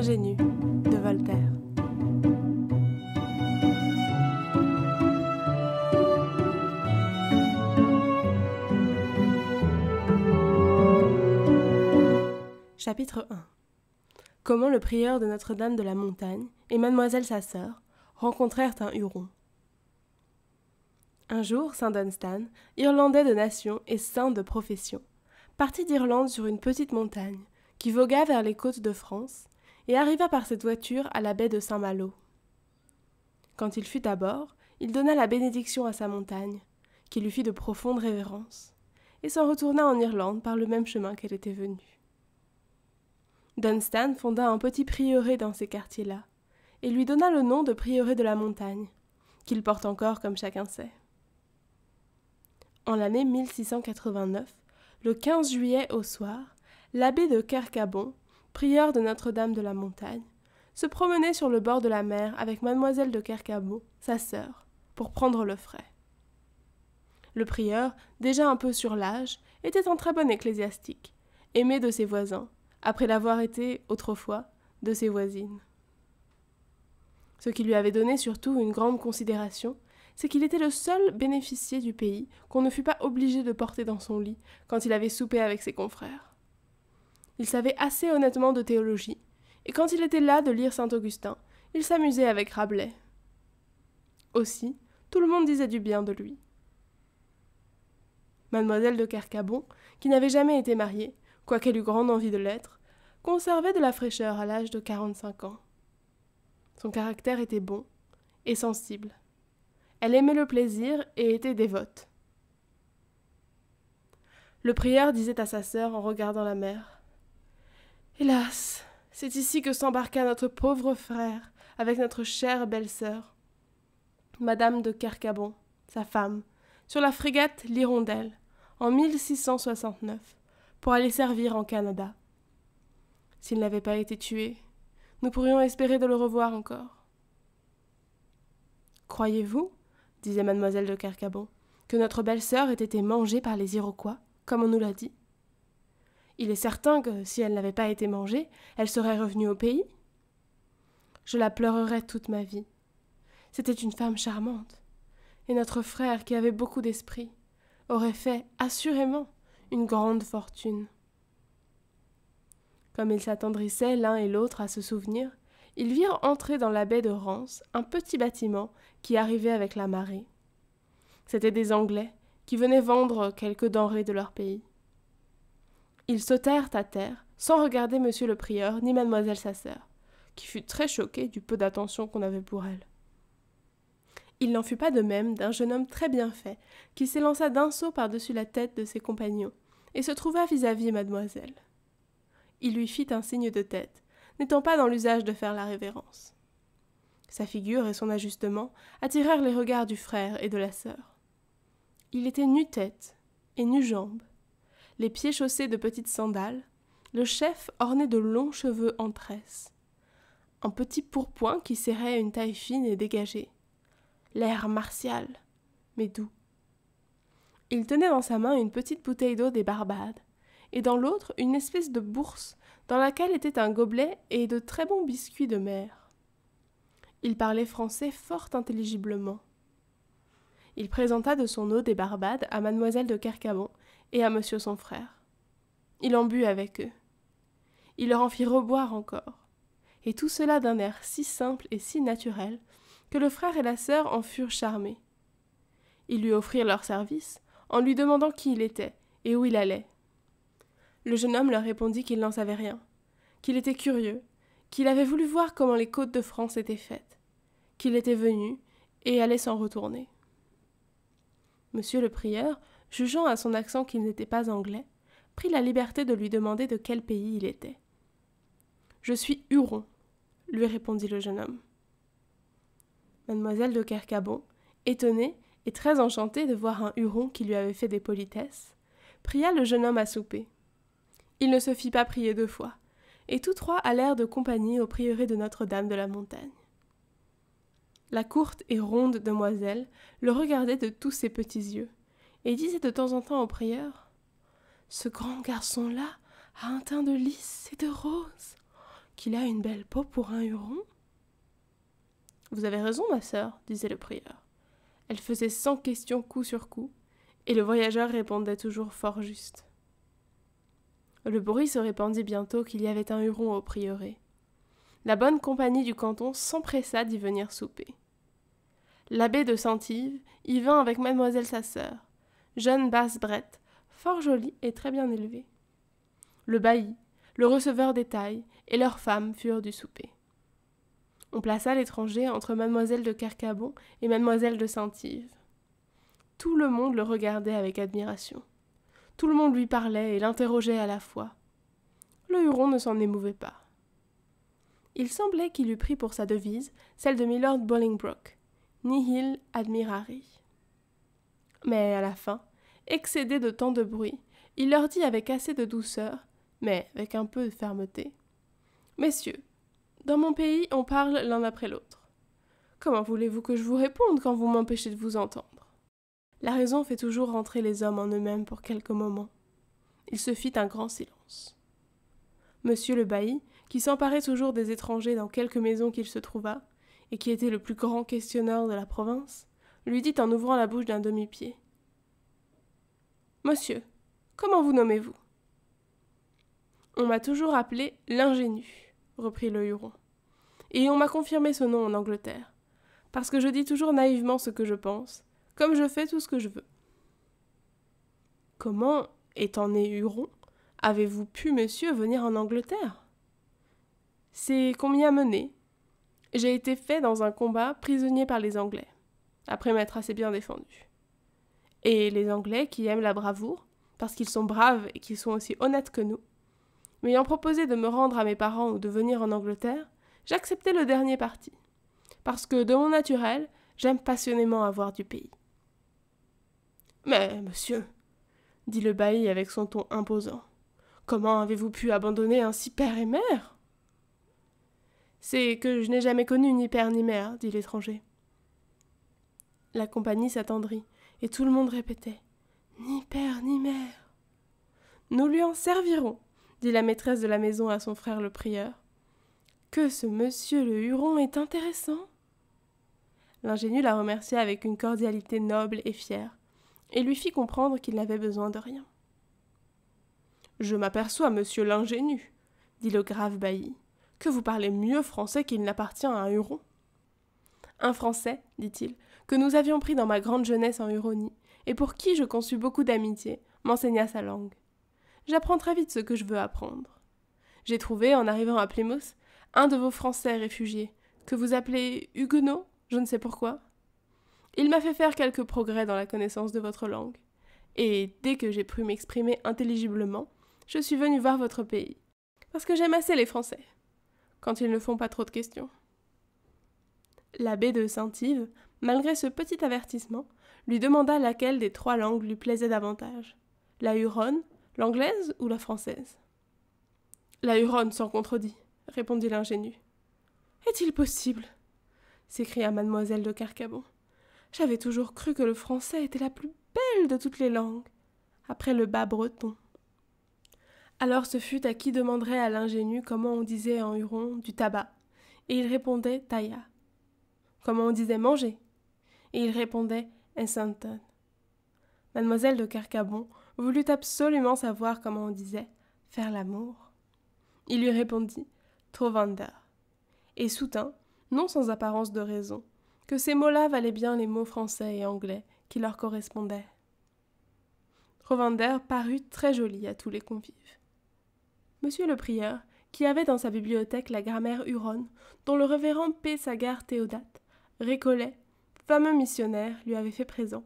L'ingénu de Voltaire. Chapitre 1 Comment le prieur de Notre-Dame de la Montagne et mademoiselle sa sœur rencontrèrent un Huron. Un jour, Saint Dunstan, Irlandais de nation et saint de profession, partit d'Irlande sur une petite montagne qui vogua vers les côtes de France, et arriva par cette voiture à la baie de Saint-Malo. Quand il fut à bord, il donna la bénédiction à sa montagne, qui lui fit de profondes révérences, et s'en retourna en Irlande par le même chemin qu'elle était venue. Dunstan fonda un petit prieuré dans ces quartiers-là, et lui donna le nom de prieuré de la montagne, qu'il porte encore comme chacun sait. En l'année 1689, le 15 juillet au soir, l'abbé de Carcabon prieur de Notre-Dame de la Montagne, se promenait sur le bord de la mer avec mademoiselle de Kercabo, sa sœur, pour prendre le frais. Le prieur, déjà un peu sur l'âge, était un très bon ecclésiastique, aimé de ses voisins, après l'avoir été, autrefois, de ses voisines. Ce qui lui avait donné surtout une grande considération, c'est qu'il était le seul bénéficier du pays qu'on ne fut pas obligé de porter dans son lit quand il avait soupé avec ses confrères. Il savait assez honnêtement de théologie, et quand il était là de lire saint Augustin, il s'amusait avec Rabelais. Aussi, tout le monde disait du bien de lui. Mademoiselle de Carcabon, qui n'avait jamais été mariée, quoiqu'elle eût grande envie de l'être, conservait de la fraîcheur à l'âge de quarante-cinq ans. Son caractère était bon et sensible. Elle aimait le plaisir et était dévote. Le prieur disait à sa sœur en regardant la mère. Hélas, c'est ici que s'embarqua notre pauvre frère avec notre chère belle-sœur, Madame de Carcabon, sa femme, sur la frégate l'Hirondelle, en 1669, pour aller servir en Canada. S'il n'avait pas été tué, nous pourrions espérer de le revoir encore. Croyez-vous, disait mademoiselle de Carcabon, que notre belle-sœur ait été mangée par les Iroquois, comme on nous l'a dit il est certain que si elle n'avait pas été mangée, elle serait revenue au pays. Je la pleurerais toute ma vie. C'était une femme charmante. Et notre frère, qui avait beaucoup d'esprit, aurait fait, assurément, une grande fortune. Comme ils s'attendrissaient l'un et l'autre à ce souvenir, ils virent entrer dans la baie de Rance un petit bâtiment qui arrivait avec la marée. C'étaient des Anglais qui venaient vendre quelques denrées de leur pays. Ils sautèrent à terre, sans regarder monsieur le prieur ni mademoiselle sa sœur, qui fut très choquée du peu d'attention qu'on avait pour elle. Il n'en fut pas de même d'un jeune homme très bien fait, qui s'élança d'un saut par-dessus la tête de ses compagnons, et se trouva vis-à-vis mademoiselle. Il lui fit un signe de tête, n'étant pas dans l'usage de faire la révérence. Sa figure et son ajustement attirèrent les regards du frère et de la sœur. Il était nu-tête et nu-jambe, les pieds chaussés de petites sandales, le chef orné de longs cheveux en tresse, un petit pourpoint qui serrait une taille fine et dégagée, l'air martial, mais doux. Il tenait dans sa main une petite bouteille d'eau des Barbades, et dans l'autre une espèce de bourse dans laquelle était un gobelet et de très bons biscuits de mer. Il parlait français fort intelligiblement. Il présenta de son eau des Barbades à mademoiselle de Kercabon et à monsieur son frère. Il en but avec eux. Il leur en fit reboire encore. Et tout cela d'un air si simple et si naturel que le frère et la sœur en furent charmés. Ils lui offrirent leur service en lui demandant qui il était et où il allait. Le jeune homme leur répondit qu'il n'en savait rien, qu'il était curieux, qu'il avait voulu voir comment les côtes de France étaient faites, qu'il était venu et allait s'en retourner. Monsieur le prieur jugeant à son accent qu'il n'était pas anglais, prit la liberté de lui demander de quel pays il était. Je suis Huron, lui répondit le jeune homme. Mademoiselle de Kercabon, étonnée et très enchantée de voir un Huron qui lui avait fait des politesses, pria le jeune homme à souper. Il ne se fit pas prier deux fois, et tous trois allèrent de compagnie au prieuré de Notre-Dame de la Montagne. La courte et ronde demoiselle le regardait de tous ses petits yeux, et disait de temps en temps au prieur, Ce grand garçon-là a un teint de lys et de rose, qu'il a une belle peau pour un huron. Vous avez raison, ma sœur, disait le prieur. Elle faisait sans questions coup sur coup, et le voyageur répondait toujours fort juste. Le bruit se répandit bientôt qu'il y avait un huron au prieuré. La bonne compagnie du canton s'empressa d'y venir souper. L'abbé de Saint-Yves y vint avec mademoiselle sa sœur, jeune basse brette, fort jolie et très bien élevée. Le bailli, le receveur des tailles et leurs femmes furent du souper. On plaça l'étranger entre mademoiselle de Carcabon et mademoiselle de Saint-Yves. Tout le monde le regardait avec admiration. Tout le monde lui parlait et l'interrogeait à la fois. Le Huron ne s'en émouvait pas. Il semblait qu'il eût pris pour sa devise celle de Milord Bolingbroke, Nihil admirari. Mais à la fin, excédé de tant de bruit, il leur dit avec assez de douceur, mais avec un peu de fermeté. Messieurs, dans mon pays, on parle l'un après l'autre. Comment voulez-vous que je vous réponde quand vous m'empêchez de vous entendre La raison fait toujours rentrer les hommes en eux-mêmes pour quelques moments. Il se fit un grand silence. Monsieur le bailli, qui s'emparait toujours des étrangers dans quelques maisons qu'il se trouva, et qui était le plus grand questionneur de la province, lui dit en ouvrant la bouche d'un demi-pied Monsieur, comment vous nommez-vous On m'a toujours appelé l'ingénu, reprit le Huron. Et on m'a confirmé ce nom en Angleterre, parce que je dis toujours naïvement ce que je pense, comme je fais tout ce que je veux. Comment, étant né Huron, avez-vous pu, monsieur, venir en Angleterre C'est qu'on m'y a mené. J'ai été fait dans un combat prisonnier par les Anglais, après m'être assez bien défendu et les Anglais qui aiment la bravoure, parce qu'ils sont braves et qu'ils sont aussi honnêtes que nous. M'ayant proposé de me rendre à mes parents ou de venir en Angleterre, j'acceptai le dernier parti, parce que de mon naturel, j'aime passionnément avoir du pays. Mais, monsieur, dit le bailli avec son ton imposant, comment avez-vous pu abandonner ainsi père et mère C'est que je n'ai jamais connu ni père ni mère, dit l'étranger. La compagnie s'attendrit et tout le monde répétait Ni père ni mère. Nous lui en servirons, dit la maîtresse de la maison à son frère le prieur. Que ce monsieur le Huron est intéressant. L'ingénu la remercia avec une cordialité noble et fière, et lui fit comprendre qu'il n'avait besoin de rien. Je m'aperçois, monsieur l'ingénu, dit le grave bailli, que vous parlez mieux français qu'il n'appartient à un Huron. Un Français, dit-il, que nous avions pris dans ma grande jeunesse en Huronie, et pour qui je conçus beaucoup d'amitié, m'enseigna sa langue. J'apprends très vite ce que je veux apprendre. J'ai trouvé, en arrivant à Plymouth, un de vos Français réfugiés, que vous appelez Huguenot, je ne sais pourquoi. Il m'a fait faire quelques progrès dans la connaissance de votre langue, et dès que j'ai pu m'exprimer intelligiblement, je suis venu voir votre pays, parce que j'aime assez les Français, quand ils ne font pas trop de questions. L'abbé de Saint-Yves malgré ce petit avertissement, lui demanda laquelle des trois langues lui plaisait davantage la Huronne, l'anglaise ou la française La Huronne sans contredit, répondit l'ingénu. Est-il possible s'écria mademoiselle de Carcabon. J'avais toujours cru que le français était la plus belle de toutes les langues, après le bas breton. Alors ce fut à qui demanderait à l'ingénu comment on disait en Huron du tabac, et il répondait taïa ».« Comment on disait manger et il répondait Essenton. Mademoiselle de Carcabon voulut absolument savoir comment on disait faire l'amour. Il lui répondit Trovander. » Et soutint, non sans apparence de raison, que ces mots-là valaient bien les mots français et anglais qui leur correspondaient. Trovander parut très joli à tous les convives. Monsieur le prieur, qui avait dans sa bibliothèque la grammaire huronne, dont le révérend P. Sagar Théodate récoltait fameux missionnaire lui avait fait présent,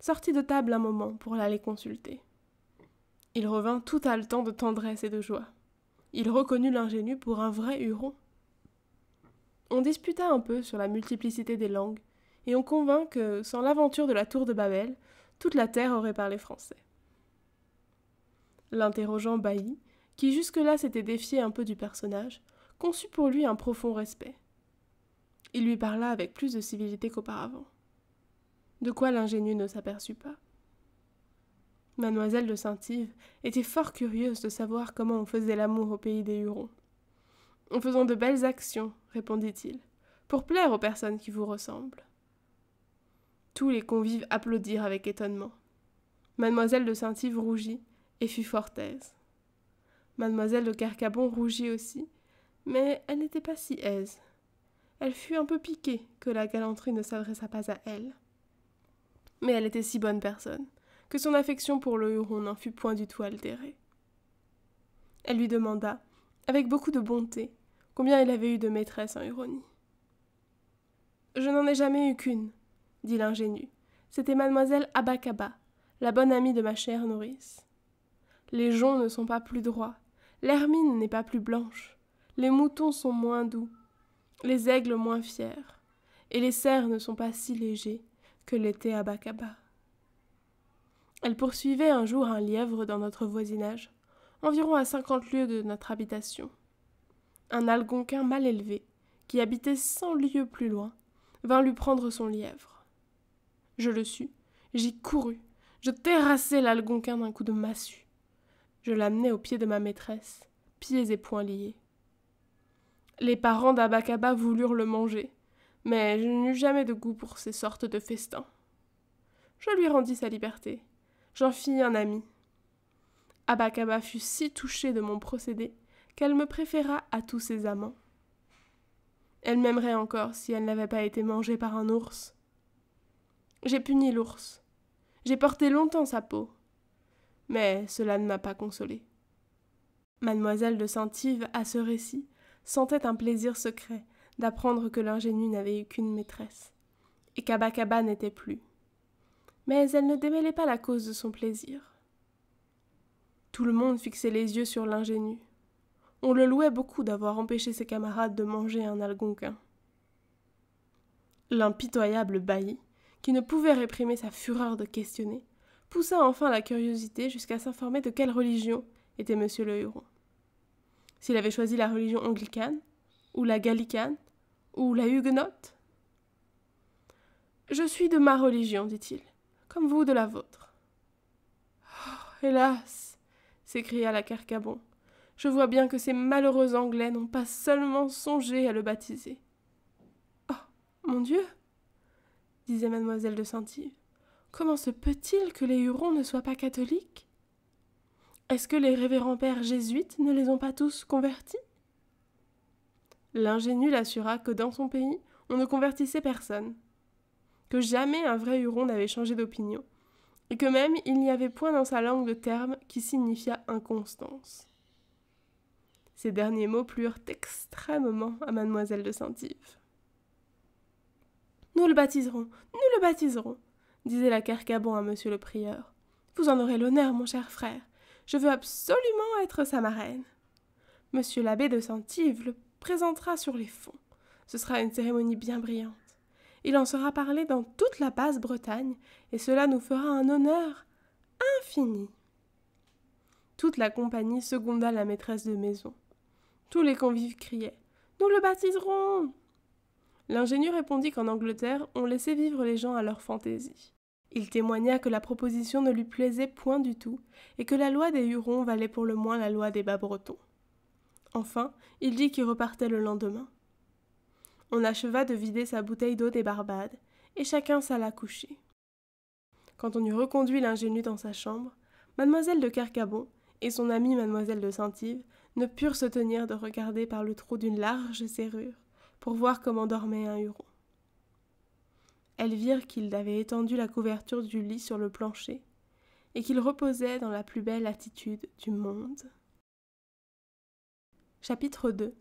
sortit de table un moment pour l'aller consulter. Il revint tout haletant de tendresse et de joie. Il reconnut l'ingénu pour un vrai Huron. On disputa un peu sur la multiplicité des langues, et on convint que, sans l'aventure de la tour de Babel, toute la terre aurait parlé français. L'interrogeant bailli qui jusque-là s'était défié un peu du personnage, conçut pour lui un profond respect. Il lui parla avec plus de civilité qu'auparavant. De quoi l'ingénieux ne s'aperçut pas. Mademoiselle de Saint-Yves était fort curieuse de savoir comment on faisait l'amour au pays des Hurons. En faisant de belles actions, répondit-il, pour plaire aux personnes qui vous ressemblent. Tous les convives applaudirent avec étonnement. Mademoiselle de Saint-Yves rougit et fut fort aise. Mademoiselle de Carcabon rougit aussi, mais elle n'était pas si aise elle fut un peu piquée que la galanterie ne s'adressât pas à elle. Mais elle était si bonne personne que son affection pour le Huron n'en fut point du tout altérée. Elle lui demanda, avec beaucoup de bonté, combien il avait eu de maîtresses en Huronie. Je n'en ai jamais eu qu'une, dit l'ingénue. C'était mademoiselle Abakaba, la bonne amie de ma chère nourrice. Les joncs ne sont pas plus droits, l'hermine n'est pas plus blanche, les moutons sont moins doux, les aigles moins fiers, et les cerfs ne sont pas si légers que l'été à Bacaba. Elle poursuivait un jour un lièvre dans notre voisinage, environ à cinquante lieues de notre habitation. Un algonquin mal élevé, qui habitait cent lieues plus loin, vint lui prendre son lièvre. Je le sus, j'y courus, je terrassai l'algonquin d'un coup de massue. Je l'amenai au pied de ma maîtresse, pieds et poings liés. Les parents d'Abakaba voulurent le manger, mais je n'eus jamais de goût pour ces sortes de festins. Je lui rendis sa liberté. J'en fis un ami. Abakaba fut si touchée de mon procédé qu'elle me préféra à tous ses amants. Elle m'aimerait encore si elle n'avait pas été mangée par un ours. J'ai puni l'ours. J'ai porté longtemps sa peau. Mais cela ne m'a pas consolée. Mademoiselle de Saint-Yves, à ce récit, sentait un plaisir secret d'apprendre que l'ingénue n'avait eu qu'une maîtresse, et qu'Abacaba n'était plus. Mais elle ne démêlait pas la cause de son plaisir. Tout le monde fixait les yeux sur l'ingénu. On le louait beaucoup d'avoir empêché ses camarades de manger un algonquin. L'impitoyable bailli, qui ne pouvait réprimer sa fureur de questionner, poussa enfin la curiosité jusqu'à s'informer de quelle religion était monsieur le Huron s'il avait choisi la religion anglicane, ou la gallicane, ou la huguenote Je suis de ma religion, dit-il, comme vous de la vôtre. Oh, hélas s'écria la Carcabon. Je vois bien que ces malheureux Anglais n'ont pas seulement songé à le baptiser. Oh, mon Dieu disait mademoiselle de Saint-Yves. Comment se peut-il que les Hurons ne soient pas catholiques est-ce que les révérends pères jésuites ne les ont pas tous convertis L'ingénu l'assura que dans son pays, on ne convertissait personne, que jamais un vrai Huron n'avait changé d'opinion, et que même il n'y avait point dans sa langue de terme qui signifiât inconstance. Ces derniers mots plurent extrêmement à mademoiselle de Saint-Yves. Nous le baptiserons, nous le baptiserons, disait la Carcabon à monsieur le prieur. Vous en aurez l'honneur, mon cher frère. Je veux absolument être sa marraine. Monsieur l'abbé de Saint-Yves le présentera sur les fonds. Ce sera une cérémonie bien brillante. Il en sera parlé dans toute la Basse-Bretagne, et cela nous fera un honneur infini. Toute la compagnie seconda la maîtresse de maison. Tous les convives criaient. Nous le baptiserons. L'ingénieur répondit qu'en Angleterre, on laissait vivre les gens à leur fantaisie. Il témoigna que la proposition ne lui plaisait point du tout, et que la loi des Hurons valait pour le moins la loi des Bas-Bretons. Enfin, il dit qu'il repartait le lendemain. On acheva de vider sa bouteille d'eau des Barbades, et chacun s'alla coucher. Quand on eut reconduit l'ingénu dans sa chambre, mademoiselle de Carcabon et son amie mademoiselle de Saint-Yves ne purent se tenir de regarder par le trou d'une large serrure pour voir comment dormait un Huron. Elles virent qu'il avait étendu la couverture du lit sur le plancher et qu'il reposait dans la plus belle attitude du monde. Chapitre 2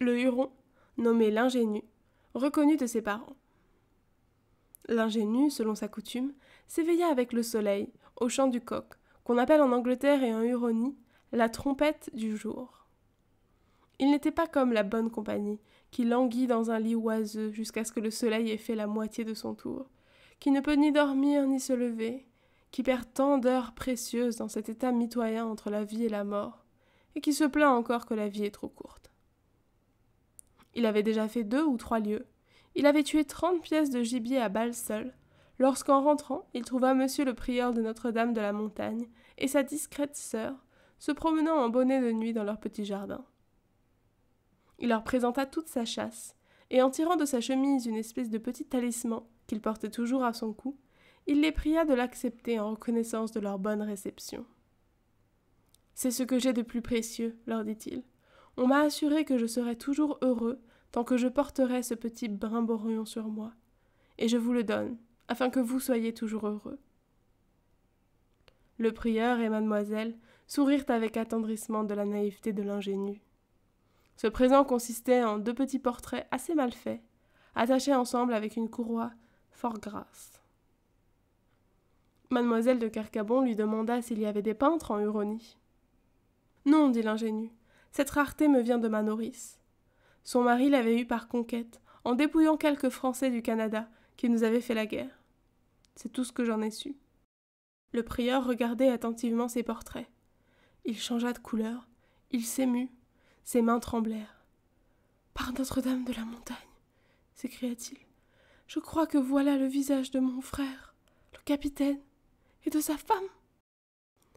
Le Huron, nommé l'ingénu, reconnu de ses parents. L'ingénu, selon sa coutume, s'éveilla avec le soleil, au chant du coq, qu'on appelle en Angleterre et en Huronie la trompette du jour. Il n'était pas comme la bonne compagnie, qui languit dans un lit oiseux jusqu'à ce que le soleil ait fait la moitié de son tour, qui ne peut ni dormir ni se lever, qui perd tant d'heures précieuses dans cet état mitoyen entre la vie et la mort, et qui se plaint encore que la vie est trop courte. Il avait déjà fait deux ou trois lieues. Il avait tué trente pièces de gibier à balles seules, lorsqu'en rentrant, il trouva monsieur le prieur de Notre-Dame de la Montagne et sa discrète sœur se promenant en bonnet de nuit dans leur petit jardin. Il leur présenta toute sa chasse, et en tirant de sa chemise une espèce de petit talisman qu'il portait toujours à son cou, il les pria de l'accepter en reconnaissance de leur bonne réception. C'est ce que j'ai de plus précieux, leur dit-il. On m'a assuré que je serais toujours heureux tant que je porterai ce petit brimborion sur moi, et je vous le donne, afin que vous soyez toujours heureux. Le prieur et mademoiselle sourirent avec attendrissement de la naïveté de l'ingénue. Ce présent consistait en deux petits portraits assez mal faits, attachés ensemble avec une courroie fort grasse. Mademoiselle de Carcabon lui demanda s'il y avait des peintres en Huronie. Non, dit l'ingénu, cette rareté me vient de ma nourrice. Son mari l'avait eue par conquête, en dépouillant quelques Français du Canada qui nous avaient fait la guerre. C'est tout ce que j'en ai su. Le prieur regardait attentivement ses portraits. Il changea de couleur, il s'émut, ses mains tremblèrent. Par Notre-Dame de la montagne, s'écria-t-il, je crois que voilà le visage de mon frère, le capitaine, et de sa femme.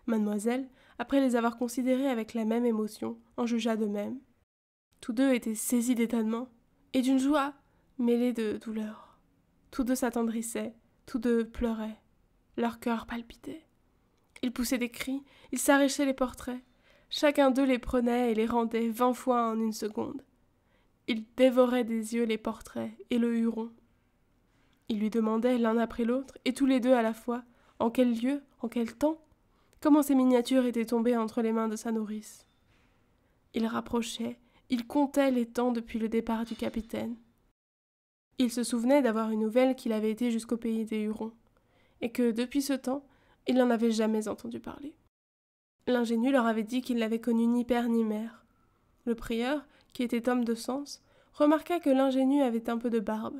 Mademoiselle, après les avoir considérés avec la même émotion, en jugea de même. Tous deux étaient saisis d'étonnement et d'une joie mêlée de douleur. Tous deux s'attendrissaient, tous deux pleuraient, leurs cœur palpitait. Ils poussaient des cris, ils s'arrachaient les portraits, Chacun d'eux les prenait et les rendait vingt fois en une seconde. Il dévorait des yeux les portraits et le huron. Il lui demandait l'un après l'autre, et tous les deux à la fois, en quel lieu, en quel temps, comment ces miniatures étaient tombées entre les mains de sa nourrice. Il rapprochait, il comptait les temps depuis le départ du capitaine. Il se souvenait d'avoir une nouvelle qu'il avait été jusqu'au pays des Hurons, et que depuis ce temps, il n'en avait jamais entendu parler. L'ingénu leur avait dit qu'il n'avait connu ni père ni mère. Le prieur, qui était homme de sens, remarqua que l'ingénu avait un peu de barbe.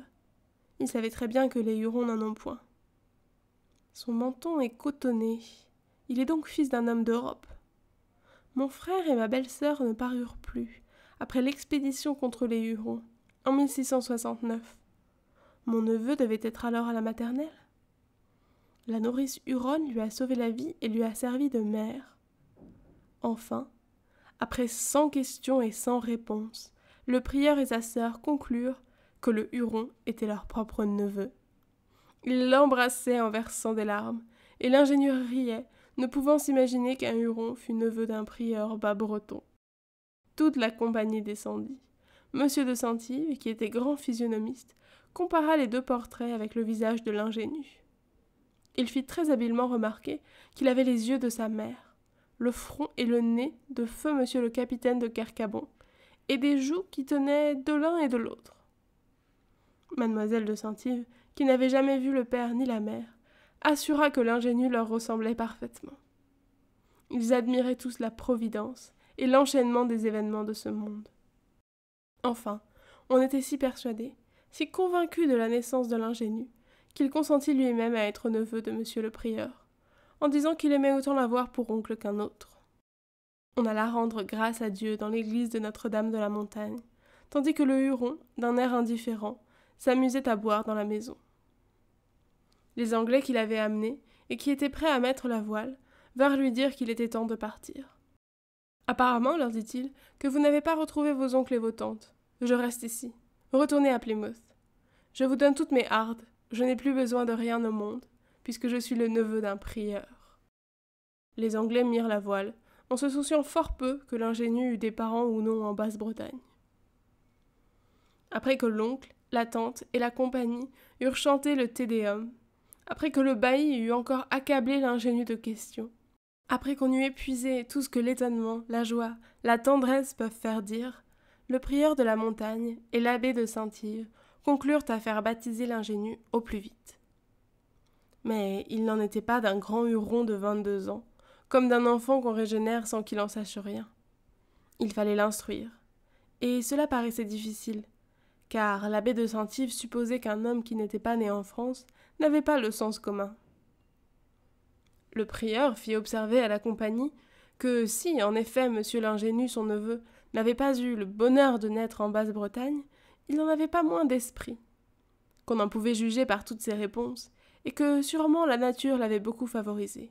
Il savait très bien que les Hurons n'en ont point. Son menton est cotonné. Il est donc fils d'un homme d'Europe. Mon frère et ma belle-sœur ne parurent plus, après l'expédition contre les Hurons, en 1669. Mon neveu devait être alors à la maternelle. La nourrice Huronne lui a sauvé la vie et lui a servi de mère. Enfin, après cent questions et cent réponses, le prieur et sa sœur conclurent que le Huron était leur propre neveu. Ils l'embrassaient en versant des larmes, et l'ingénieur riait, ne pouvant s'imaginer qu'un Huron fût neveu d'un prieur bas breton. Toute la compagnie descendit. Monsieur de Sentive, qui était grand physionomiste, compara les deux portraits avec le visage de l'ingénu. Il fit très habilement remarquer qu'il avait les yeux de sa mère, le front et le nez de feu monsieur le capitaine de Carcabon, et des joues qui tenaient de l'un et de l'autre. Mademoiselle de Saint-Yves, qui n'avait jamais vu le père ni la mère, assura que l'ingénu leur ressemblait parfaitement. Ils admiraient tous la providence et l'enchaînement des événements de ce monde. Enfin, on était si persuadé, si convaincu de la naissance de l'ingénu, qu'il consentit lui-même à être neveu de monsieur le prieur en disant qu'il aimait autant l'avoir pour oncle qu'un autre. On alla rendre grâce à Dieu dans l'église de Notre-Dame de la Montagne, tandis que le Huron, d'un air indifférent, s'amusait à boire dans la maison. Les Anglais qui l'avaient amené, et qui étaient prêts à mettre la voile, vinrent lui dire qu'il était temps de partir. Apparemment, leur dit-il, que vous n'avez pas retrouvé vos oncles et vos tantes. Je reste ici. Retournez à Plymouth. Je vous donne toutes mes hardes. Je n'ai plus besoin de rien au monde, puisque je suis le neveu d'un prieur. Les Anglais mirent la voile, en se souciant fort peu que l'ingénu eût des parents ou non en Basse-Bretagne. Après que l'oncle, la tante et la compagnie eurent chanté le Tédéum, après que le bailli eut encore accablé l'ingénu de questions, après qu'on eût épuisé tout ce que l'étonnement, la joie, la tendresse peuvent faire dire, le prieur de la montagne et l'abbé de Saint-Yves conclurent à faire baptiser l'ingénu au plus vite. Mais il n'en était pas d'un grand huron de vingt-deux ans, comme d'un enfant qu'on régénère sans qu'il en sache rien. Il fallait l'instruire. Et cela paraissait difficile, car l'abbé de Saint-Yves supposait qu'un homme qui n'était pas né en France n'avait pas le sens commun. Le prieur fit observer à la compagnie que si, en effet, monsieur l'ingénu, son neveu, n'avait pas eu le bonheur de naître en Basse-Bretagne, il n'en avait pas moins d'esprit. Qu'on en pouvait juger par toutes ses réponses, et que sûrement la nature l'avait beaucoup favorisé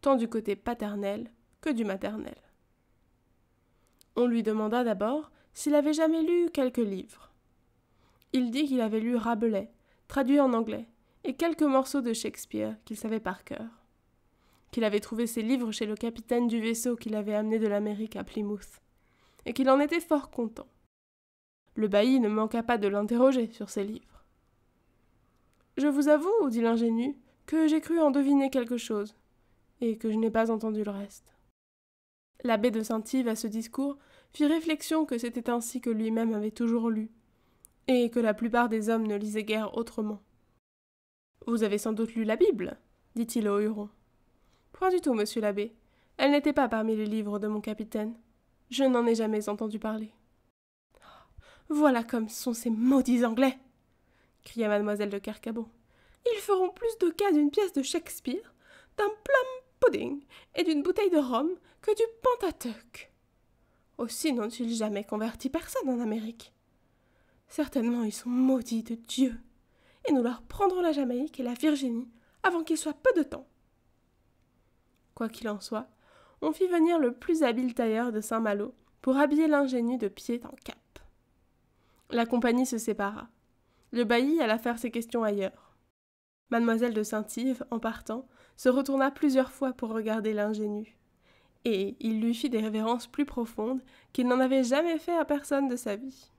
tant du côté paternel que du maternel. On lui demanda d'abord s'il avait jamais lu quelques livres. Il dit qu'il avait lu Rabelais, traduit en anglais, et quelques morceaux de Shakespeare qu'il savait par cœur. Qu'il avait trouvé ses livres chez le capitaine du vaisseau qu'il avait amené de l'Amérique à Plymouth, et qu'il en était fort content. Le bailli ne manqua pas de l'interroger sur ses livres. Je vous avoue, dit l'ingénu, que j'ai cru en deviner quelque chose, et que je n'ai pas entendu le reste. L'abbé de Saint-Yves, à ce discours, fit réflexion que c'était ainsi que lui-même avait toujours lu, et que la plupart des hommes ne lisaient guère autrement. Vous avez sans doute lu la Bible dit-il au Huron. Point du tout, monsieur l'abbé. Elle n'était pas parmi les livres de mon capitaine. Je n'en ai jamais entendu parler. Voilà comme sont ces maudits Anglais cria mademoiselle de Carcabon. Ils feront plus de cas d'une pièce de Shakespeare, d'un plum pudding et d'une bouteille de rhum que du Pentateuch. Aussi n'ont-ils jamais converti personne en Amérique. Certainement ils sont maudits de Dieu, et nous leur prendrons la Jamaïque et la Virginie avant qu'il soit peu de temps. Quoi qu'il en soit, on fit venir le plus habile tailleur de Saint-Malo pour habiller l'ingénu de pied en cap. La compagnie se sépara. Le bailli alla faire ses questions ailleurs. Mademoiselle de Saint-Yves, en partant, se retourna plusieurs fois pour regarder l'ingénu. Et il lui fit des révérences plus profondes qu'il n'en avait jamais fait à personne de sa vie.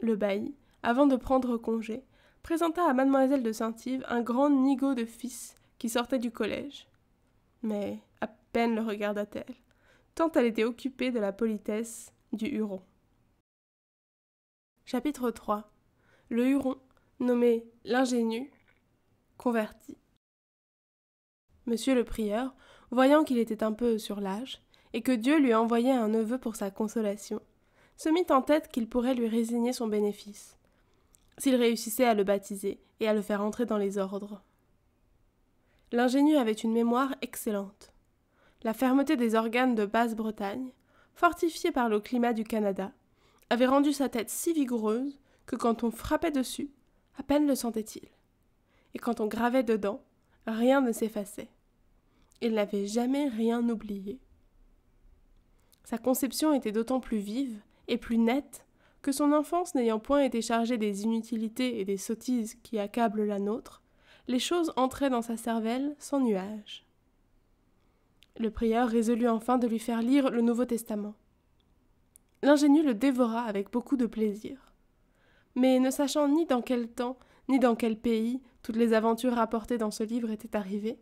Le bailli, avant de prendre congé, présenta à mademoiselle de Saint-Yves un grand nigo de fils qui sortait du collège. Mais à peine le regarda-t-elle, tant elle était occupée de la politesse du Huron. Chapitre 3 Le Huron, nommé l'ingénu, converti. Monsieur le prieur, voyant qu'il était un peu sur l'âge, et que Dieu lui envoyait un neveu pour sa consolation, se mit en tête qu'il pourrait lui résigner son bénéfice, s'il réussissait à le baptiser et à le faire entrer dans les ordres. L'ingénieux avait une mémoire excellente. La fermeté des organes de Basse-Bretagne, fortifiée par le climat du Canada, avait rendu sa tête si vigoureuse que quand on frappait dessus, à peine le sentait-il. Et quand on gravait dedans, rien ne s'effaçait il n'avait jamais rien oublié. Sa conception était d'autant plus vive et plus nette que son enfance n'ayant point été chargée des inutilités et des sottises qui accablent la nôtre, les choses entraient dans sa cervelle sans nuage. Le prieur résolut enfin de lui faire lire le Nouveau Testament. L'ingénieux le dévora avec beaucoup de plaisir. Mais ne sachant ni dans quel temps, ni dans quel pays toutes les aventures rapportées dans ce livre étaient arrivées,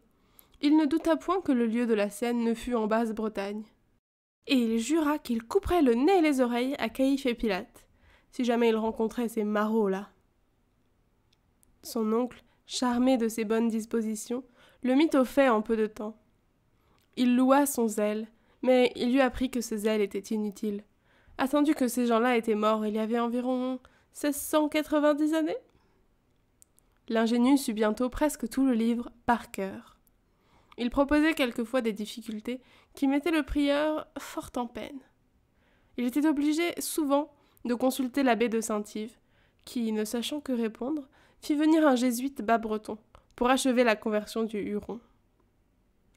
il ne douta point que le lieu de la scène ne fût en Basse-Bretagne. Et il jura qu'il couperait le nez et les oreilles à Caïphe et Pilate, si jamais il rencontrait ces marauds-là. Son oncle, charmé de ses bonnes dispositions, le mit au fait en peu de temps. Il loua son zèle, mais il lui apprit que ce zèle était inutile. Attendu que ces gens-là étaient morts il y avait environ 1690 années L'ingénu sut bientôt presque tout le livre par cœur. Il proposait quelquefois des difficultés qui mettaient le prieur fort en peine. Il était obligé souvent de consulter l'abbé de Saint-Yves, qui, ne sachant que répondre, fit venir un jésuite bas-breton pour achever la conversion du Huron.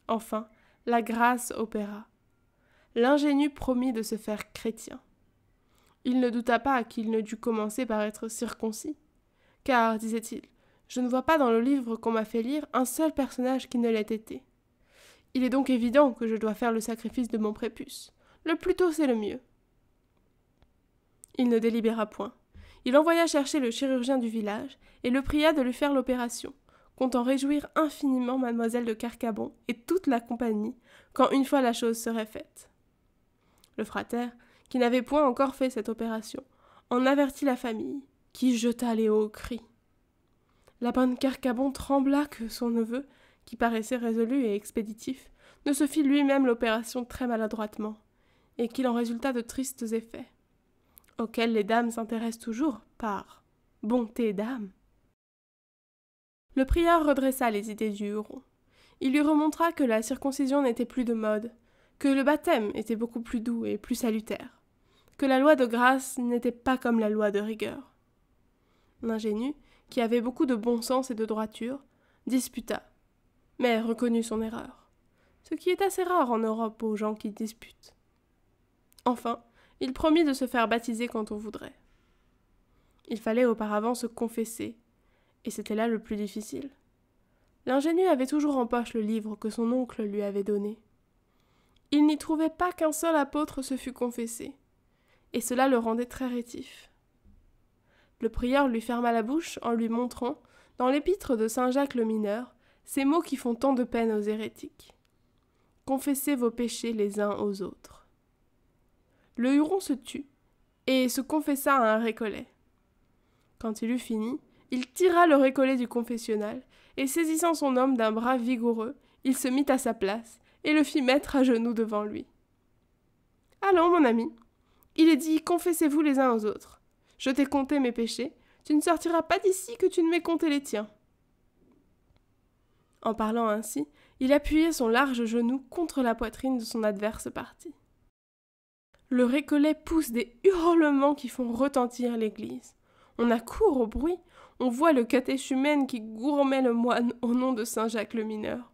Enfin, la grâce opéra. L'ingénu promit de se faire chrétien. Il ne douta pas qu'il ne dût commencer par être circoncis, car, disait-il, je ne vois pas dans le livre qu'on m'a fait lire un seul personnage qui ne l'ait été. Il est donc évident que je dois faire le sacrifice de mon prépuce. Le plus tôt c'est le mieux. Il ne délibéra point. Il envoya chercher le chirurgien du village et le pria de lui faire l'opération, comptant réjouir infiniment mademoiselle de Carcabon et toute la compagnie quand une fois la chose serait faite. Le frère, qui n'avait point encore fait cette opération, en avertit la famille, qui jeta les hauts cris. La bonne Carcabon trembla que son neveu qui paraissait résolu et expéditif, ne se fit lui-même l'opération très maladroitement, et qu'il en résulta de tristes effets, auxquels les dames s'intéressent toujours par bonté d'âme. Le prieur redressa les idées du huron. Il lui remontra que la circoncision n'était plus de mode, que le baptême était beaucoup plus doux et plus salutaire, que la loi de grâce n'était pas comme la loi de rigueur. L'ingénu, qui avait beaucoup de bon sens et de droiture, disputa mais reconnut son erreur, ce qui est assez rare en Europe aux gens qui disputent. Enfin, il promit de se faire baptiser quand on voudrait. Il fallait auparavant se confesser, et c'était là le plus difficile. L'ingénu avait toujours en poche le livre que son oncle lui avait donné. Il n'y trouvait pas qu'un seul apôtre se fût confessé, et cela le rendait très rétif. Le prieur lui ferma la bouche en lui montrant, dans l'épître de Saint Jacques le Mineur, ces mots qui font tant de peine aux hérétiques. Confessez vos péchés les uns aux autres. Le huron se tut et se confessa à un récollet. Quand il eut fini, il tira le récollet du confessionnal et saisissant son homme d'un bras vigoureux, il se mit à sa place et le fit mettre à genoux devant lui. Allons, mon ami. Il est dit Confessez-vous les uns aux autres. Je t'ai compté mes péchés. Tu ne sortiras pas d'ici que tu ne m'aies compté les tiens. En parlant ainsi, il appuyait son large genou contre la poitrine de son adverse parti. Le récollet pousse des hurlements qui font retentir l'église. On accourt au bruit, on voit le catéchumène qui gourmet le moine au nom de Saint Jacques le Mineur.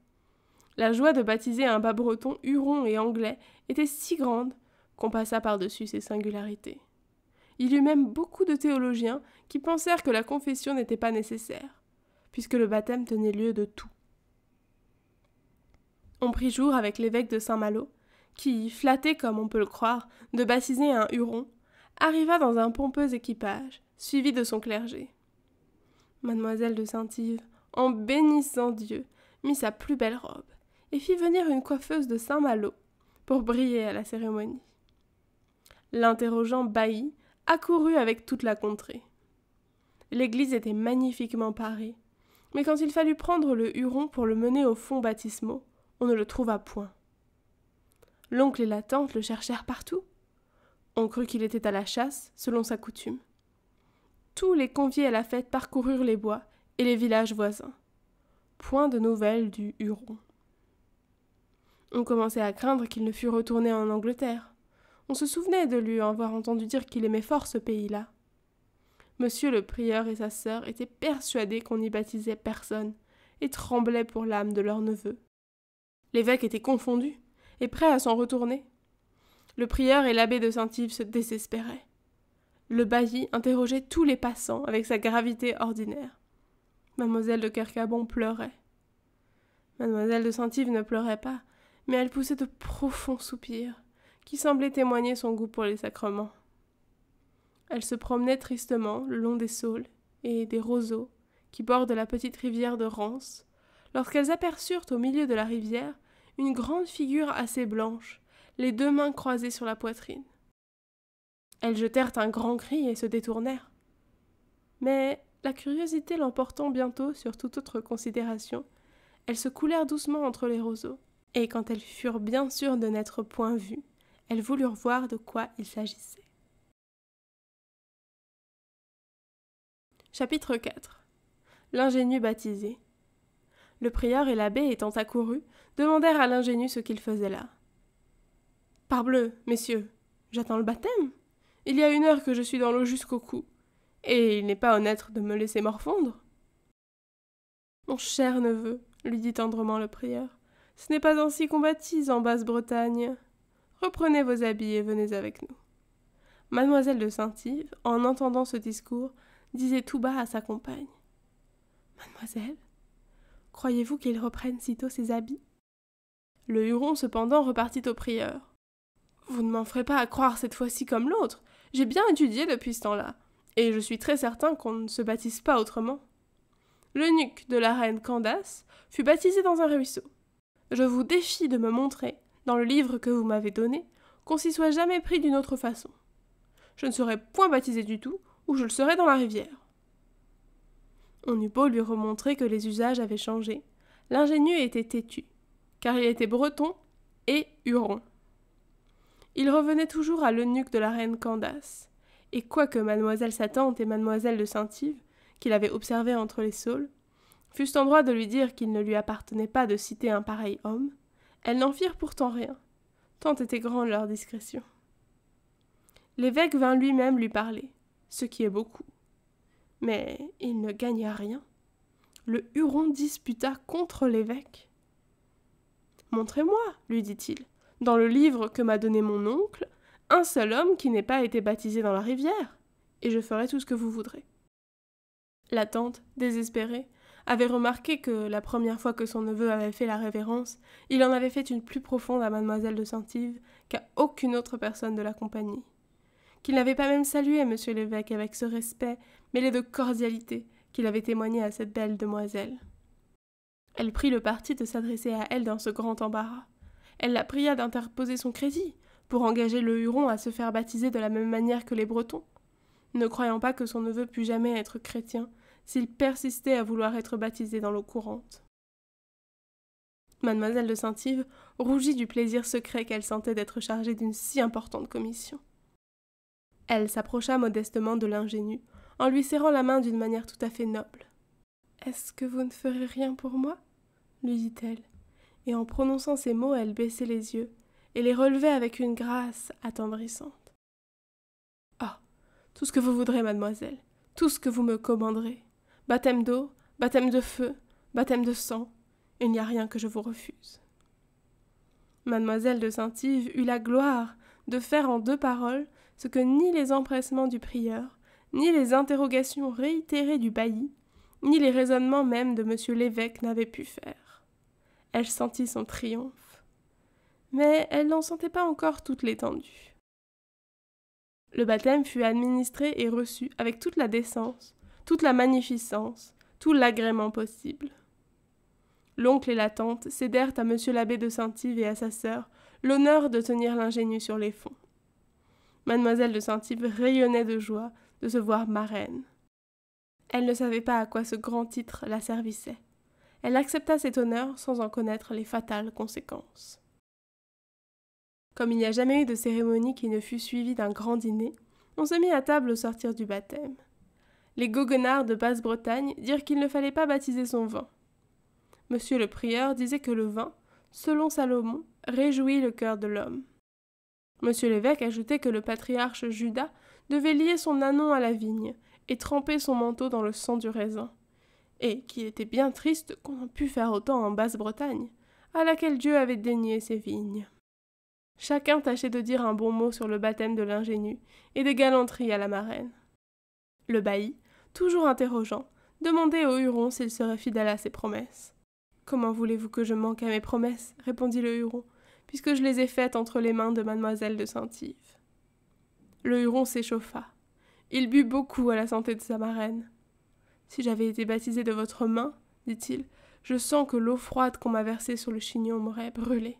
La joie de baptiser un bas breton huron et anglais était si grande qu'on passa par-dessus ces singularités. Il y eut même beaucoup de théologiens qui pensèrent que la confession n'était pas nécessaire, puisque le baptême tenait lieu de tout. On prit jour avec l'évêque de Saint-Malo, qui, flatté comme on peut le croire de baptiser un Huron, arriva dans un pompeux équipage, suivi de son clergé. Mademoiselle de Saint-Yves, en bénissant Dieu, mit sa plus belle robe et fit venir une coiffeuse de Saint-Malo pour briller à la cérémonie. L'interrogeant bailli accourut avec toute la contrée. L'église était magnifiquement parée, mais quand il fallut prendre le Huron pour le mener au fond baptismaux, on ne le trouva point. L'oncle et la tante le cherchèrent partout. On crut qu'il était à la chasse, selon sa coutume. Tous les conviés à la fête parcoururent les bois et les villages voisins. Point de nouvelles du Huron. On commençait à craindre qu'il ne fût retourné en Angleterre. On se souvenait de lui avoir entendu dire qu'il aimait fort ce pays-là. Monsieur le prieur et sa sœur étaient persuadés qu'on n'y baptisait personne, et tremblaient pour l'âme de leur neveu. L'évêque était confondu et prêt à s'en retourner. Le prieur et l'abbé de Saint-Yves se désespéraient. Le bailli interrogeait tous les passants avec sa gravité ordinaire. Mademoiselle de Kercabon pleurait. Mademoiselle de Saint-Yves ne pleurait pas, mais elle poussait de profonds soupirs, qui semblaient témoigner son goût pour les sacrements. Elle se promenait tristement le long des saules et des roseaux qui bordent la petite rivière de Rance, lorsqu'elles aperçurent au milieu de la rivière une grande figure assez blanche, les deux mains croisées sur la poitrine. Elles jetèrent un grand cri et se détournèrent. Mais, la curiosité l'emportant bientôt sur toute autre considération, elles se coulèrent doucement entre les roseaux, et quand elles furent bien sûres de n'être point vues, elles voulurent voir de quoi il s'agissait. Chapitre 4 L'ingénu baptisé le prieur et l'abbé étant accourus, demandèrent à l'ingénu ce qu'il faisait là. Parbleu, messieurs, j'attends le baptême. Il y a une heure que je suis dans l'eau jusqu'au cou, et il n'est pas honnête de me laisser morfondre. Mon cher neveu, lui dit tendrement le prieur, ce n'est pas ainsi qu'on baptise en Basse-Bretagne. Reprenez vos habits et venez avec nous. Mademoiselle de Saint-Yves, en entendant ce discours, disait tout bas à sa compagne Mademoiselle, Croyez-vous qu'il reprenne sitôt ses habits Le Huron cependant repartit au prieur. Vous ne m'en ferez pas à croire cette fois-ci comme l'autre. J'ai bien étudié depuis ce temps-là, et je suis très certain qu'on ne se baptise pas autrement. L'eunuque de la reine Candace fut baptisé dans un ruisseau. Je vous défie de me montrer, dans le livre que vous m'avez donné, qu'on s'y soit jamais pris d'une autre façon. Je ne serai point baptisé du tout, ou je le serai dans la rivière. On eut beau lui remontrer que les usages avaient changé, l'ingénieux était têtu, car il était breton et huron. Il revenait toujours à l'eunuque de la reine Candace, et quoique mademoiselle sa tante et mademoiselle de Saint-Yves, qu'il avait observé entre les saules, fussent en droit de lui dire qu'il ne lui appartenait pas de citer un pareil homme, elles n'en firent pourtant rien, tant était grande leur discrétion. L'évêque vint lui-même lui parler, ce qui est beaucoup mais il ne gagna rien. Le Huron disputa contre l'évêque. Montrez-moi, lui dit-il, dans le livre que m'a donné mon oncle, un seul homme qui n'ait pas été baptisé dans la rivière, et je ferai tout ce que vous voudrez. La tante, désespérée, avait remarqué que la première fois que son neveu avait fait la révérence, il en avait fait une plus profonde à mademoiselle de Saint-Yves qu'à aucune autre personne de la compagnie qu'il n'avait pas même salué M. l'évêque avec ce respect, mêlé de cordialité, qu'il avait témoigné à cette belle demoiselle. Elle prit le parti de s'adresser à elle dans ce grand embarras. Elle la pria d'interposer son crédit, pour engager le Huron à se faire baptiser de la même manière que les Bretons. Ne croyant pas que son neveu pût jamais être chrétien, s'il persistait à vouloir être baptisé dans l'eau courante. Mademoiselle de Saint-Yves rougit du plaisir secret qu'elle sentait d'être chargée d'une si importante commission. Elle s'approcha modestement de l'ingénu, en lui serrant la main d'une manière tout à fait noble. Est-ce que vous ne ferez rien pour moi lui dit-elle. Et en prononçant ces mots, elle baissait les yeux et les relevait avec une grâce attendrissante. Ah Tout ce que vous voudrez, mademoiselle, tout ce que vous me commanderez. Baptême d'eau, baptême de feu, baptême de sang, il n'y a rien que je vous refuse. Mademoiselle de Saint-Yves eut la gloire de faire en deux paroles ce que ni les empressements du prieur, ni les interrogations réitérées du bailli, ni les raisonnements même de M. l'évêque n'avaient pu faire. Elle sentit son triomphe. Mais elle n'en sentait pas encore toute l'étendue. Le baptême fut administré et reçu avec toute la décence, toute la magnificence, tout l'agrément possible. L'oncle et la tante cédèrent à Monsieur l'abbé de Saint-Yves et à sa sœur l'honneur de tenir l'ingénue sur les fonds mademoiselle de Saint-Yves rayonnait de joie de se voir marraine. Elle ne savait pas à quoi ce grand titre la servissait. Elle accepta cet honneur sans en connaître les fatales conséquences. Comme il n'y a jamais eu de cérémonie qui ne fût suivie d'un grand dîner, on se mit à table au sortir du baptême. Les goguenards de Basse-Bretagne dirent qu'il ne fallait pas baptiser son vin. Monsieur le prieur disait que le vin, selon Salomon, réjouit le cœur de l'homme. Monsieur l'évêque ajoutait que le patriarche Judas devait lier son anon à la vigne et tremper son manteau dans le sang du raisin, et qu'il était bien triste qu'on en pût faire autant en Basse-Bretagne, à laquelle Dieu avait daigné ses vignes. Chacun tâchait de dire un bon mot sur le baptême de l'ingénu et des galanteries à la marraine. Le bailli, toujours interrogeant, demandait au Huron s'il serait fidèle à ses promesses. Comment voulez-vous que je manque à mes promesses répondit le Huron puisque je les ai faites entre les mains de mademoiselle de Saint-Yves. Le huron s'échauffa. Il but beaucoup à la santé de sa marraine. Si j'avais été baptisé de votre main, dit-il, je sens que l'eau froide qu'on m'a versée sur le chignon m'aurait brûlé.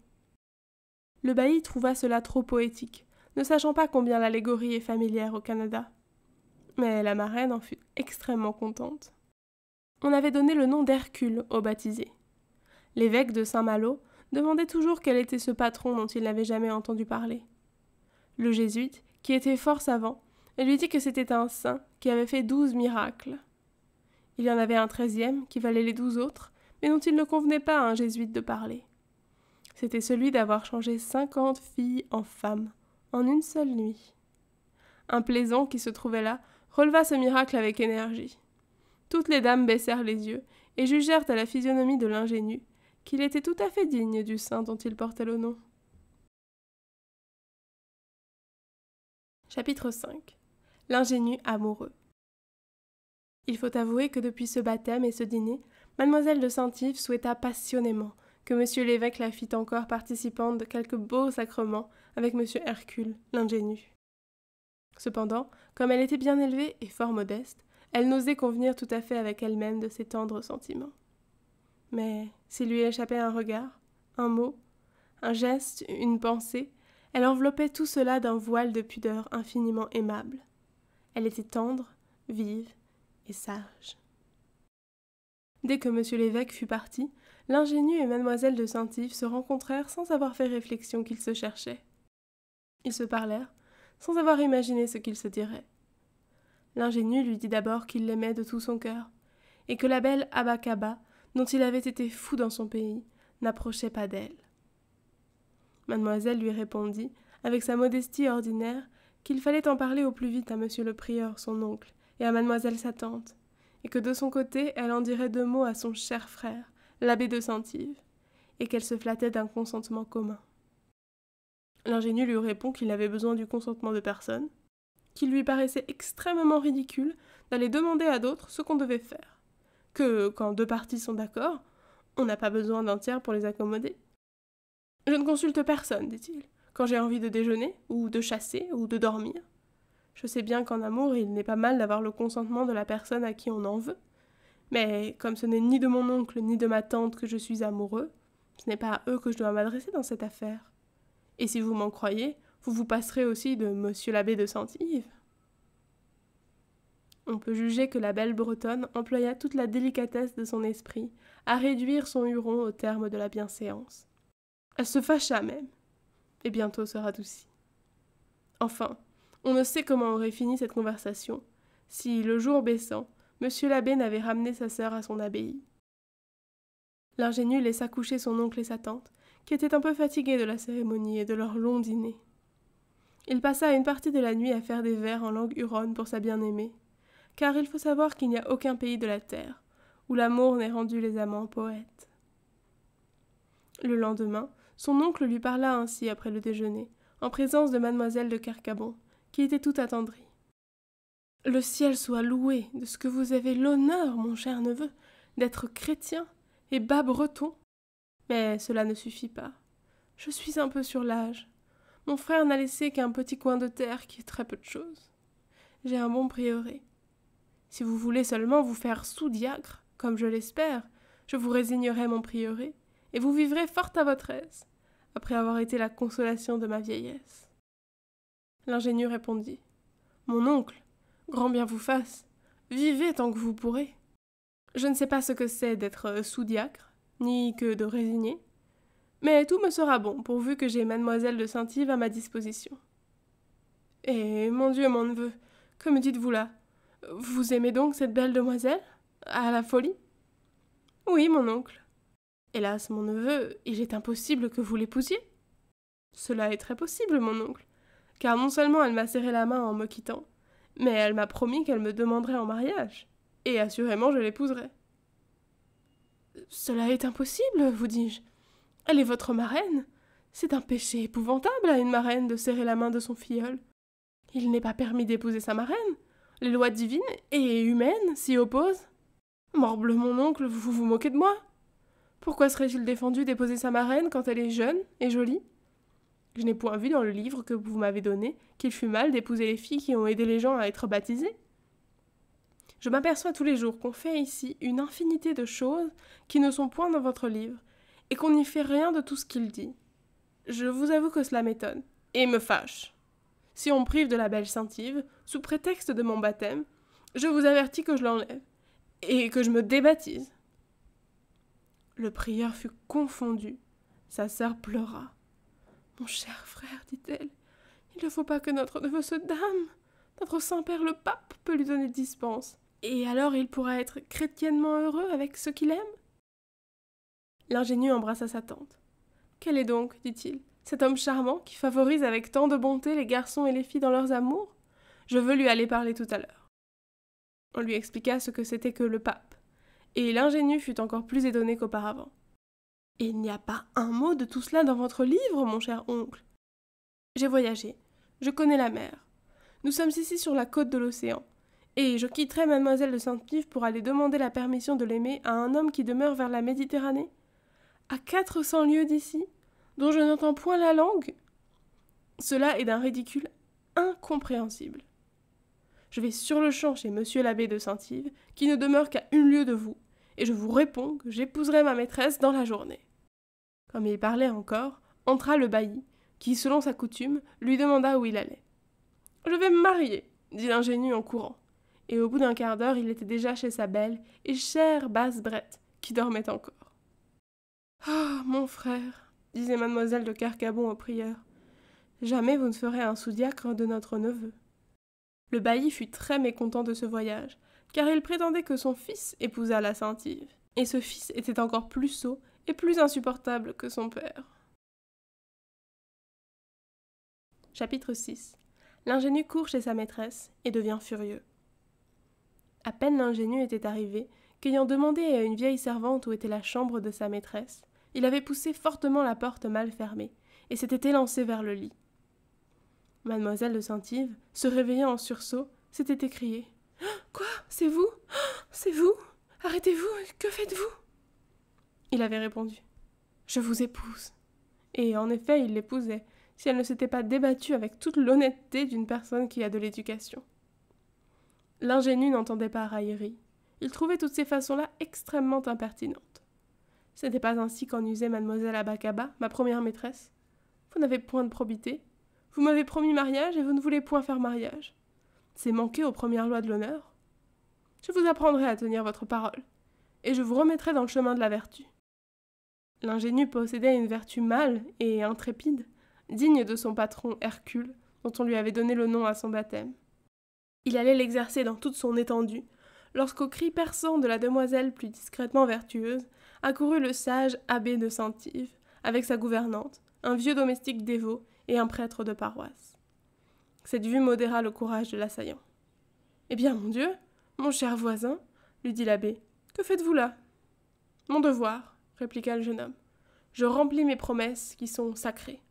Le bailli trouva cela trop poétique, ne sachant pas combien l'allégorie est familière au Canada. Mais la marraine en fut extrêmement contente. On avait donné le nom d'Hercule au baptisé. L'évêque de Saint-Malo demandait toujours quel était ce patron dont il n'avait jamais entendu parler. Le jésuite, qui était fort savant, lui dit que c'était un saint qui avait fait douze miracles. Il y en avait un treizième qui valait les douze autres, mais dont il ne convenait pas à un jésuite de parler. C'était celui d'avoir changé cinquante filles en femmes, en une seule nuit. Un plaisant qui se trouvait là releva ce miracle avec énergie. Toutes les dames baissèrent les yeux et jugèrent à la physionomie de l'ingénue qu'il était tout à fait digne du saint dont il portait le nom. Chapitre 5 L'ingénu amoureux. Il faut avouer que depuis ce baptême et ce dîner, Mademoiselle de Saint-Yves souhaita passionnément que Monsieur l'évêque la fît encore participante de quelques beaux sacrements avec Monsieur Hercule, l'ingénu. Cependant, comme elle était bien élevée et fort modeste, elle n'osait convenir tout à fait avec elle-même de ses tendres sentiments. Mais s'il lui échappait un regard, un mot, un geste, une pensée, elle enveloppait tout cela d'un voile de pudeur infiniment aimable. Elle était tendre, vive et sage. Dès que M. l'évêque fut parti, l'ingénu et mademoiselle de Saint-Yves se rencontrèrent sans avoir fait réflexion qu'ils se cherchaient. Ils se parlèrent, sans avoir imaginé ce qu'ils se diraient. L'ingénu lui dit d'abord qu'il l'aimait de tout son cœur, et que la belle Abacaba dont il avait été fou dans son pays, n'approchait pas d'elle. Mademoiselle lui répondit, avec sa modestie ordinaire, qu'il fallait en parler au plus vite à monsieur le prieur, son oncle, et à mademoiselle sa tante, et que de son côté elle en dirait deux mots à son cher frère, l'abbé de Saint-Yves, et qu'elle se flattait d'un consentement commun. L'ingénu lui répond qu'il avait besoin du consentement de personne, qu'il lui paraissait extrêmement ridicule d'aller demander à d'autres ce qu'on devait faire que quand deux parties sont d'accord, on n'a pas besoin d'un tiers pour les accommoder. Je ne consulte personne, dit-il, quand j'ai envie de déjeuner, ou de chasser, ou de dormir. Je sais bien qu'en amour, il n'est pas mal d'avoir le consentement de la personne à qui on en veut, mais comme ce n'est ni de mon oncle ni de ma tante que je suis amoureux, ce n'est pas à eux que je dois m'adresser dans cette affaire. Et si vous m'en croyez, vous vous passerez aussi de monsieur l'abbé de Saint-Yves on peut juger que la belle Bretonne employa toute la délicatesse de son esprit à réduire son Huron au terme de la bienséance. Elle se fâcha même, et bientôt se radoucit. Enfin, on ne sait comment aurait fini cette conversation, si, le jour baissant, M. l'abbé n'avait ramené sa sœur à son abbaye. L'ingénu laissa coucher son oncle et sa tante, qui étaient un peu fatigués de la cérémonie et de leur long dîner. Il passa une partie de la nuit à faire des vers en langue huronne pour sa bien-aimée, car il faut savoir qu'il n'y a aucun pays de la terre où l'amour n'ait rendu les amants poètes. Le lendemain, son oncle lui parla ainsi après le déjeuner, en présence de mademoiselle de Carcabon, qui était tout attendrie. Le ciel soit loué de ce que vous avez l'honneur, mon cher neveu, d'être chrétien et bas breton. Mais cela ne suffit pas. Je suis un peu sur l'âge. Mon frère n'a laissé qu'un petit coin de terre qui est très peu de chose. J'ai un bon prieuré, si vous voulez seulement vous faire sous-diacre, comme je l'espère, je vous résignerai mon prieuré, et vous vivrez fort à votre aise, après avoir été la consolation de ma vieillesse. L'ingénieur répondit. Mon oncle, grand bien vous fasse, vivez tant que vous pourrez. Je ne sais pas ce que c'est d'être euh, sous-diacre, ni que de résigner, mais tout me sera bon pourvu que j'ai mademoiselle de Saint-Yves à ma disposition. Eh mon Dieu, mon neveu, que me dites-vous là vous aimez donc cette belle demoiselle À la folie Oui, mon oncle. Hélas, mon neveu, il est impossible que vous l'épousiez. Cela est très possible, mon oncle, car non seulement elle m'a serré la main en me quittant, mais elle m'a promis qu'elle me demanderait en mariage, et assurément je l'épouserai. Cela est impossible, vous dis-je. Elle est votre marraine. C'est un péché épouvantable à une marraine de serrer la main de son filleul. Il n'est pas permis d'épouser sa marraine. Les lois divines et humaines s'y opposent Morble mon oncle, vous vous moquez de moi Pourquoi serait-il défendu d'épouser sa marraine quand elle est jeune et jolie Je n'ai point vu dans le livre que vous m'avez donné qu'il fût mal d'épouser les filles qui ont aidé les gens à être baptisés. Je m'aperçois tous les jours qu'on fait ici une infinité de choses qui ne sont point dans votre livre, et qu'on n'y fait rien de tout ce qu'il dit. Je vous avoue que cela m'étonne, et me fâche si on prive de la belle Yves, sous prétexte de mon baptême, je vous avertis que je l'enlève, et que je me débaptise. Le prieur fut confondu. Sa sœur pleura. Mon cher frère, dit-elle, il ne faut pas que notre neveu se dame. Notre Saint-Père le Pape peut lui donner dispense. Et alors il pourra être chrétiennement heureux avec ceux qu'il aime L'ingénieux embrassa sa tante. Quel est donc, dit-il, cet homme charmant qui favorise avec tant de bonté les garçons et les filles dans leurs amours Je veux lui aller parler tout à l'heure. On lui expliqua ce que c'était que le pape, et l'ingénu fut encore plus étonné qu'auparavant. Il n'y a pas un mot de tout cela dans votre livre, mon cher oncle. J'ai voyagé, je connais la mer. Nous sommes ici sur la côte de l'océan, et je quitterai mademoiselle de Sainte-Pive pour aller demander la permission de l'aimer à un homme qui demeure vers la Méditerranée. À quatre cents lieues d'ici dont je n'entends point la langue Cela est d'un ridicule incompréhensible. Je vais sur le champ chez monsieur l'abbé de Saint-Yves, qui ne demeure qu'à une lieue de vous, et je vous réponds que j'épouserai ma maîtresse dans la journée. Comme il parlait encore, entra le bailli, qui, selon sa coutume, lui demanda où il allait. Je vais me marier, dit l'ingénu en courant. Et au bout d'un quart d'heure, il était déjà chez sa belle et chère basse brette, qui dormait encore. Ah, mon frère, disait mademoiselle de Carcabon au prieur. Jamais vous ne ferez un sous-diacre de notre neveu. Le bailli fut très mécontent de ce voyage, car il prétendait que son fils épousa la saintive, et ce fils était encore plus sot et plus insupportable que son père. Chapitre 6 L'ingénu court chez sa maîtresse et devient furieux. À peine l'ingénu était arrivé qu'ayant demandé à une vieille servante où était la chambre de sa maîtresse, il avait poussé fortement la porte mal fermée, et s'était élancé vers le lit. Mademoiselle de Saint-Yves, se réveillant en sursaut, s'était écriée. Quoi C'est vous C'est vous Arrêtez-vous Que faites-vous Il avait répondu. Je vous épouse. Et en effet, il l'épousait, si elle ne s'était pas débattue avec toute l'honnêteté d'une personne qui a de l'éducation. L'ingénue n'entendait pas raillerie. Il trouvait toutes ces façons-là extrêmement impertinentes. Ce n'était pas ainsi qu'en usait mademoiselle Abacaba, ma première maîtresse. Vous n'avez point de probité. Vous m'avez promis mariage et vous ne voulez point faire mariage. C'est manquer aux premières lois de l'honneur. Je vous apprendrai à tenir votre parole, et je vous remettrai dans le chemin de la vertu. L'ingénu possédait une vertu mâle et intrépide, digne de son patron Hercule, dont on lui avait donné le nom à son baptême. Il allait l'exercer dans toute son étendue, lorsqu'au cri perçant de la demoiselle plus discrètement vertueuse, accourut le sage abbé de Saint-Yves, avec sa gouvernante, un vieux domestique dévot et un prêtre de paroisse. Cette vue modéra le courage de l'assaillant. Eh bien, mon Dieu, mon cher voisin, lui dit l'abbé, que faites-vous là Mon devoir, répliqua le jeune homme. Je remplis mes promesses qui sont sacrées.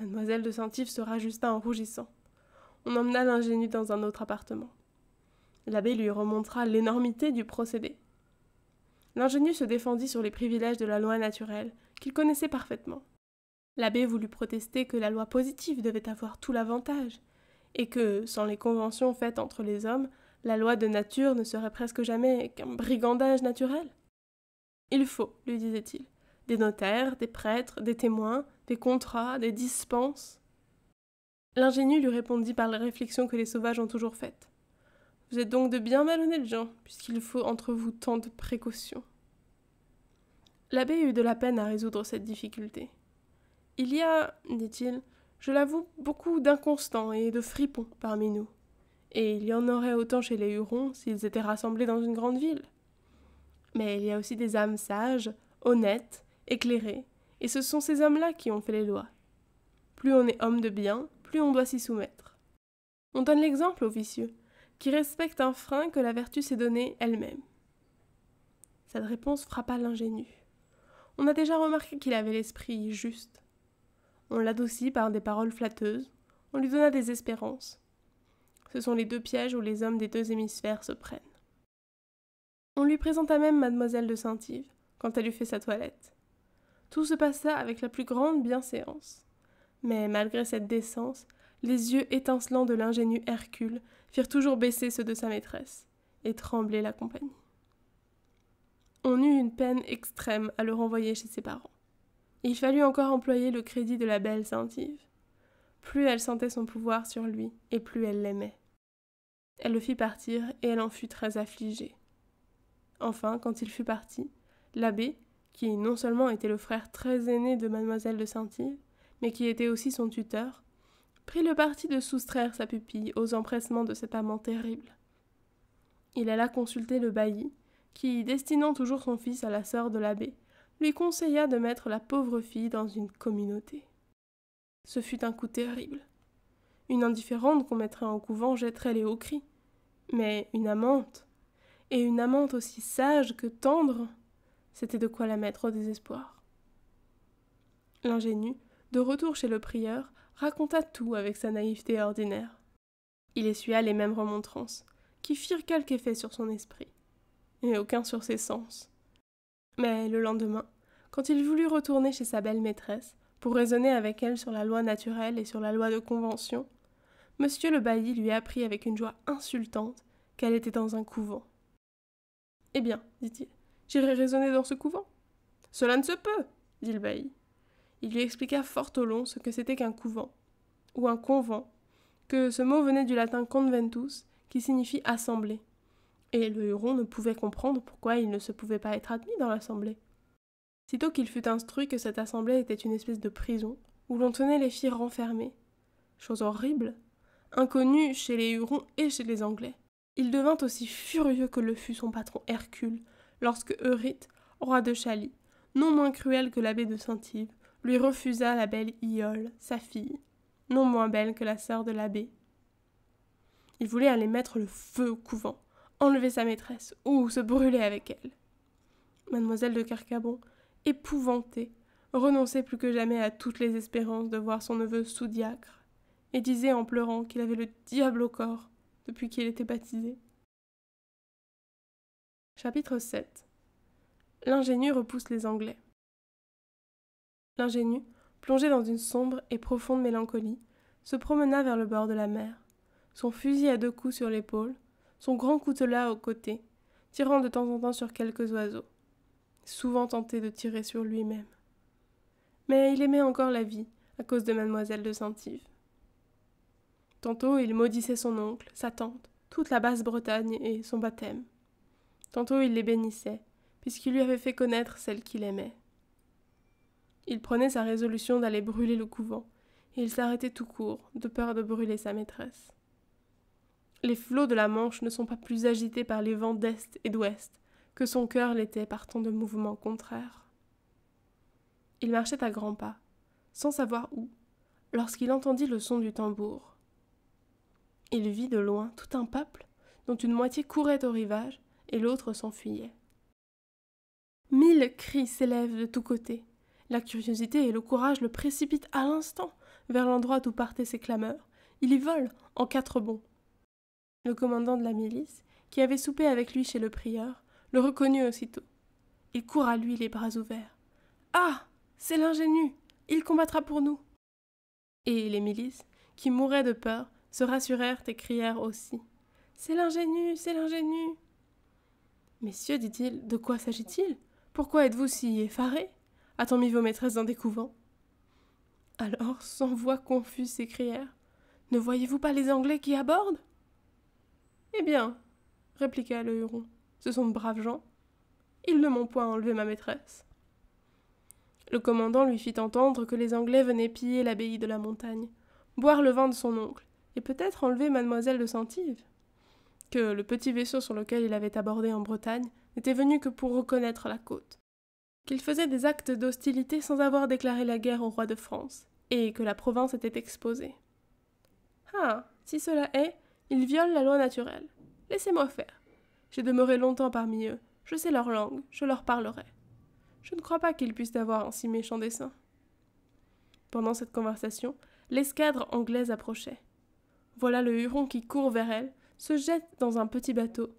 Mademoiselle de Saint-Yves se rajusta en rougissant. On emmena l'ingénu dans un autre appartement. L'abbé lui remontra l'énormité du procédé. L'ingénu se défendit sur les privilèges de la loi naturelle, qu'il connaissait parfaitement. L'abbé voulut protester que la loi positive devait avoir tout l'avantage, et que, sans les conventions faites entre les hommes, la loi de nature ne serait presque jamais qu'un brigandage naturel. Il faut, lui disait-il, des notaires, des prêtres, des témoins, des contrats, des dispenses. L'ingénu lui répondit par les réflexions que les sauvages ont toujours faites. Vous êtes donc de bien malhonnêtes gens, puisqu'il faut entre vous tant de précautions. L'abbé eut de la peine à résoudre cette difficulté. Il y a, dit-il, je l'avoue, beaucoup d'inconstants et de fripons parmi nous. Et il y en aurait autant chez les Hurons s'ils étaient rassemblés dans une grande ville. Mais il y a aussi des âmes sages, honnêtes, éclairées, et ce sont ces hommes-là qui ont fait les lois. Plus on est homme de bien, plus on doit s'y soumettre. On donne l'exemple aux vicieux, qui respecte un frein que la vertu s'est donné elle-même. Cette réponse frappa l'ingénue. On a déjà remarqué qu'il avait l'esprit juste. On l'adoucit par des paroles flatteuses, on lui donna des espérances. Ce sont les deux pièges où les hommes des deux hémisphères se prennent. On lui présenta même mademoiselle de Saint-Yves, quand elle eut fait sa toilette. Tout se passa avec la plus grande bienséance. Mais malgré cette décence, les yeux étincelants de l'ingénu Hercule firent toujours baisser ceux de sa maîtresse, et trembler la compagnie. On eut une peine extrême à le renvoyer chez ses parents. Il fallut encore employer le crédit de la belle Saint-Yves. Plus elle sentait son pouvoir sur lui, et plus elle l'aimait. Elle le fit partir, et elle en fut très affligée. Enfin, quand il fut parti, l'abbé, qui non seulement était le frère très aîné de mademoiselle de Saint-Yves, mais qui était aussi son tuteur, prit le parti de soustraire sa pupille aux empressements de cet amant terrible. Il alla consulter le bailli, qui, destinant toujours son fils à la sœur de l'abbé, lui conseilla de mettre la pauvre fille dans une communauté. Ce fut un coup terrible. Une indifférente qu'on mettrait en couvent jetterait les hauts cris. Mais une amante, et une amante aussi sage que tendre, c'était de quoi la mettre au désespoir. L'ingénu, de retour chez le prieur, raconta tout avec sa naïveté ordinaire. Il essuya les mêmes remontrances, qui firent quelque effet sur son esprit, et aucun sur ses sens. Mais le lendemain, quand il voulut retourner chez sa belle maîtresse, pour raisonner avec elle sur la loi naturelle et sur la loi de convention, monsieur le bailli lui apprit avec une joie insultante qu'elle était dans un couvent. Eh bien, dit-il, j'irai raisonner dans ce couvent. Cela ne se peut, dit le bailli. Il lui expliqua fort au long ce que c'était qu'un couvent, ou un convent, que ce mot venait du latin conventus, qui signifie assemblée. Et le Huron ne pouvait comprendre pourquoi il ne se pouvait pas être admis dans l'assemblée. Sitôt qu'il fut instruit que cette assemblée était une espèce de prison, où l'on tenait les filles renfermées, chose horrible, inconnue chez les Hurons et chez les Anglais, il devint aussi furieux que le fut son patron Hercule, lorsque Eurite, roi de Chaly, non moins cruel que l'abbé de Saint-Yves, lui refusa la belle Iole, sa fille, non moins belle que la sœur de l'abbé. Il voulait aller mettre le feu au couvent, enlever sa maîtresse ou se brûler avec elle. Mademoiselle de Carcabon, épouvantée, renonçait plus que jamais à toutes les espérances de voir son neveu sous-diacre et disait en pleurant qu'il avait le diable au corps depuis qu'il était baptisé. Chapitre 7 L'ingénieux repousse les Anglais. L'ingénu, plongé dans une sombre et profonde mélancolie, se promena vers le bord de la mer, son fusil à deux coups sur l'épaule, son grand coutelas au côté, tirant de temps en temps sur quelques oiseaux, souvent tenté de tirer sur lui-même. Mais il aimait encore la vie, à cause de mademoiselle de Saint-Yves. Tantôt il maudissait son oncle, sa tante, toute la Basse-Bretagne et son baptême. Tantôt il les bénissait, puisqu'il lui avait fait connaître celle qu'il aimait. Il prenait sa résolution d'aller brûler le couvent, et il s'arrêtait tout court, de peur de brûler sa maîtresse. Les flots de la Manche ne sont pas plus agités par les vents d'est et d'ouest que son cœur l'était par tant de mouvements contraires. Il marchait à grands pas, sans savoir où, lorsqu'il entendit le son du tambour. Il vit de loin tout un peuple dont une moitié courait au rivage et l'autre s'enfuyait. Mille cris s'élèvent de tous côtés, la curiosité et le courage le précipitent à l'instant vers l'endroit où partaient ces clameurs. Il y vole, en quatre bonds. Le commandant de la milice, qui avait soupé avec lui chez le prieur, le reconnut aussitôt. Il court à lui les bras ouverts. Ah C'est l'ingénu Il combattra pour nous Et les milices, qui mouraient de peur, se rassurèrent et crièrent aussi. C'est l'ingénu C'est l'ingénu Messieurs, dit-il, de quoi s'agit-il Pourquoi êtes-vous si effarés a-t-on mis vos maîtresses dans des couvents Alors, sans voix confuse, s'écrièrent Ne voyez-vous pas les Anglais qui abordent Eh bien, répliqua le Huron, ce sont de braves gens. Ils ne m'ont point enlevé ma maîtresse. Le commandant lui fit entendre que les Anglais venaient piller l'abbaye de la montagne, boire le vin de son oncle, et peut-être enlever mademoiselle de Sentive. Que le petit vaisseau sur lequel il avait abordé en Bretagne n'était venu que pour reconnaître la côte, qu'ils faisait des actes d'hostilité sans avoir déclaré la guerre au roi de France, et que la province était exposée. Ah, si cela est, ils violent la loi naturelle. Laissez-moi faire. J'ai demeuré longtemps parmi eux, je sais leur langue, je leur parlerai. Je ne crois pas qu'ils puissent avoir un si méchant dessein. Pendant cette conversation, l'escadre anglaise approchait. Voilà le Huron qui court vers elle, se jette dans un petit bateau,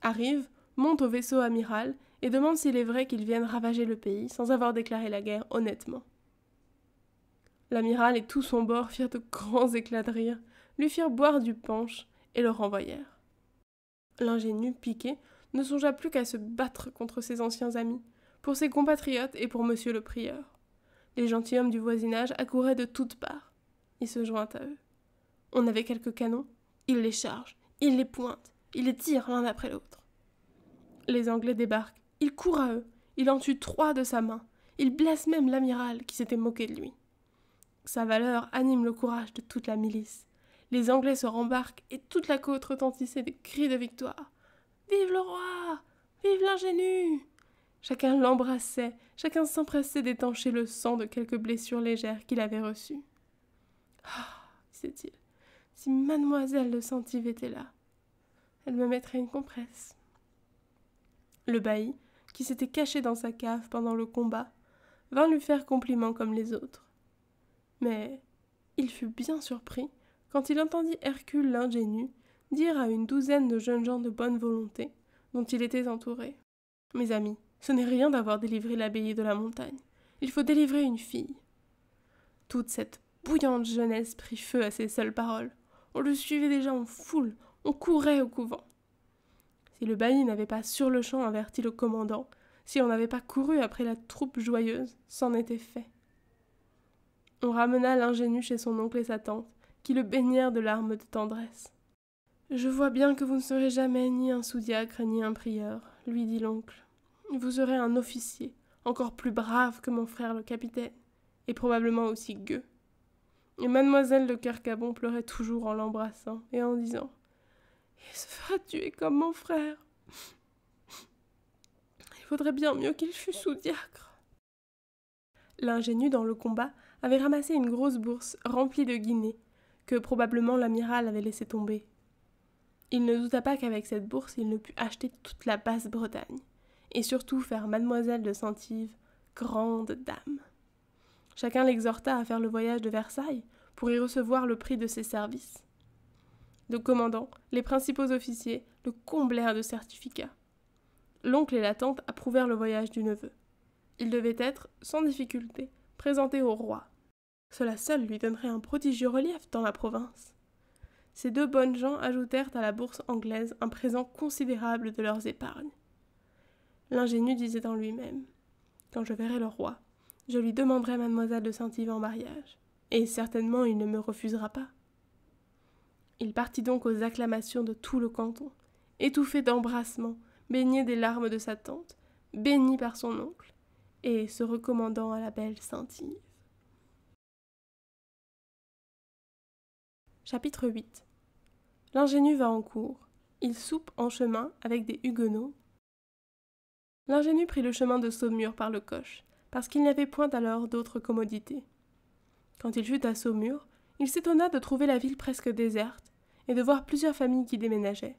arrive, monte au vaisseau amiral et demande s'il est vrai qu'ils viennent ravager le pays sans avoir déclaré la guerre honnêtement. L'amiral et tout son bord firent de grands éclats de rire, lui firent boire du punch et le renvoyèrent. L'ingénu, piqué, ne songea plus qu'à se battre contre ses anciens amis, pour ses compatriotes et pour monsieur le prieur. Les gentilshommes du voisinage accouraient de toutes parts. Il se joint à eux. On avait quelques canons, il les charge, il les pointe, il les tire l'un après l'autre. Les Anglais débarquent, il court à eux, il en tue trois de sa main, il blesse même l'amiral qui s'était moqué de lui. Sa valeur anime le courage de toute la milice. Les Anglais se rembarquent et toute la côte retentissait des cris de victoire. Vive le roi Vive l'ingénu Chacun l'embrassait, chacun s'empressait d'étancher le sang de quelques blessures légères qu'il avait reçues. Ah oh, disait-il, si mademoiselle de Saint-Yves était là, elle me mettrait une compresse. Le bailli, qui s'était caché dans sa cave pendant le combat, vint lui faire compliment comme les autres. Mais il fut bien surpris quand il entendit Hercule l'ingénu dire à une douzaine de jeunes gens de bonne volonté dont il était entouré. Mes amis, ce n'est rien d'avoir délivré l'abbaye de la montagne. Il faut délivrer une fille. Toute cette bouillante jeunesse prit feu à ses seules paroles. On le suivait déjà en foule, on courait au couvent si le bailli n'avait pas sur le champ averti le commandant, si on n'avait pas couru après la troupe joyeuse, c'en était fait. On ramena l'ingénu chez son oncle et sa tante, qui le baignèrent de larmes de tendresse. Je vois bien que vous ne serez jamais ni un sous-diacre ni un prieur, lui dit l'oncle. Vous serez un officier, encore plus brave que mon frère le capitaine, et probablement aussi gueux. Et mademoiselle de Carcabon pleurait toujours en l'embrassant et en disant il se fera tuer comme mon frère. Il faudrait bien mieux qu'il fût sous-diacre. L'ingénu dans le combat avait ramassé une grosse bourse remplie de guinées, que probablement l'amiral avait laissé tomber. Il ne douta pas qu'avec cette bourse il ne pût acheter toute la Basse-Bretagne, et surtout faire mademoiselle de Saint-Yves grande dame. Chacun l'exhorta à faire le voyage de Versailles pour y recevoir le prix de ses services de commandant, les principaux officiers le comblèrent de certificats. L'oncle et la tante approuvèrent le voyage du neveu. Il devait être, sans difficulté, présenté au roi. Cela seul lui donnerait un prodigieux relief dans la province. Ces deux bonnes gens ajoutèrent à la bourse anglaise un présent considérable de leurs épargnes. L'ingénu disait en lui-même Quand je verrai le roi, je lui demanderai mademoiselle de Saint-Yves en mariage, et certainement il ne me refusera pas. Il partit donc aux acclamations de tout le canton, étouffé d'embrassements, baigné des larmes de sa tante, béni par son oncle, et se recommandant à la belle saint yves Chapitre 8 L'ingénu va en cours. Il soupe en chemin avec des huguenots. L'ingénu prit le chemin de Saumur par le coche, parce qu'il n'y avait point alors d'autre commodité. Quand il fut à Saumur, il s'étonna de trouver la ville presque déserte et de voir plusieurs familles qui déménageaient.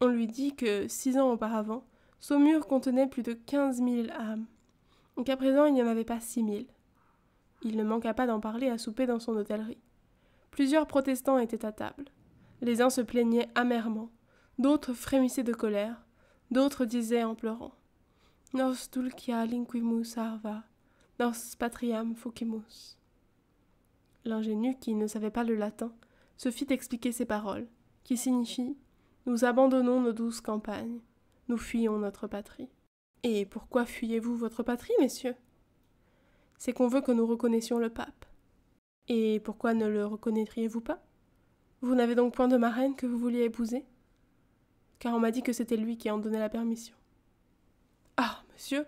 On lui dit que, six ans auparavant, Saumur contenait plus de quinze mille âmes, et qu'à présent il n'y en avait pas six mille. Il ne manqua pas d'en parler à souper dans son hôtellerie. Plusieurs protestants étaient à table. Les uns se plaignaient amèrement, d'autres frémissaient de colère, d'autres disaient en pleurant Nos dulcia linquimus arva, nos patriam focimus » L'ingénu, qui ne savait pas le latin, se fit expliquer ces paroles, qui signifient Nous abandonnons nos douces campagnes, nous fuyons notre patrie. Et pourquoi fuyez-vous votre patrie, messieurs C'est qu'on veut que nous reconnaissions le pape. Et pourquoi ne le reconnaîtriez-vous pas Vous n'avez donc point de marraine que vous vouliez épouser Car on m'a dit que c'était lui qui en donnait la permission. Ah, monsieur,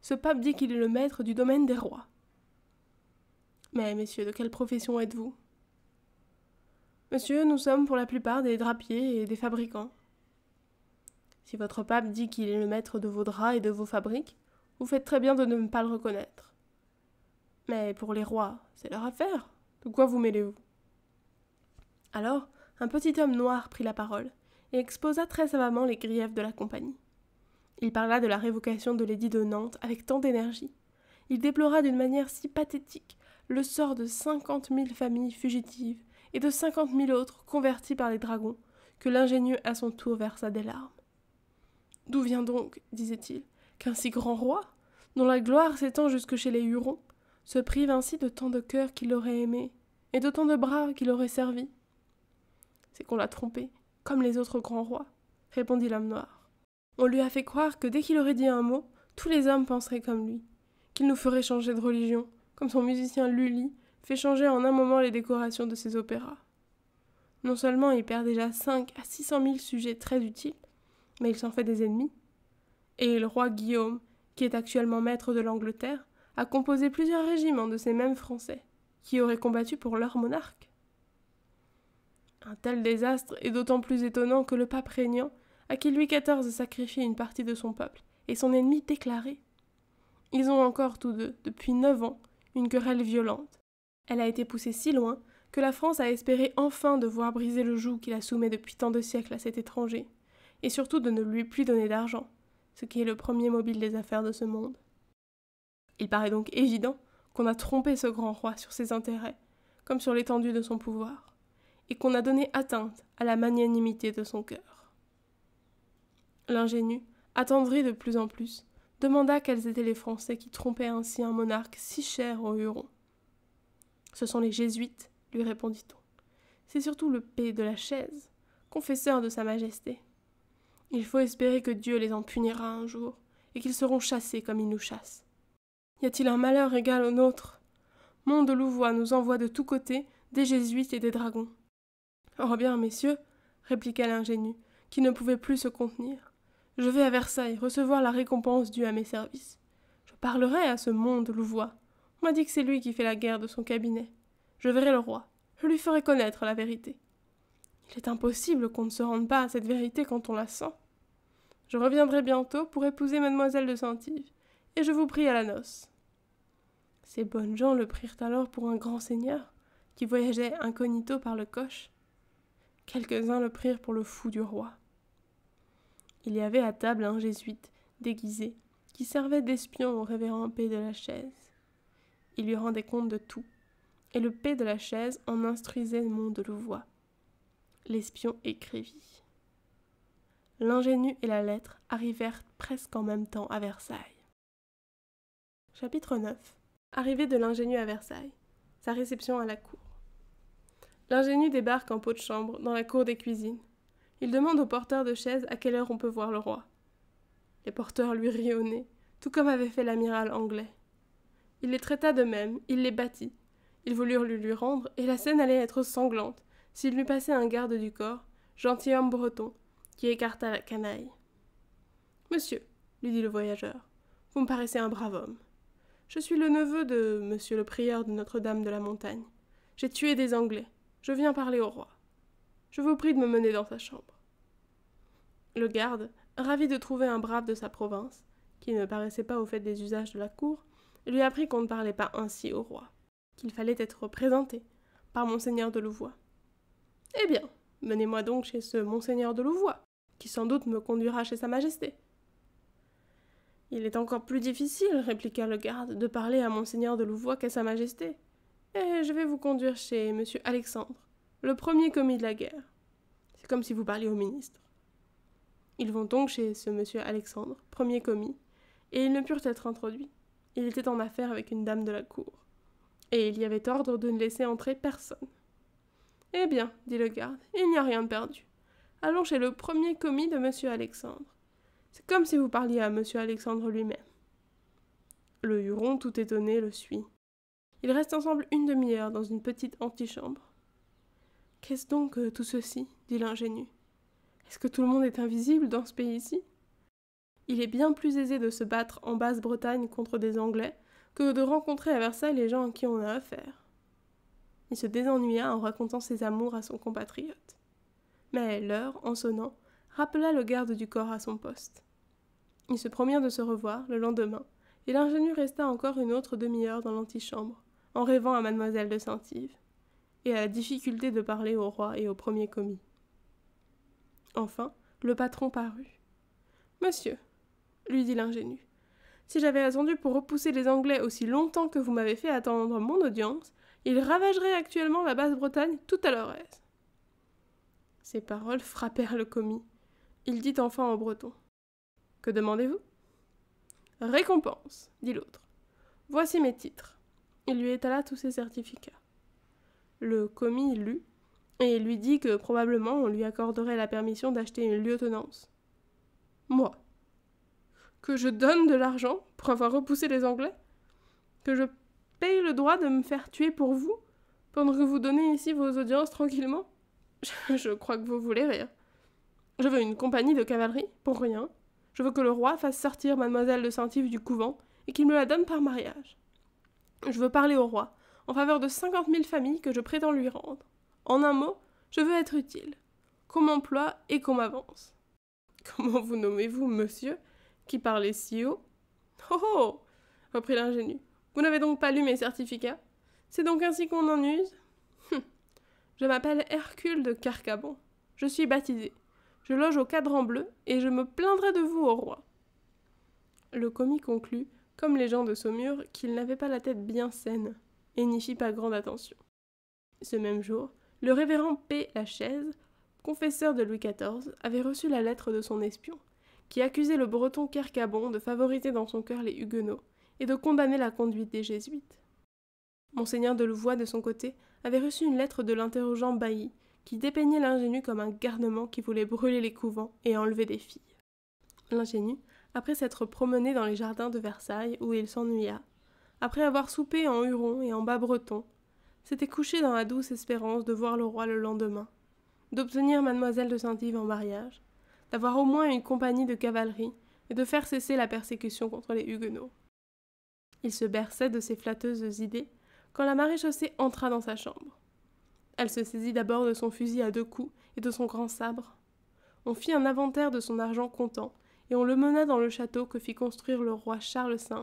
ce pape dit qu'il est le maître du domaine des rois. Mais messieurs, de quelle profession êtes-vous Monsieur, nous sommes pour la plupart des drapiers et des fabricants. Si votre pape dit qu'il est le maître de vos draps et de vos fabriques, vous faites très bien de ne pas le reconnaître. Mais pour les rois, c'est leur affaire. De quoi vous mêlez-vous Alors, un petit homme noir prit la parole et exposa très savamment les griefs de la compagnie. Il parla de la révocation de l'édit de Nantes avec tant d'énergie. Il déplora d'une manière si pathétique le sort de cinquante mille familles fugitives et de cinquante mille autres converties par les dragons, que l'ingénieux à son tour versa des larmes. D'où vient donc, disait-il, qu'un si grand roi, dont la gloire s'étend jusque chez les Hurons, se prive ainsi de tant de cœurs qu'il aurait aimés et de tant de bras qu'il aurait servi C'est qu'on l'a trompé, comme les autres grands rois, répondit l'homme noir. On lui a fait croire que dès qu'il aurait dit un mot, tous les hommes penseraient comme lui, qu'il nous ferait changer de religion, comme son musicien Lully, fait changer en un moment les décorations de ses opéras. Non seulement il perd déjà cinq à six cent mille sujets très utiles, mais il s'en fait des ennemis. Et le roi Guillaume, qui est actuellement maître de l'Angleterre, a composé plusieurs régiments de ces mêmes Français, qui auraient combattu pour leur monarque. Un tel désastre est d'autant plus étonnant que le pape régnant, à qui Louis XIV sacrifie une partie de son peuple, est son ennemi déclaré. Ils ont encore tous deux, depuis neuf ans, une querelle violente. Elle a été poussée si loin que la France a espéré enfin de voir briser le joug qui a soumet depuis tant de siècles à cet étranger, et surtout de ne lui plus donner d'argent, ce qui est le premier mobile des affaires de ce monde. Il paraît donc évident qu'on a trompé ce grand roi sur ses intérêts, comme sur l'étendue de son pouvoir, et qu'on a donné atteinte à la magnanimité de son cœur. L'ingénu, attendrit de plus en plus, demanda quels étaient les Français qui trompaient ainsi un monarque si cher aux Hurons. Ce sont les Jésuites, lui répondit-on. C'est surtout le P de la chaise, confesseur de Sa Majesté. Il faut espérer que Dieu les en punira un jour, et qu'ils seront chassés comme ils nous chassent. Y a-t-il un malheur égal au nôtre Mont de Louvois nous envoie de tous côtés des jésuites et des dragons. Or oh bien, messieurs, répliqua l'ingénu, qui ne pouvait plus se contenir. Je vais à Versailles recevoir la récompense due à mes services. Je parlerai à ce monde louvois. On m'a dit que c'est lui qui fait la guerre de son cabinet. Je verrai le roi. Je lui ferai connaître la vérité. Il est impossible qu'on ne se rende pas à cette vérité quand on la sent. Je reviendrai bientôt pour épouser mademoiselle de Saint-Yves. et je vous prie à la noce. Ces bonnes gens le prirent alors pour un grand seigneur, qui voyageait incognito par le coche. Quelques-uns le prirent pour le fou du roi. Il y avait à table un jésuite, déguisé, qui servait d'espion au révérend P. de la chaise. Il lui rendait compte de tout, et le P. de la chaise en instruisait de Louvois. L'espion écrivit. L'ingénu et la lettre arrivèrent presque en même temps à Versailles. Chapitre 9 Arrivée de l'ingénu à Versailles. Sa réception à la cour. L'ingénu débarque en peau de chambre dans la cour des cuisines. Il demande au porteur de chaises à quelle heure on peut voir le roi. Les porteurs lui riaient au nez, tout comme avait fait l'amiral anglais. Il les traita de même, il les battit. Ils voulurent lui rendre, et la scène allait être sanglante, s'il lui passait un garde du corps, gentilhomme breton, qui écarta la canaille. Monsieur, lui dit le voyageur, vous me paraissez un brave homme. Je suis le neveu de monsieur le prieur de Notre-Dame de la Montagne. J'ai tué des Anglais. Je viens parler au roi. Je vous prie de me mener dans sa chambre. Le garde, ravi de trouver un brave de sa province, qui ne paraissait pas au fait des usages de la cour, lui apprit qu'on ne parlait pas ainsi au roi, qu'il fallait être présenté par monseigneur de Louvois. Eh bien, menez-moi donc chez ce monseigneur de Louvois, qui sans doute me conduira chez Sa Majesté. Il est encore plus difficile, répliqua le garde, de parler à monseigneur de Louvois qu'à Sa Majesté. Et eh, je vais vous conduire chez monsieur Alexandre, le premier commis de la guerre. C'est comme si vous parliez au ministre. Ils vont donc chez ce monsieur Alexandre, premier commis, et ils ne purent être introduits. Il était en affaire avec une dame de la cour, et il y avait ordre de ne laisser entrer personne. Eh bien, dit le garde, il n'y a rien de perdu. Allons chez le premier commis de monsieur Alexandre. C'est comme si vous parliez à monsieur Alexandre lui-même. Le Huron, tout étonné, le suit. Ils restent ensemble une demi-heure dans une petite antichambre. Qu'est-ce donc euh, tout ceci dit l'ingénu. Est-ce que tout le monde est invisible dans ce pays-ci Il est bien plus aisé de se battre en Basse-Bretagne contre des Anglais que de rencontrer à Versailles les gens à qui on a affaire. Il se désennuya en racontant ses amours à son compatriote. Mais l'heure, en sonnant, rappela le garde du corps à son poste. Ils se promirent de se revoir le lendemain, et l'ingénu resta encore une autre demi-heure dans l'antichambre, en rêvant à mademoiselle de Saint-Yves et à la difficulté de parler au roi et au premier commis. Enfin, le patron parut. Monsieur, lui dit l'ingénu, si j'avais attendu pour repousser les Anglais aussi longtemps que vous m'avez fait attendre mon audience, ils ravageraient actuellement la Basse-Bretagne tout à leur aise. Ces paroles frappèrent le commis. Il dit enfin en breton. Que demandez-vous Récompense, dit l'autre. Voici mes titres. Il lui étala tous ses certificats. Le commis lut et lui dit que probablement on lui accorderait la permission d'acheter une lieutenance. Moi Que je donne de l'argent pour avoir repoussé les Anglais Que je paye le droit de me faire tuer pour vous pendant que vous donnez ici vos audiences tranquillement Je crois que vous voulez rire. Je veux une compagnie de cavalerie, pour rien. Je veux que le roi fasse sortir mademoiselle de Saint-Yves du couvent et qu'il me la donne par mariage. Je veux parler au roi, en faveur de cinquante mille familles que je prétends lui rendre. En un mot, je veux être utile. Qu'on m'emploie et qu'on m'avance. Comment vous nommez-vous, monsieur, qui parlez si haut Oh oh, oh reprit l'ingénu. Vous n'avez donc pas lu mes certificats C'est donc ainsi qu'on en use hum. Je m'appelle Hercule de Carcabon. Je suis baptisé. Je loge au cadran bleu et je me plaindrai de vous au roi. Le commis conclut, comme les gens de Saumur, qu'il n'avait pas la tête bien saine et n'y fit pas grande attention. Ce même jour, le révérend P. Lachaise, confesseur de Louis XIV, avait reçu la lettre de son espion, qui accusait le breton Kercabon de favoriser dans son cœur les Huguenots et de condamner la conduite des Jésuites. Monseigneur de Louvois, de son côté, avait reçu une lettre de l'interrogeant Bailly, qui dépeignait l'ingénu comme un garnement qui voulait brûler les couvents et enlever des filles. L'ingénu, après s'être promené dans les jardins de Versailles où il s'ennuya, après avoir soupé en Huron et en bas breton, s'était couché dans la douce espérance de voir le roi le lendemain, d'obtenir mademoiselle de Saint-Yves en mariage, d'avoir au moins une compagnie de cavalerie et de faire cesser la persécution contre les Huguenots. Il se berçait de ces flatteuses idées quand la maréchaussée entra dans sa chambre. Elle se saisit d'abord de son fusil à deux coups et de son grand sabre. On fit un inventaire de son argent comptant, et on le mena dans le château que fit construire le roi Charles V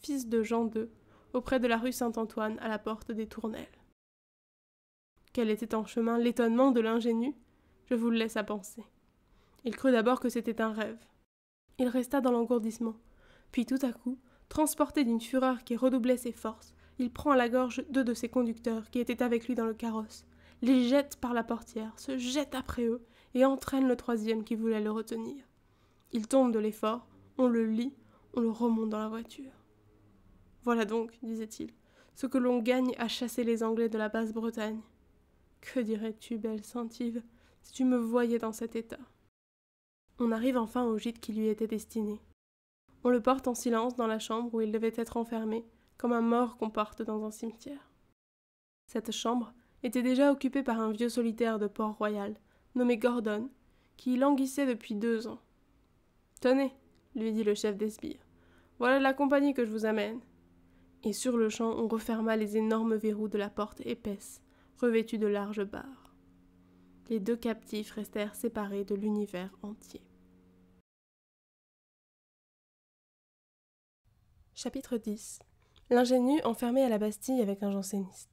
fils de Jean II, auprès de la rue Saint-Antoine à la porte des Tournelles. Quel était en chemin l'étonnement de l'ingénu Je vous le laisse à penser. Il crut d'abord que c'était un rêve. Il resta dans l'engourdissement. Puis tout à coup, transporté d'une fureur qui redoublait ses forces, il prend à la gorge deux de ses conducteurs qui étaient avec lui dans le carrosse, les jette par la portière, se jette après eux et entraîne le troisième qui voulait le retenir. Il tombe de l'effort, on le lit, on le remonte dans la voiture. Voilà donc, disait-il, ce que l'on gagne à chasser les Anglais de la Basse-Bretagne. Que dirais-tu, belle Saint-Yves, si tu me voyais dans cet état On arrive enfin au gîte qui lui était destiné. On le porte en silence dans la chambre où il devait être enfermé, comme un mort qu'on porte dans un cimetière. Cette chambre était déjà occupée par un vieux solitaire de Port-Royal, nommé Gordon, qui languissait depuis deux ans. Tenez, lui dit le chef des sbires, voilà la compagnie que je vous amène et sur le champ on referma les énormes verrous de la porte épaisse, revêtue de larges barres. Les deux captifs restèrent séparés de l'univers entier. Chapitre 10 L'ingénu enfermé à la Bastille avec un janséniste.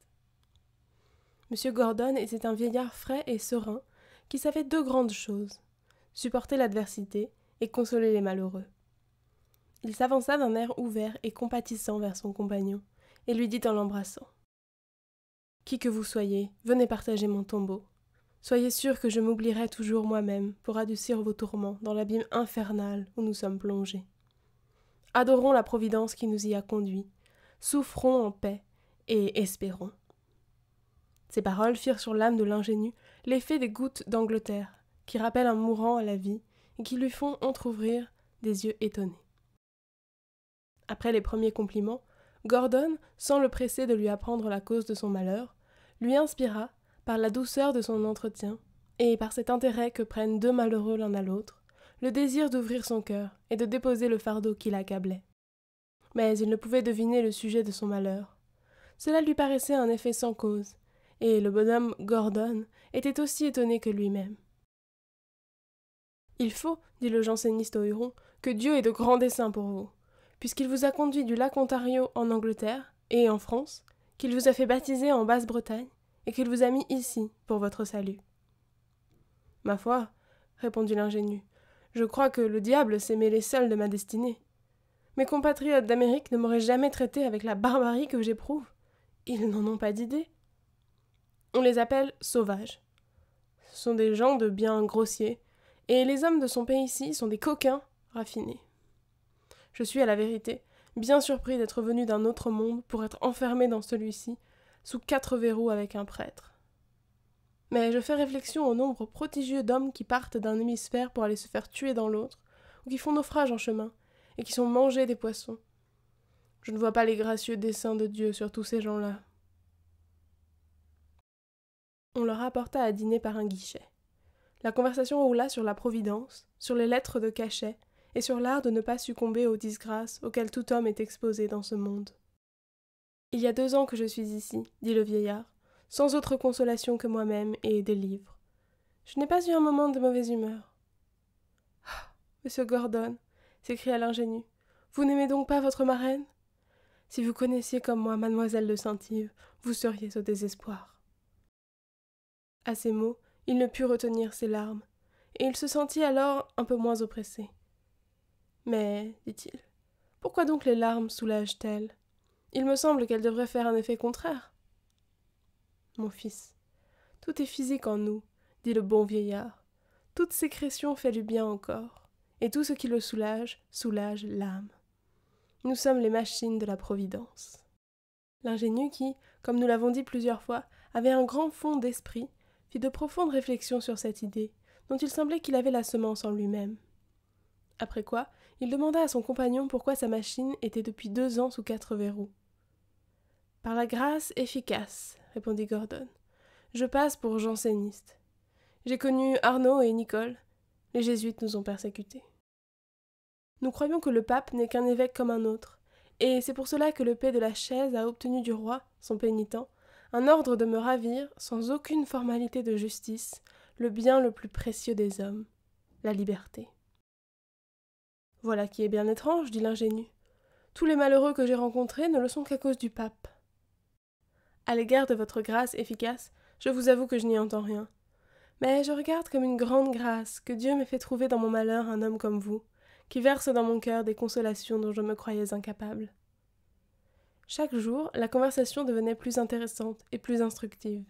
Monsieur Gordon était un vieillard frais et serein qui savait deux grandes choses supporter l'adversité et consoler les malheureux. Il s'avança d'un air ouvert et compatissant vers son compagnon, et lui dit en l'embrassant. Qui que vous soyez, venez partager mon tombeau. Soyez sûr que je m'oublierai toujours moi-même pour adoucir vos tourments dans l'abîme infernal où nous sommes plongés. Adorons la Providence qui nous y a conduits, souffrons en paix et espérons. Ces paroles firent sur l'âme de l'ingénu l'effet des gouttes d'Angleterre, qui rappellent un mourant à la vie et qui lui font entr'ouvrir des yeux étonnés. Après les premiers compliments, Gordon, sans le presser de lui apprendre la cause de son malheur, lui inspira, par la douceur de son entretien, et par cet intérêt que prennent deux malheureux l'un à l'autre, le désir d'ouvrir son cœur et de déposer le fardeau qui l'accablait. Mais il ne pouvait deviner le sujet de son malheur. Cela lui paraissait un effet sans cause, et le bonhomme Gordon était aussi étonné que lui-même. Il faut, dit le janséniste au Huron, que Dieu ait de grands desseins pour vous puisqu'il vous a conduit du lac Ontario en Angleterre et en France, qu'il vous a fait baptiser en Basse-Bretagne, et qu'il vous a mis ici pour votre salut. Ma foi, répondit l'ingénu, je crois que le diable s'est mêlé seul de ma destinée. Mes compatriotes d'Amérique ne m'auraient jamais traité avec la barbarie que j'éprouve. Ils n'en ont pas d'idée. On les appelle sauvages. Ce sont des gens de bien grossiers, et les hommes de son pays-ci sont des coquins raffinés. Je suis à la vérité bien surpris d'être venu d'un autre monde pour être enfermé dans celui-ci, sous quatre verrous avec un prêtre. Mais je fais réflexion au nombre prodigieux d'hommes qui partent d'un hémisphère pour aller se faire tuer dans l'autre, ou qui font naufrage en chemin, et qui sont mangés des poissons. Je ne vois pas les gracieux desseins de Dieu sur tous ces gens-là. On leur apporta à dîner par un guichet. La conversation roula sur la Providence, sur les lettres de cachet, et sur l'art de ne pas succomber aux disgrâces auxquelles tout homme est exposé dans ce monde. Il y a deux ans que je suis ici, dit le vieillard, sans autre consolation que moi-même et des livres. Je n'ai pas eu un moment de mauvaise humeur. Ah, monsieur Gordon, s'écria l'ingénu, vous n'aimez donc pas votre marraine Si vous connaissiez comme moi mademoiselle de Saint-Yves, vous seriez au désespoir. À ces mots, il ne put retenir ses larmes, et il se sentit alors un peu moins oppressé. Mais, dit-il, pourquoi donc les larmes soulagent-elles Il me semble qu'elles devraient faire un effet contraire. Mon fils, tout est physique en nous, dit le bon vieillard. Toute sécrétion fait du bien au corps, et tout ce qui le soulage soulage l'âme. Nous sommes les machines de la Providence. L'ingénu qui, comme nous l'avons dit plusieurs fois, avait un grand fond d'esprit, fit de profondes réflexions sur cette idée, dont il semblait qu'il avait la semence en lui-même. Après quoi, il demanda à son compagnon pourquoi sa machine était depuis deux ans sous quatre verrous. Par la grâce efficace, répondit Gordon. Je passe pour janséniste. J'ai connu Arnaud et Nicole. Les jésuites nous ont persécutés. Nous croyons que le pape n'est qu'un évêque comme un autre, et c'est pour cela que le paix de la chaise a obtenu du roi, son pénitent, un ordre de me ravir, sans aucune formalité de justice, le bien le plus précieux des hommes, la liberté. Voilà qui est bien étrange, dit l'ingénu. Tous les malheureux que j'ai rencontrés ne le sont qu'à cause du pape. À l'égard de votre grâce efficace, je vous avoue que je n'y entends rien. Mais je regarde comme une grande grâce que Dieu m'ait fait trouver dans mon malheur un homme comme vous, qui verse dans mon cœur des consolations dont je me croyais incapable. Chaque jour, la conversation devenait plus intéressante et plus instructive.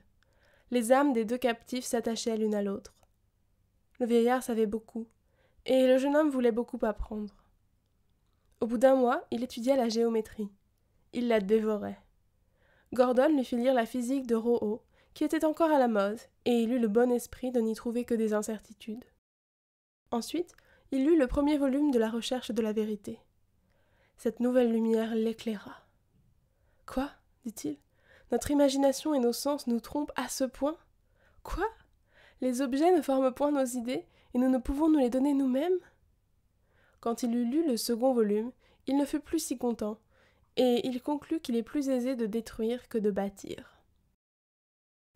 Les âmes des deux captifs s'attachaient l'une à l'autre. Le vieillard savait beaucoup, et le jeune homme voulait beaucoup apprendre. Au bout d'un mois, il étudia la géométrie. Il la dévorait. Gordon lui fit lire la physique de Roho, qui était encore à la mode, et il eut le bon esprit de n'y trouver que des incertitudes. Ensuite, il lut le premier volume de la recherche de la vérité. Cette nouvelle lumière l'éclaira. Quoi dit-il. Notre imagination et nos sens nous trompent à ce point Quoi Les objets ne forment point nos idées, et nous ne pouvons nous les donner nous-mêmes Quand il eut lu le second volume, il ne fut plus si content, et il conclut qu'il est plus aisé de détruire que de bâtir.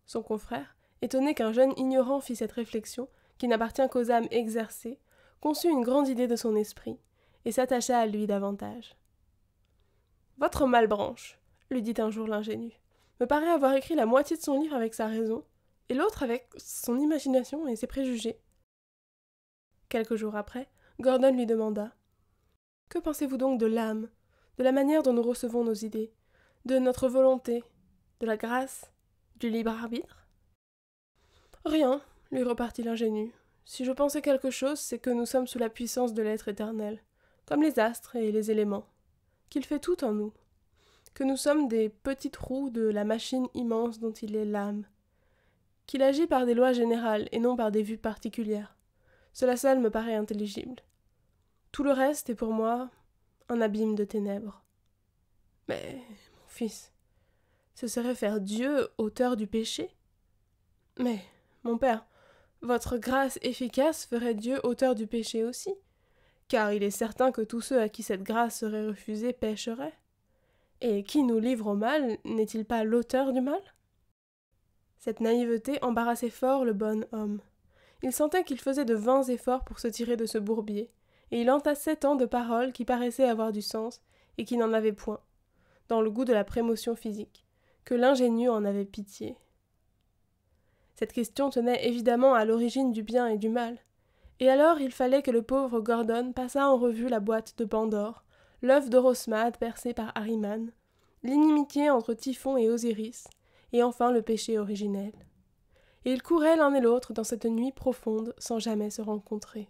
Son confrère, étonné qu'un jeune ignorant fît cette réflexion, qui n'appartient qu'aux âmes exercées, conçut une grande idée de son esprit, et s'attacha à lui davantage. Votre Malbranche, lui dit un jour l'ingénu, me paraît avoir écrit la moitié de son livre avec sa raison, et l'autre avec son imagination et ses préjugés. Quelques jours après, Gordon lui demanda Que pensez-vous donc de l'âme, de la manière dont nous recevons nos idées, de notre volonté, de la grâce, du libre arbitre Rien, lui repartit l'ingénu. Si je pensais quelque chose, c'est que nous sommes sous la puissance de l'être éternel, comme les astres et les éléments, qu'il fait tout en nous, que nous sommes des petites roues de la machine immense dont il est l'âme, qu'il agit par des lois générales et non par des vues particulières, cela seul me paraît intelligible. Tout le reste est pour moi un abîme de ténèbres. Mais, mon fils, ce serait faire Dieu auteur du péché Mais, mon père, votre grâce efficace ferait Dieu auteur du péché aussi, car il est certain que tous ceux à qui cette grâce serait refusée pécheraient. Et qui nous livre au mal n'est-il pas l'auteur du mal Cette naïveté embarrassait fort le bon homme. Il sentait qu'il faisait de vains efforts pour se tirer de ce bourbier, et il entassait tant de paroles qui paraissaient avoir du sens et qui n'en avaient point, dans le goût de la prémotion physique, que l'ingénieux en avait pitié. Cette question tenait évidemment à l'origine du bien et du mal, et alors il fallait que le pauvre Gordon passât en revue la boîte de Pandore, l'œuf d'Orosmade percé par Ariman, l'inimitié entre Typhon et Osiris, et enfin le péché originel et ils couraient l'un et l'autre dans cette nuit profonde sans jamais se rencontrer.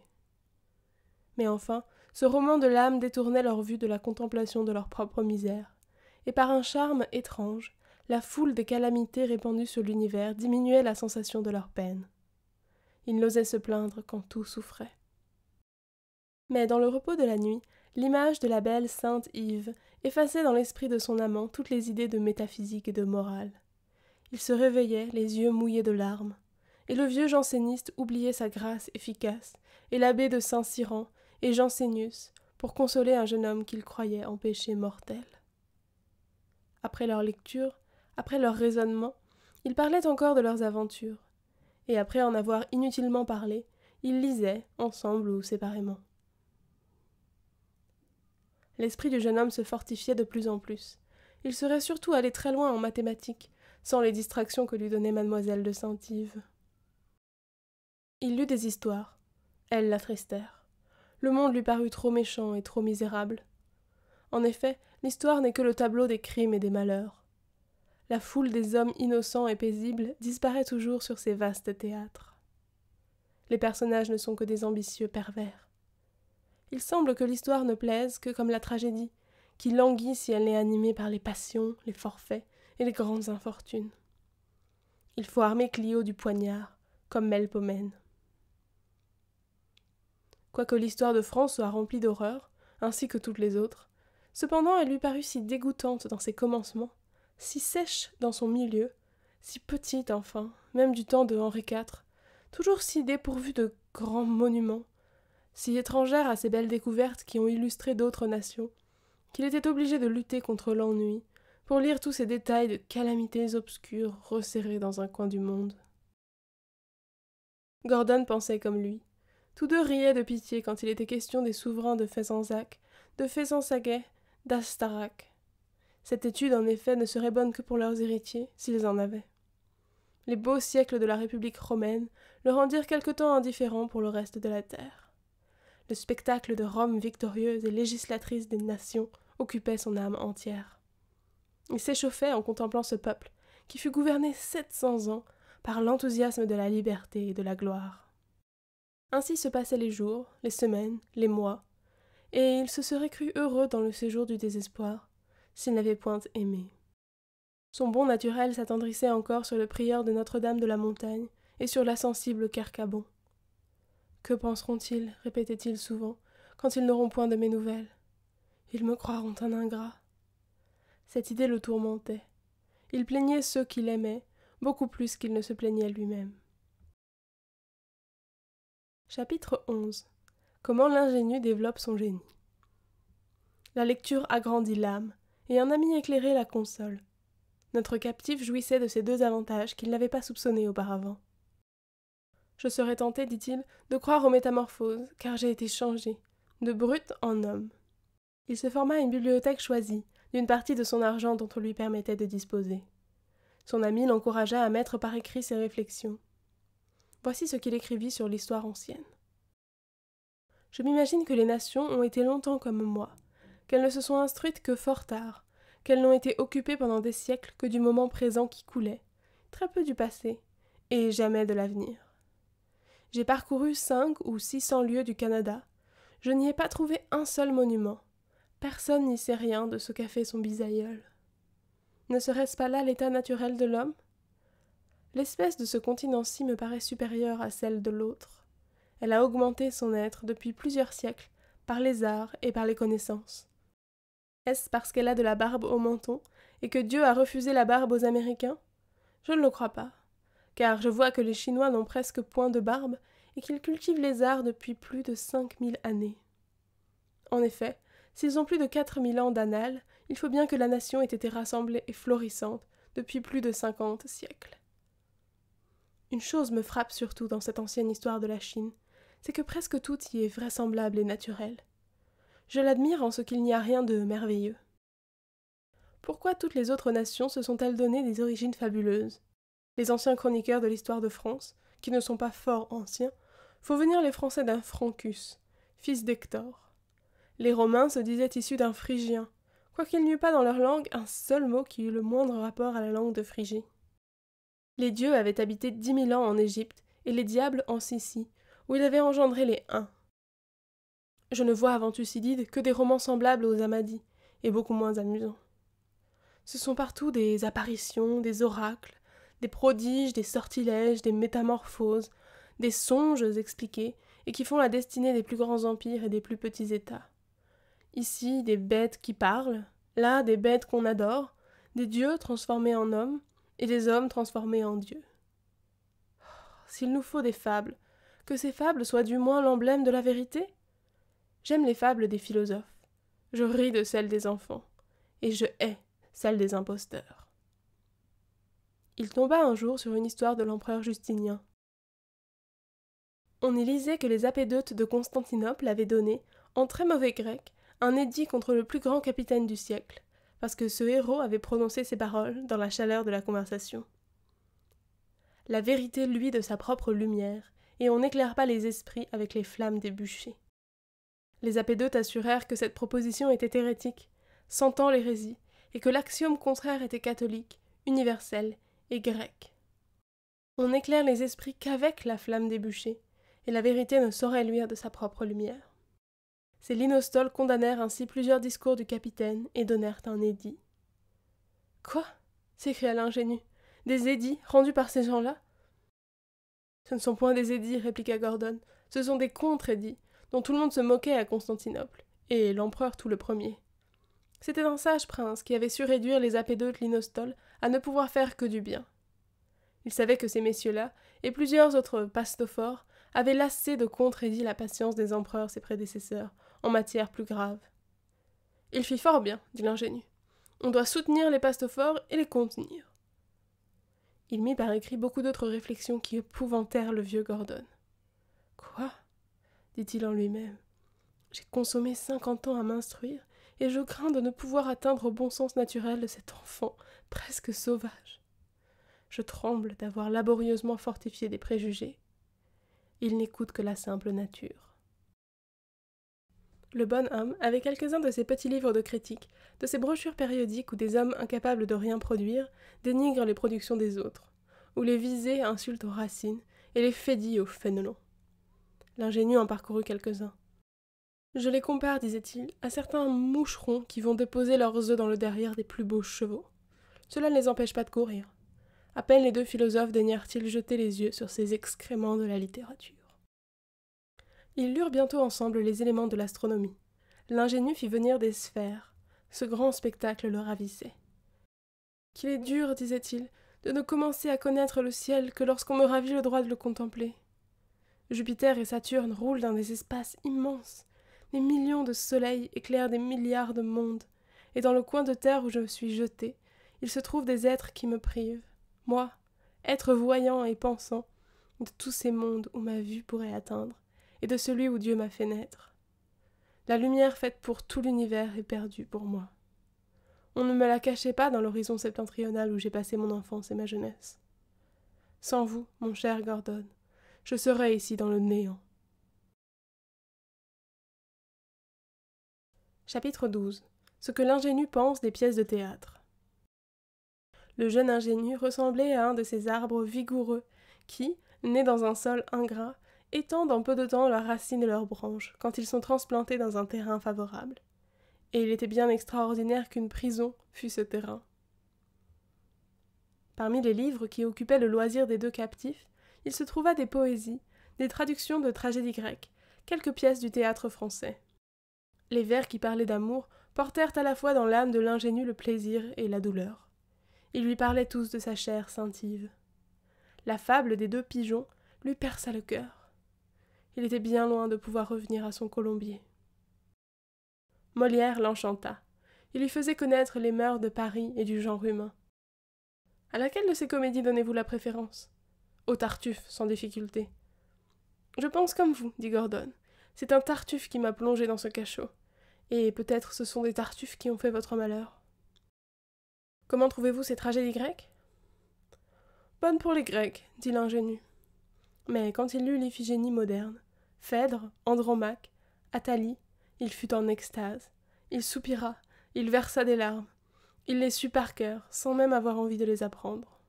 Mais enfin, ce roman de l'âme détournait leur vue de la contemplation de leur propre misère, et par un charme étrange, la foule des calamités répandues sur l'univers diminuait la sensation de leur peine. Ils n'osaient se plaindre quand tout souffrait. Mais dans le repos de la nuit, l'image de la belle sainte Yves effaçait dans l'esprit de son amant toutes les idées de métaphysique et de morale. Il se réveillait, les yeux mouillés de larmes. Et le vieux janséniste oubliait sa grâce efficace, et l'abbé de Saint-Cyran, et Jansénius, pour consoler un jeune homme qu'il croyait en péché mortel. Après leur lecture, après leur raisonnement, ils parlaient encore de leurs aventures, et après en avoir inutilement parlé, ils lisaient, ensemble ou séparément. L'esprit du jeune homme se fortifiait de plus en plus. Il serait surtout allé très loin en mathématiques, sans les distractions que lui donnait mademoiselle de Saint-Yves. Il lut des histoires. Elles l'attristèrent. Le monde lui parut trop méchant et trop misérable. En effet, l'histoire n'est que le tableau des crimes et des malheurs. La foule des hommes innocents et paisibles disparaît toujours sur ces vastes théâtres. Les personnages ne sont que des ambitieux pervers. Il semble que l'histoire ne plaise que comme la tragédie, qui languit si elle n'est animée par les passions, les forfaits, et les grandes infortunes. Il faut armer Clio du poignard, comme Melpomène. Quoique l'histoire de France soit remplie d'horreurs, ainsi que toutes les autres, cependant elle lui parut si dégoûtante dans ses commencements, si sèche dans son milieu, si petite enfin, même du temps de Henri IV, toujours si dépourvue de grands monuments, si étrangère à ces belles découvertes qui ont illustré d'autres nations, qu'il était obligé de lutter contre l'ennui, pour lire tous ces détails de calamités obscures resserrées dans un coin du monde. Gordon pensait comme lui. Tous deux riaient de pitié quand il était question des souverains de Faisanzac, de Faisansaguet, d'Astarac. Cette étude, en effet, ne serait bonne que pour leurs héritiers, s'ils en avaient. Les beaux siècles de la République romaine le rendirent quelque temps indifférent pour le reste de la terre. Le spectacle de Rome victorieuse et législatrice des nations occupait son âme entière. Il s'échauffait en contemplant ce peuple, qui fut gouverné sept cents ans par l'enthousiasme de la liberté et de la gloire. Ainsi se passaient les jours, les semaines, les mois, et il se serait cru heureux dans le séjour du désespoir, s'il n'avait point aimé. Son bon naturel s'attendrissait encore sur le prieur de Notre-Dame de la Montagne et sur la sensible Carcabon. Que penseront-ils, répétait-il souvent, quand ils n'auront point de mes nouvelles Ils me croiront un ingrat. Cette idée le tourmentait. Il plaignait ceux qu'il aimait, beaucoup plus qu'il ne se plaignait lui-même. Chapitre 11 Comment l'ingénu développe son génie. La lecture agrandit l'âme, et un ami éclairé la console. Notre captif jouissait de ces deux avantages qu'il n'avait pas soupçonnés auparavant. Je serais tenté, dit-il, de croire aux métamorphoses, car j'ai été changé, de brute en homme. Il se forma une bibliothèque choisie, d'une partie de son argent dont on lui permettait de disposer. Son ami l'encouragea à mettre par écrit ses réflexions. Voici ce qu'il écrivit sur l'histoire ancienne. Je m'imagine que les nations ont été longtemps comme moi, qu'elles ne se sont instruites que fort tard, qu'elles n'ont été occupées pendant des siècles que du moment présent qui coulait, très peu du passé, et jamais de l'avenir. J'ai parcouru cinq ou six cents lieues du Canada, je n'y ai pas trouvé un seul monument, Personne n'y sait rien de ce qu'a fait son bisaïeul. Ne serait-ce pas là l'état naturel de l'homme L'espèce de ce continent-ci me paraît supérieure à celle de l'autre. Elle a augmenté son être depuis plusieurs siècles par les arts et par les connaissances. Est-ce parce qu'elle a de la barbe au menton et que Dieu a refusé la barbe aux Américains Je ne le crois pas, car je vois que les Chinois n'ont presque point de barbe et qu'ils cultivent les arts depuis plus de cinq mille années. En effet, S'ils ont plus de 4000 ans d'annales, il faut bien que la nation ait été rassemblée et florissante depuis plus de 50 siècles. Une chose me frappe surtout dans cette ancienne histoire de la Chine, c'est que presque tout y est vraisemblable et naturel. Je l'admire en ce qu'il n'y a rien de merveilleux. Pourquoi toutes les autres nations se sont-elles données des origines fabuleuses Les anciens chroniqueurs de l'histoire de France, qui ne sont pas fort anciens, font venir les Français d'un Francus, fils d'Hector. Les Romains se disaient issus d'un Phrygien, quoiqu'il n'y eût pas dans leur langue un seul mot qui eût le moindre rapport à la langue de Phrygie. Les dieux avaient habité dix mille ans en Égypte et les diables en Sicile, où ils avaient engendré les Huns. Je ne vois avant Thucydide que des romans semblables aux Amadis, et beaucoup moins amusants. Ce sont partout des apparitions, des oracles, des prodiges, des sortilèges, des métamorphoses, des songes expliqués, et qui font la destinée des plus grands empires et des plus petits États. Ici, des bêtes qui parlent, là, des bêtes qu'on adore, des dieux transformés en hommes, et des hommes transformés en dieux. Oh, s'il nous faut des fables, que ces fables soient du moins l'emblème de la vérité J'aime les fables des philosophes, je ris de celles des enfants, et je hais celles des imposteurs. Il tomba un jour sur une histoire de l'empereur Justinien. On y lisait que les apédotes de Constantinople avaient donné, en très mauvais grec, un édit contre le plus grand capitaine du siècle, parce que ce héros avait prononcé ces paroles dans la chaleur de la conversation. La vérité luit de sa propre lumière, et on n'éclaire pas les esprits avec les flammes des bûchers. Les apédotes assurèrent que cette proposition était hérétique, sentant l'hérésie, et que l'axiome contraire était catholique, universel et grec. On n'éclaire les esprits qu'avec la flamme des bûchers, et la vérité ne saurait luire de sa propre lumière. Ces linostoles condamnèrent ainsi plusieurs discours du capitaine et donnèrent un édit. Quoi s'écria l'ingénu. Des édits rendus par ces gens-là Ce ne sont point des édits, répliqua Gordon. Ce sont des contre-édits, dont tout le monde se moquait à Constantinople, et l'empereur tout le premier. C'était un sage prince qui avait su réduire les apédotes linostoles à ne pouvoir faire que du bien. Il savait que ces messieurs-là, et plusieurs autres pastophores, avaient lassé de contre-édits la patience des empereurs ses prédécesseurs, en matière plus grave. Il fit fort bien, dit l'ingénu. On doit soutenir les pastophores et les contenir. Il mit par écrit beaucoup d'autres réflexions qui épouvantèrent le vieux Gordon. Quoi dit-il en lui-même. J'ai consommé cinquante ans à m'instruire, et je crains de ne pouvoir atteindre au bon sens naturel de cet enfant presque sauvage. Je tremble d'avoir laborieusement fortifié des préjugés. Il n'écoute que la simple nature le bonhomme avait quelques-uns de ses petits livres de critique, de ses brochures périodiques où des hommes incapables de rien produire dénigrent les productions des autres, où les visées insultent aux racines et les fédillent aux fénelons. L'ingénieux en parcourut quelques-uns. Je les compare, disait-il, à certains moucherons qui vont déposer leurs œufs dans le derrière des plus beaux chevaux. Cela ne les empêche pas de courir. À peine les deux philosophes daignèrent-ils jeter les yeux sur ces excréments de la littérature. Ils lurent bientôt ensemble les éléments de l'astronomie. L'ingénu fit venir des sphères. Ce grand spectacle le ravissait. Qu'il est dur, disait-il, de ne commencer à connaître le ciel que lorsqu'on me ravit le droit de le contempler. Jupiter et Saturne roulent dans des espaces immenses. Des millions de soleils éclairent des milliards de mondes. Et dans le coin de terre où je me suis jeté, il se trouve des êtres qui me privent. Moi, être voyant et pensant de tous ces mondes où ma vue pourrait atteindre, et de celui où Dieu m'a fait naître. La lumière faite pour tout l'univers est perdue pour moi. On ne me la cachait pas dans l'horizon septentrional où j'ai passé mon enfance et ma jeunesse. Sans vous, mon cher Gordon, je serais ici dans le néant. Chapitre 12 Ce que l'ingénu pense des pièces de théâtre. Le jeune ingénu ressemblait à un de ces arbres vigoureux qui, nés dans un sol ingrat, étendent en peu de temps leurs racines et leurs branches quand ils sont transplantés dans un terrain favorable. Et il était bien extraordinaire qu'une prison fût ce terrain. Parmi les livres qui occupaient le loisir des deux captifs, il se trouva des poésies, des traductions de tragédies grecques, quelques pièces du théâtre français. Les vers qui parlaient d'amour portèrent à la fois dans l'âme de l'ingénu le plaisir et la douleur. Ils lui parlaient tous de sa chair saintive. La fable des deux pigeons lui perça le cœur il était bien loin de pouvoir revenir à son colombier. Molière l'enchanta. Il lui faisait connaître les mœurs de Paris et du genre humain. À laquelle de ces comédies donnez-vous la préférence Au Tartuffe, sans difficulté. Je pense comme vous, dit Gordon. C'est un Tartuffe qui m'a plongé dans ce cachot. Et peut-être ce sont des Tartuffes qui ont fait votre malheur. Comment trouvez-vous ces tragédies grecques Bonne pour les Grecs, dit l'ingénu. Mais quand il lut l'Iphigénie moderne, Phèdre, Andromaque, Athalie, il fut en extase. Il soupira, il versa des larmes. Il les sut par cœur, sans même avoir envie de les apprendre.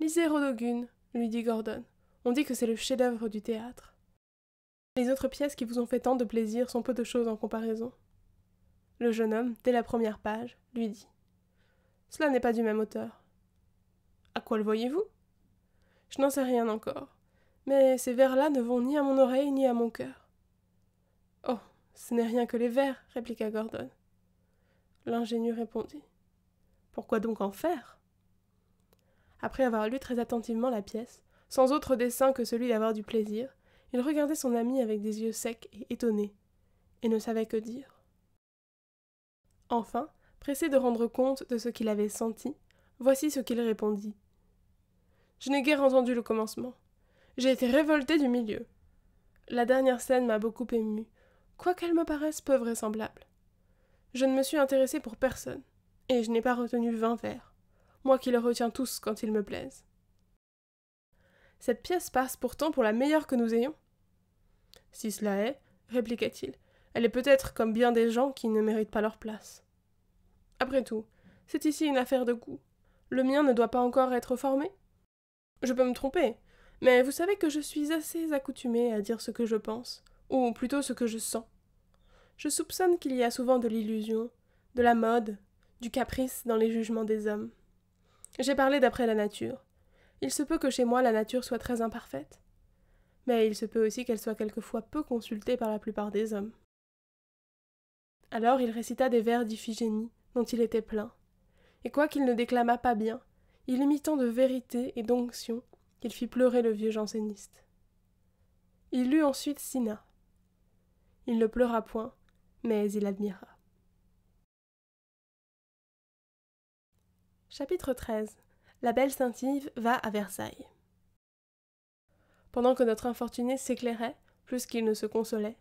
Lisez Rodogune, lui dit Gordon. On dit que c'est le chef-d'œuvre du théâtre. Les autres pièces qui vous ont fait tant de plaisir sont peu de choses en comparaison. Le jeune homme, dès la première page, lui dit Cela n'est pas du même auteur. À quoi le voyez-vous Je n'en sais rien encore mais ces vers-là ne vont ni à mon oreille ni à mon cœur. Oh, ce n'est rien que les vers, répliqua Gordon. L'ingénieur répondit. Pourquoi donc en faire Après avoir lu très attentivement la pièce, sans autre dessein que celui d'avoir du plaisir, il regardait son ami avec des yeux secs et étonnés, et ne savait que dire. Enfin, pressé de rendre compte de ce qu'il avait senti, voici ce qu'il répondit. Je n'ai guère entendu le commencement. J'ai été révoltée du milieu. La dernière scène m'a beaucoup émue, quoiqu'elle me paraisse peu vraisemblable. Je ne me suis intéressée pour personne, et je n'ai pas retenu vingt vers, moi qui les retiens tous quand ils me plaisent. Cette pièce passe pourtant pour la meilleure que nous ayons. Si cela est, répliqua-t-il, elle est peut-être comme bien des gens qui ne méritent pas leur place. Après tout, c'est ici une affaire de goût. Le mien ne doit pas encore être formé. Je peux me tromper, mais vous savez que je suis assez accoutumée à dire ce que je pense, ou plutôt ce que je sens. Je soupçonne qu'il y a souvent de l'illusion, de la mode, du caprice dans les jugements des hommes. J'ai parlé d'après la nature. Il se peut que chez moi la nature soit très imparfaite, mais il se peut aussi qu'elle soit quelquefois peu consultée par la plupart des hommes. Alors il récita des vers d'Iphigénie, dont il était plein, et quoiqu'il ne déclamât pas bien, il tant de vérité et d'onction qu'il fit pleurer le vieux janséniste. Il lut ensuite Sina. Il ne pleura point, mais il admira. Chapitre 13 La belle Saint-Yves va à Versailles. Pendant que notre infortuné s'éclairait, plus qu'il ne se consolait,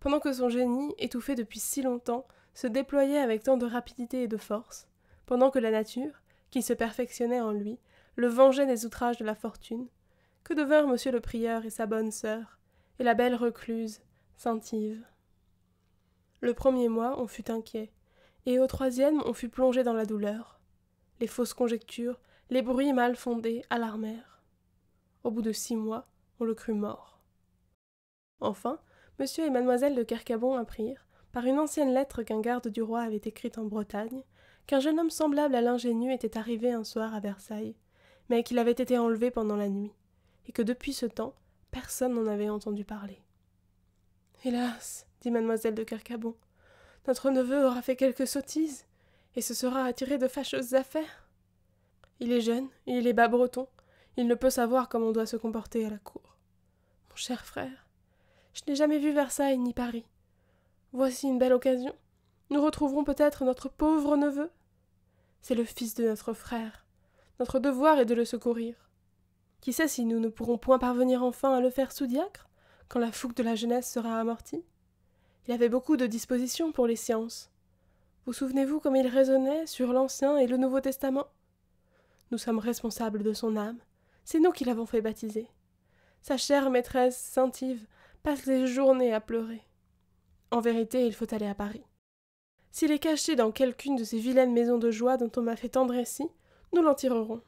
pendant que son génie, étouffé depuis si longtemps, se déployait avec tant de rapidité et de force, pendant que la nature, qui se perfectionnait en lui, le venger des outrages de la fortune, que devinrent monsieur le prieur et sa bonne sœur, et la belle recluse, saint Yves. Le premier mois, on fut inquiet, et au troisième, on fut plongé dans la douleur. Les fausses conjectures, les bruits mal fondés alarmèrent. Au bout de six mois, on le crut mort. Enfin, monsieur et mademoiselle de Kercabon apprirent, par une ancienne lettre qu'un garde du roi avait écrite en Bretagne, qu'un jeune homme semblable à l'ingénu était arrivé un soir à Versailles, mais qu'il avait été enlevé pendant la nuit, et que depuis ce temps, personne n'en avait entendu parler. Hélas, dit mademoiselle de Carcabon, « notre neveu aura fait quelques sottises, et se sera attiré de fâcheuses affaires. Il est jeune, il est bas breton, il ne peut savoir comment on doit se comporter à la cour. Mon cher frère, je n'ai jamais vu Versailles ni Paris. Voici une belle occasion. Nous retrouverons peut-être notre pauvre neveu. C'est le fils de notre frère notre devoir est de le secourir. Qui sait si nous ne pourrons point parvenir enfin à le faire sous-diacre, quand la fougue de la jeunesse sera amortie Il avait beaucoup de dispositions pour les sciences. Vous souvenez-vous comme il raisonnait sur l'Ancien et le Nouveau Testament Nous sommes responsables de son âme. C'est nous qui l'avons fait baptiser. Sa chère maîtresse, saint Yves, passe les journées à pleurer. En vérité, il faut aller à Paris. S'il est caché dans quelqu'une de ces vilaines maisons de joie dont on m'a fait tendre ici, nous l'en tirerons.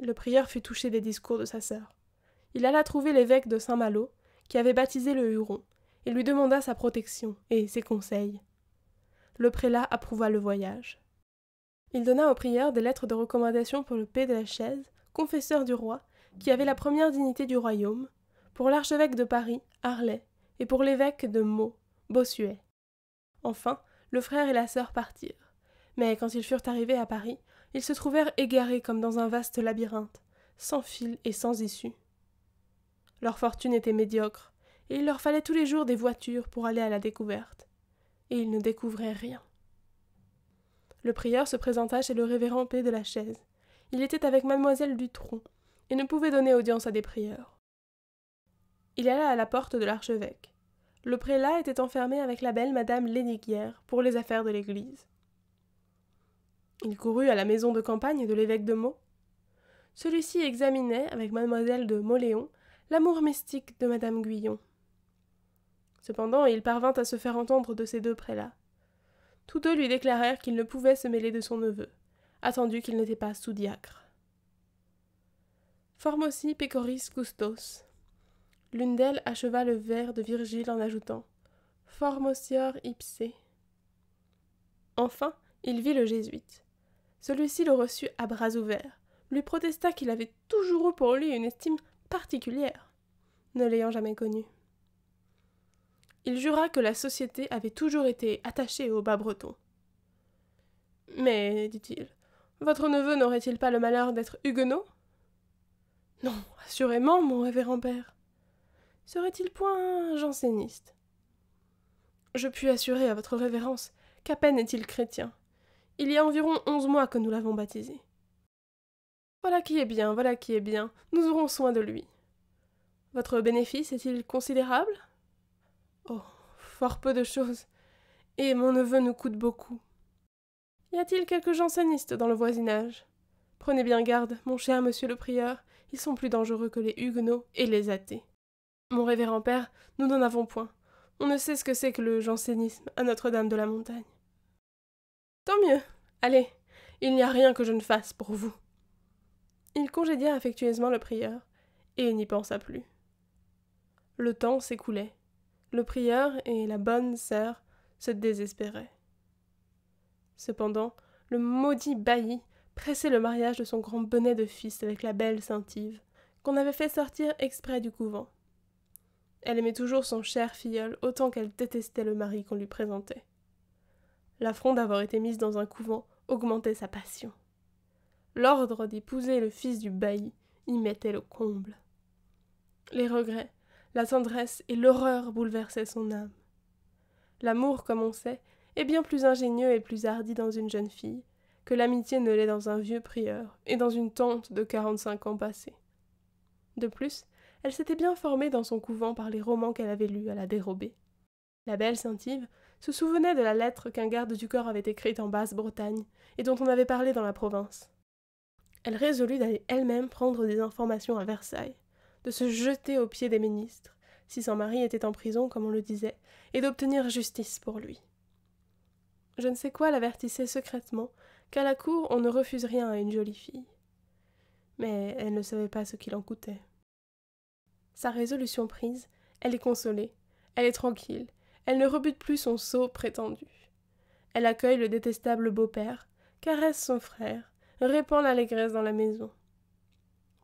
Le prieur fut touché des discours de sa sœur. Il alla trouver l'évêque de Saint-Malo, qui avait baptisé le Huron, et lui demanda sa protection et ses conseils. Le prélat approuva le voyage. Il donna au prieur des lettres de recommandation pour le paix de la chaise, confesseur du roi, qui avait la première dignité du royaume, pour l'archevêque de Paris, Harlay, et pour l'évêque de Meaux, Bossuet. Enfin, le frère et la sœur partirent. Mais quand ils furent arrivés à Paris, ils se trouvèrent égarés comme dans un vaste labyrinthe, sans fil et sans issue. Leur fortune était médiocre, et il leur fallait tous les jours des voitures pour aller à la découverte. Et ils ne découvraient rien. Le prieur se présenta chez le révérend P. de la Chaise. Il était avec mademoiselle Dutronc, et ne pouvait donner audience à des prieurs. Il alla à la porte de l'archevêque. Le prélat était enfermé avec la belle madame Léniguière pour les affaires de l'Église. Il courut à la maison de campagne de l'évêque de Meaux. Celui-ci examinait, avec mademoiselle de Mauléon, l'amour mystique de madame Guyon. Cependant, il parvint à se faire entendre de ces deux prélats. Tous deux lui déclarèrent qu'il ne pouvait se mêler de son neveu, attendu qu'il n'était pas sous-diacre. Formosi pecoris Custos. L'une d'elles acheva le vers de Virgile en ajoutant Formosior ipse. Enfin, il vit le jésuite. Celui-ci le reçut à bras ouverts, lui protesta qu'il avait toujours eu pour lui une estime particulière, ne l'ayant jamais connu. Il jura que la société avait toujours été attachée aux bas bretons. Mais, dit-il, votre neveu n'aurait-il pas le malheur d'être huguenot Non, assurément, mon révérend père. Serait-il point janséniste Je puis assurer à votre révérence qu'à peine est-il chrétien il y a environ onze mois que nous l'avons baptisé. Voilà qui est bien, voilà qui est bien, nous aurons soin de lui. Votre bénéfice est-il considérable Oh, fort peu de choses. Et mon neveu nous coûte beaucoup. Y a-t-il quelques jansénistes dans le voisinage Prenez bien garde, mon cher monsieur le prieur, ils sont plus dangereux que les huguenots et les athées. Mon révérend père, nous n'en avons point. On ne sait ce que c'est que le jansénisme à Notre-Dame de la Montagne. Tant mieux. Allez, il n'y a rien que je ne fasse pour vous. Il congédia affectueusement le prieur, et il n'y pensa plus. Le temps s'écoulait. Le prieur et la bonne sœur se désespéraient. Cependant, le maudit bailli pressait le mariage de son grand bonnet de fils avec la belle Saint-Yves, qu'on avait fait sortir exprès du couvent. Elle aimait toujours son cher filleul autant qu'elle détestait le mari qu'on lui présentait. L'affront d'avoir été mise dans un couvent augmentait sa passion. L'ordre d'épouser le fils du bailli y mettait le comble. Les regrets, la tendresse et l'horreur bouleversaient son âme. L'amour, comme on sait, est bien plus ingénieux et plus hardi dans une jeune fille que l'amitié ne l'est dans un vieux prieur et dans une tante de quarante-cinq ans passés. De plus, elle s'était bien formée dans son couvent par les romans qu'elle avait lus à la dérobée. La belle Saint-Yves se souvenait de la lettre qu'un garde du corps avait écrite en Basse-Bretagne et dont on avait parlé dans la province. Elle résolut d'aller elle-même prendre des informations à Versailles, de se jeter aux pieds des ministres, si son mari était en prison, comme on le disait, et d'obtenir justice pour lui. Je ne sais quoi l'avertissait secrètement qu'à la cour on ne refuse rien à une jolie fille. Mais elle ne savait pas ce qu'il en coûtait. Sa résolution prise, elle est consolée, elle est tranquille, elle ne rebute plus son sot prétendu. Elle accueille le détestable beau-père, caresse son frère, répand l'allégresse dans la maison.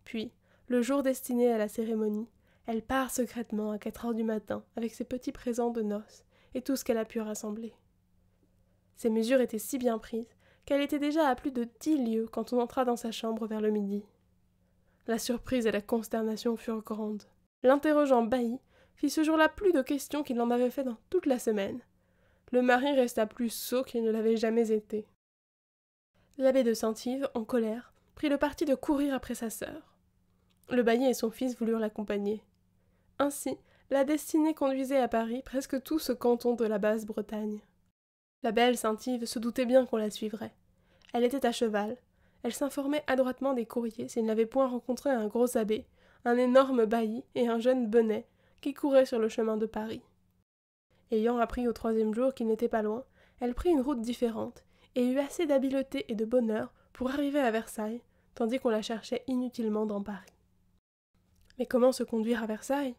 Puis, le jour destiné à la cérémonie, elle part secrètement à quatre heures du matin avec ses petits présents de noces et tout ce qu'elle a pu rassembler. Ses mesures étaient si bien prises qu'elle était déjà à plus de dix lieues quand on entra dans sa chambre vers le midi. La surprise et la consternation furent grandes. L'interrogeant baillit fit ce jour-là plus de questions qu'il n'en avait fait dans toute la semaine. Le mari resta plus sot qu'il ne l'avait jamais été. L'abbé de Saint-Yves, en colère, prit le parti de courir après sa sœur. Le bailli et son fils voulurent l'accompagner. Ainsi, la destinée conduisait à Paris presque tout ce canton de la Basse-Bretagne. La belle Saint-Yves se doutait bien qu'on la suivrait. Elle était à cheval. Elle s'informait adroitement des courriers s'il n'avait point rencontré un gros abbé, un énorme bailli et un jeune bonnet qui courait sur le chemin de Paris. Ayant appris au troisième jour qu'il n'était pas loin, elle prit une route différente, et eut assez d'habileté et de bonheur pour arriver à Versailles, tandis qu'on la cherchait inutilement dans Paris. Mais comment se conduire à Versailles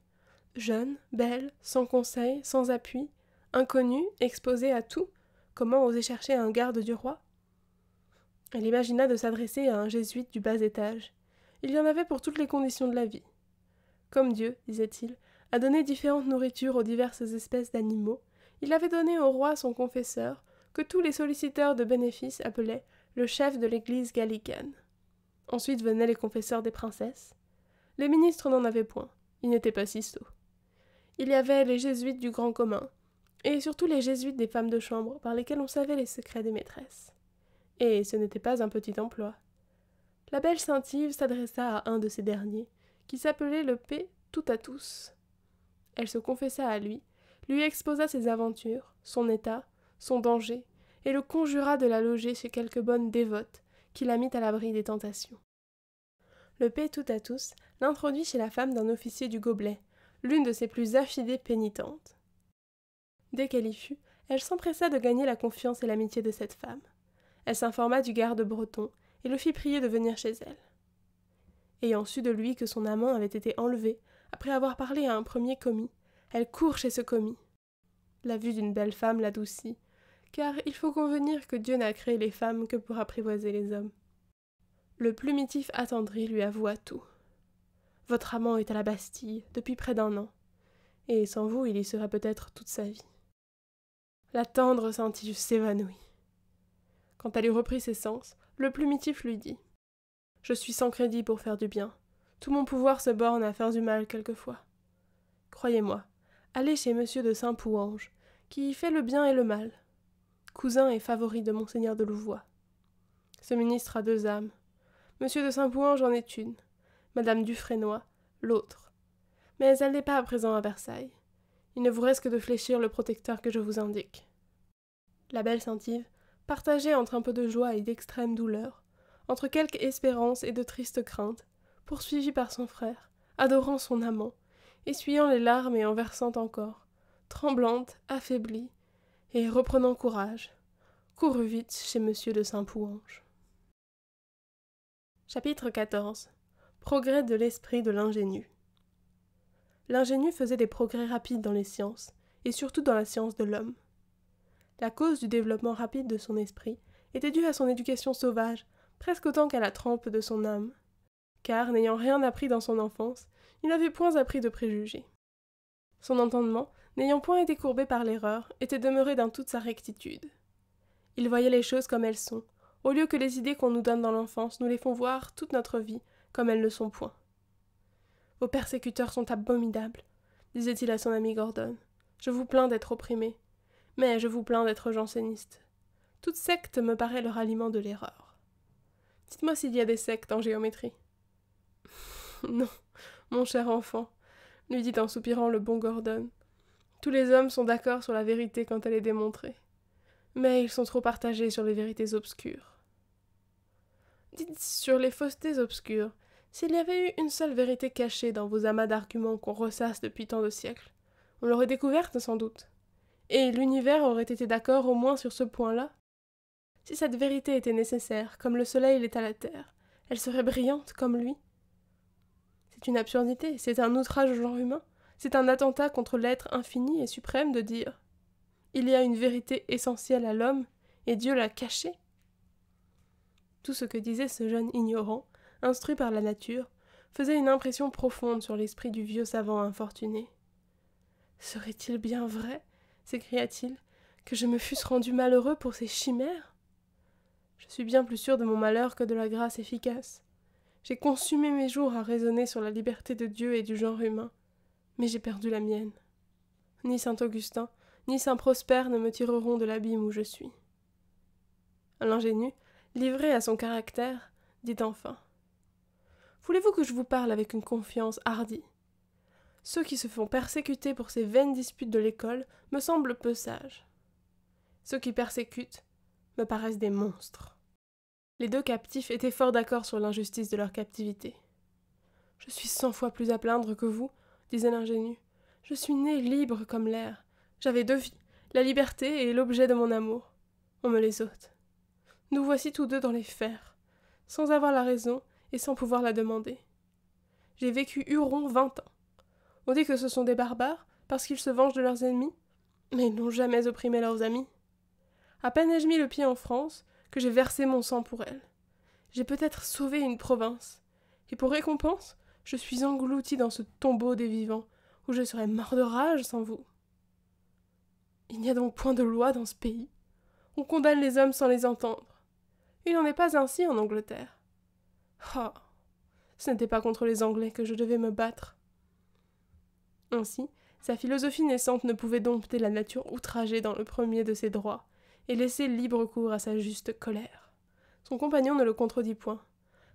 Jeune, belle, sans conseil, sans appui, inconnue, exposée à tout, comment oser chercher un garde du roi Elle imagina de s'adresser à un jésuite du bas étage. Il y en avait pour toutes les conditions de la vie. Comme Dieu, disait-il, à donner différentes nourritures aux diverses espèces d'animaux, il avait donné au roi son confesseur, que tous les solliciteurs de bénéfices appelaient le chef de l'église gallicane. Ensuite venaient les confesseurs des princesses. Les ministres n'en avaient point, ils n'étaient pas si sots. Il y avait les jésuites du grand commun, et surtout les jésuites des femmes de chambre par lesquelles on savait les secrets des maîtresses. Et ce n'était pas un petit emploi. La belle Saint-Yves s'adressa à un de ces derniers, qui s'appelait le P tout à tous. Elle se confessa à lui, lui exposa ses aventures, son état, son danger, et le conjura de la loger chez quelque bonne dévote qui la mit à l'abri des tentations. Le tout à tous l'introduit chez la femme d'un officier du gobelet, l'une de ses plus affidées pénitentes. Dès qu'elle y fut, elle s'empressa de gagner la confiance et l'amitié de cette femme. Elle s'informa du garde breton et le fit prier de venir chez elle. Ayant su de lui que son amant avait été enlevé, après avoir parlé à un premier commis, elle court chez ce commis. La vue d'une belle femme l'adoucit, car il faut convenir que Dieu n'a créé les femmes que pour apprivoiser les hommes. Le plumitif attendri lui avoua tout. Votre amant est à la Bastille depuis près d'un an, et sans vous il y sera peut-être toute sa vie. La tendre sentit s'évanouit. Quand elle eut repris ses sens, le plumitif lui dit Je suis sans crédit pour faire du bien, tout mon pouvoir se borne à faire du mal quelquefois. Croyez-moi, allez chez monsieur de Saint-Pouange, qui y fait le bien et le mal, cousin et favori de monseigneur de Louvois. Ce ministre a deux âmes. Monsieur de Saint-Pouange en est une, madame Dufresnoy l'autre. Mais elle n'est pas à présent à Versailles. Il ne vous reste que de fléchir le protecteur que je vous indique. La belle Saint-Yves, partagée entre un peu de joie et d'extrême douleur, entre quelque espérance et de tristes craintes, poursuivie par son frère, adorant son amant, essuyant les larmes et en versant encore, tremblante, affaiblie, et reprenant courage, courut vite chez M. de Saint-Pouange. Chapitre XIV. Progrès de l'esprit de l'ingénu. L'ingénu faisait des progrès rapides dans les sciences, et surtout dans la science de l'homme. La cause du développement rapide de son esprit était due à son éducation sauvage, presque autant qu'à la trempe de son âme car n'ayant rien appris dans son enfance, il n'avait point appris de préjugés. Son entendement, n'ayant point été courbé par l'erreur, était demeuré dans toute sa rectitude. Il voyait les choses comme elles sont, au lieu que les idées qu'on nous donne dans l'enfance nous les font voir toute notre vie comme elles ne sont point. Vos persécuteurs sont abominables, disait-il à son ami Gordon. Je vous plains d'être opprimé, mais je vous plains d'être janséniste. Toute secte me paraît le ralliement de l'erreur. Dites-moi s'il y a des sectes en géométrie. Non, mon cher enfant, lui dit en soupirant le bon Gordon. Tous les hommes sont d'accord sur la vérité quand elle est démontrée. Mais ils sont trop partagés sur les vérités obscures. Dites sur les faussetés obscures, s'il y avait eu une seule vérité cachée dans vos amas d'arguments qu'on ressasse depuis tant de siècles, on l'aurait découverte sans doute. Et l'univers aurait été d'accord au moins sur ce point-là. Si cette vérité était nécessaire, comme le soleil l'est à la terre, elle serait brillante comme lui, c'est une absurdité, c'est un outrage au genre humain, c'est un attentat contre l'être infini et suprême de dire Il y a une vérité essentielle à l'homme, et Dieu l'a cachée. Tout ce que disait ce jeune ignorant, instruit par la nature, faisait une impression profonde sur l'esprit du vieux savant infortuné. Serait-il bien vrai, s'écria-t-il, que je me fusse rendu malheureux pour ces chimères Je suis bien plus sûr de mon malheur que de la grâce efficace. J'ai consumé mes jours à raisonner sur la liberté de Dieu et du genre humain, mais j'ai perdu la mienne. Ni saint Augustin, ni saint Prosper ne me tireront de l'abîme où je suis. L'ingénu, livré à son caractère, dit enfin Voulez-vous que je vous parle avec une confiance hardie Ceux qui se font persécuter pour ces vaines disputes de l'école me semblent peu sages. Ceux qui persécutent me paraissent des monstres. Les deux captifs étaient fort d'accord sur l'injustice de leur captivité. Je suis cent fois plus à plaindre que vous, disait l'ingénue. « Je suis né libre comme l'air. J'avais deux vies, la liberté et l'objet de mon amour. On me les ôte. Nous voici tous deux dans les fers, sans avoir la raison et sans pouvoir la demander. J'ai vécu Huron vingt ans. On dit que ce sont des barbares parce qu'ils se vengent de leurs ennemis, mais ils n'ont jamais opprimé leurs amis. À peine ai-je mis le pied en France que j'ai versé mon sang pour elle. J'ai peut-être sauvé une province. Et pour récompense, je suis englouti dans ce tombeau des vivants, où je serais mort de rage sans vous. Il n'y a donc point de loi dans ce pays. On condamne les hommes sans les entendre. Il n'en est pas ainsi en Angleterre. Ah. Oh, ce n'était pas contre les Anglais que je devais me battre. Ainsi, sa philosophie naissante ne pouvait dompter la nature outragée dans le premier de ses droits, et laisser libre cours à sa juste colère. Son compagnon ne le contredit point.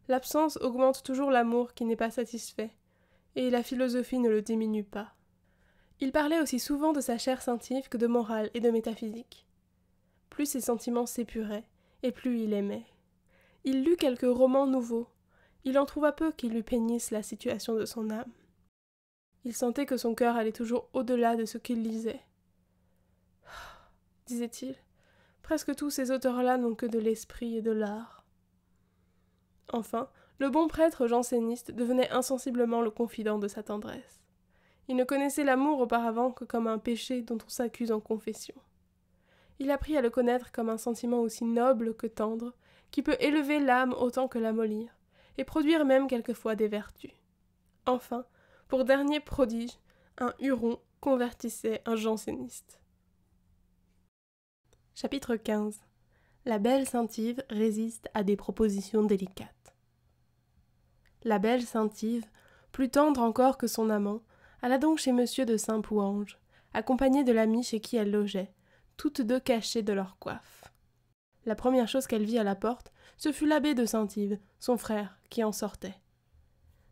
L'absence augmente toujours l'amour qui n'est pas satisfait, et la philosophie ne le diminue pas. Il parlait aussi souvent de sa chair scientifique que de morale et de métaphysique. Plus ses sentiments s'épuraient, et plus il aimait. Il lut quelques romans nouveaux. Il en trouva peu qui lui peignissent la situation de son âme. Il sentait que son cœur allait toujours au-delà de ce qu'il lisait. Disait-il, Presque tous ces auteurs-là n'ont que de l'esprit et de l'art. Enfin, le bon prêtre janséniste devenait insensiblement le confident de sa tendresse. Il ne connaissait l'amour auparavant que comme un péché dont on s'accuse en confession. Il apprit à le connaître comme un sentiment aussi noble que tendre, qui peut élever l'âme autant que l'amollir, et produire même quelquefois des vertus. Enfin, pour dernier prodige, un Huron convertissait un janséniste. Chapitre 15 La belle Saint-Yves résiste à des propositions délicates. La belle Saint-Yves, plus tendre encore que son amant, alla donc chez M. de Saint-Pouange, accompagnée de l'ami chez qui elle logeait, toutes deux cachées de leur coiffe. La première chose qu'elle vit à la porte, ce fut l'abbé de Saint-Yves, son frère, qui en sortait.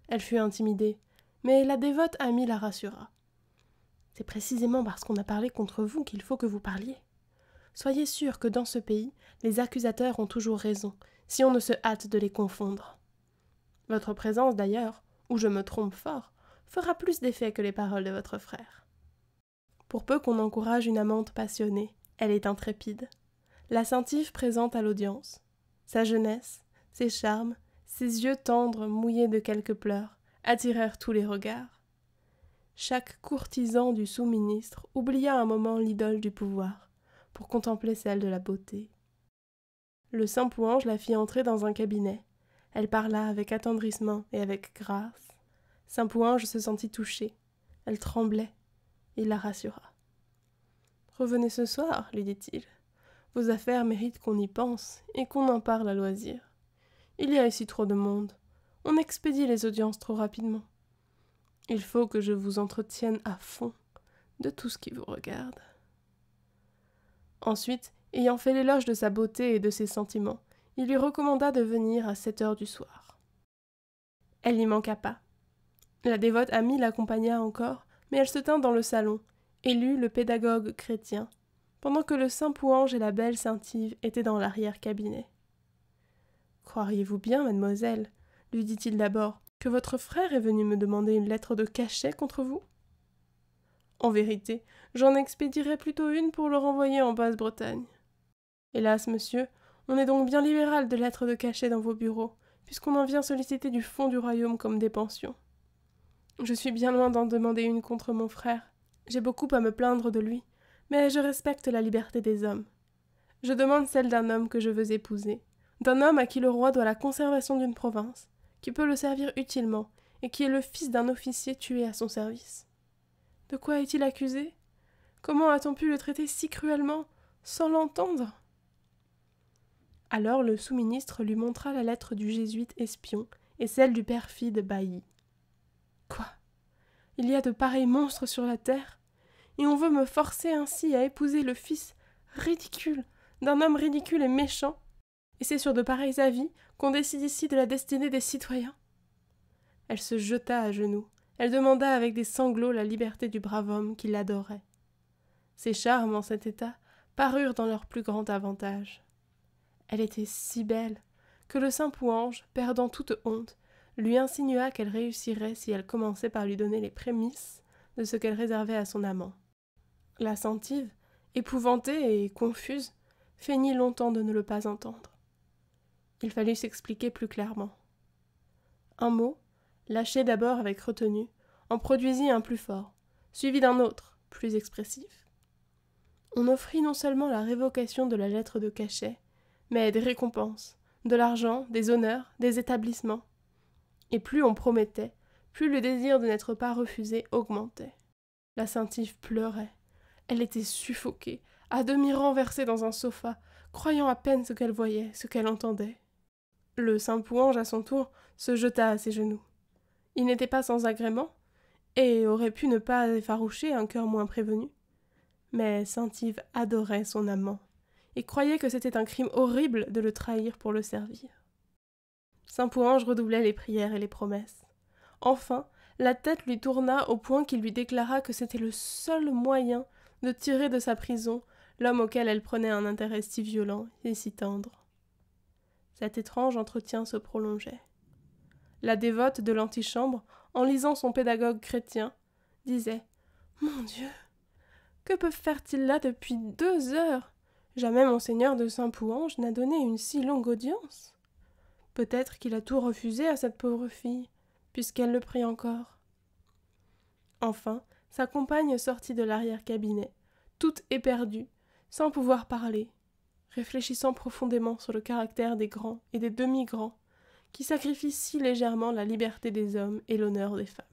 Elle fut intimidée, mais la dévote amie la rassura. C'est précisément parce qu'on a parlé contre vous qu'il faut que vous parliez. Soyez sûr que dans ce pays, les accusateurs ont toujours raison, si on ne se hâte de les confondre. Votre présence, d'ailleurs, ou je me trompe fort, fera plus d'effet que les paroles de votre frère. Pour peu qu'on encourage une amante passionnée, elle est intrépide. La Saintive présente à l'audience sa jeunesse, ses charmes, ses yeux tendres mouillés de quelques pleurs attirèrent tous les regards. Chaque courtisan du sous-ministre oublia un moment l'idole du pouvoir, pour contempler celle de la beauté. Le saint Pouange la fit entrer dans un cabinet. Elle parla avec attendrissement et avec grâce. Saint Pouange se sentit touché. Elle tremblait. Il la rassura. Revenez ce soir, lui dit-il. Vos affaires méritent qu'on y pense et qu'on en parle à loisir. Il y a ici trop de monde. On expédie les audiences trop rapidement. Il faut que je vous entretienne à fond de tout ce qui vous regarde. Ensuite, ayant fait l'éloge de sa beauté et de ses sentiments, il lui recommanda de venir à sept heures du soir. Elle n'y manqua pas. La dévote amie l'accompagna encore, mais elle se tint dans le salon, et lut le pédagogue chrétien, pendant que le saint Pouange et la belle sainte Yves étaient dans l'arrière-cabinet. Croiriez-vous bien, mademoiselle, lui dit-il d'abord, que votre frère est venu me demander une lettre de cachet contre vous en vérité, j'en expédierais plutôt une pour le renvoyer en Basse-Bretagne. Hélas, monsieur, on est donc bien libéral de lettres de cachet dans vos bureaux, puisqu'on en vient solliciter du fond du royaume comme des pensions. Je suis bien loin d'en demander une contre mon frère. J'ai beaucoup à me plaindre de lui, mais je respecte la liberté des hommes. Je demande celle d'un homme que je veux épouser, d'un homme à qui le roi doit la conservation d'une province, qui peut le servir utilement, et qui est le fils d'un officier tué à son service. De quoi est-il accusé Comment a-t-on pu le traiter si cruellement, sans l'entendre Alors le sous-ministre lui montra la lettre du jésuite espion et celle du perfide bailli. Quoi Il y a de pareils monstres sur la terre Et on veut me forcer ainsi à épouser le fils ridicule d'un homme ridicule et méchant Et c'est sur de pareils avis qu'on décide ici de la destinée des citoyens Elle se jeta à genoux elle demanda avec des sanglots la liberté du brave homme qui l'adorait. Ses charmes, en cet état, parurent dans leur plus grand avantage. Elle était si belle que le saint Pouange, perdant toute honte, lui insinua qu'elle réussirait si elle commençait par lui donner les prémices de ce qu'elle réservait à son amant. La sentive, épouvantée et confuse, feignit longtemps de ne le pas entendre. Il fallut s'expliquer plus clairement. Un mot, lâché d'abord avec retenue, en produisit un plus fort, suivi d'un autre, plus expressif. On offrit non seulement la révocation de la lettre de cachet, mais des récompenses, de l'argent, des honneurs, des établissements. Et plus on promettait, plus le désir de n'être pas refusé augmentait. La saintive pleurait. Elle était suffoquée, à demi renversée dans un sofa, croyant à peine ce qu'elle voyait, ce qu'elle entendait. Le Saint-Pouange, à son tour, se jeta à ses genoux. Il n'était pas sans agrément, et aurait pu ne pas effaroucher un cœur moins prévenu. Mais Saint-Yves adorait son amant, et croyait que c'était un crime horrible de le trahir pour le servir. Saint Pouange redoublait les prières et les promesses. Enfin, la tête lui tourna au point qu'il lui déclara que c'était le seul moyen de tirer de sa prison l'homme auquel elle prenait un intérêt si violent et si tendre. Cet étrange entretien se prolongeait la dévote de l'antichambre, en lisant son pédagogue chrétien, disait Mon Dieu Que peuvent faire-ils t là depuis deux heures Jamais Monseigneur de Saint-Pouange n'a donné une si longue audience. Peut-être qu'il a tout refusé à cette pauvre fille, puisqu'elle le prie encore. Enfin, sa compagne sortit de l'arrière-cabinet, toute éperdue, sans pouvoir parler, réfléchissant profondément sur le caractère des grands et des demi-grands, qui sacrifie si légèrement la liberté des hommes et l'honneur des femmes.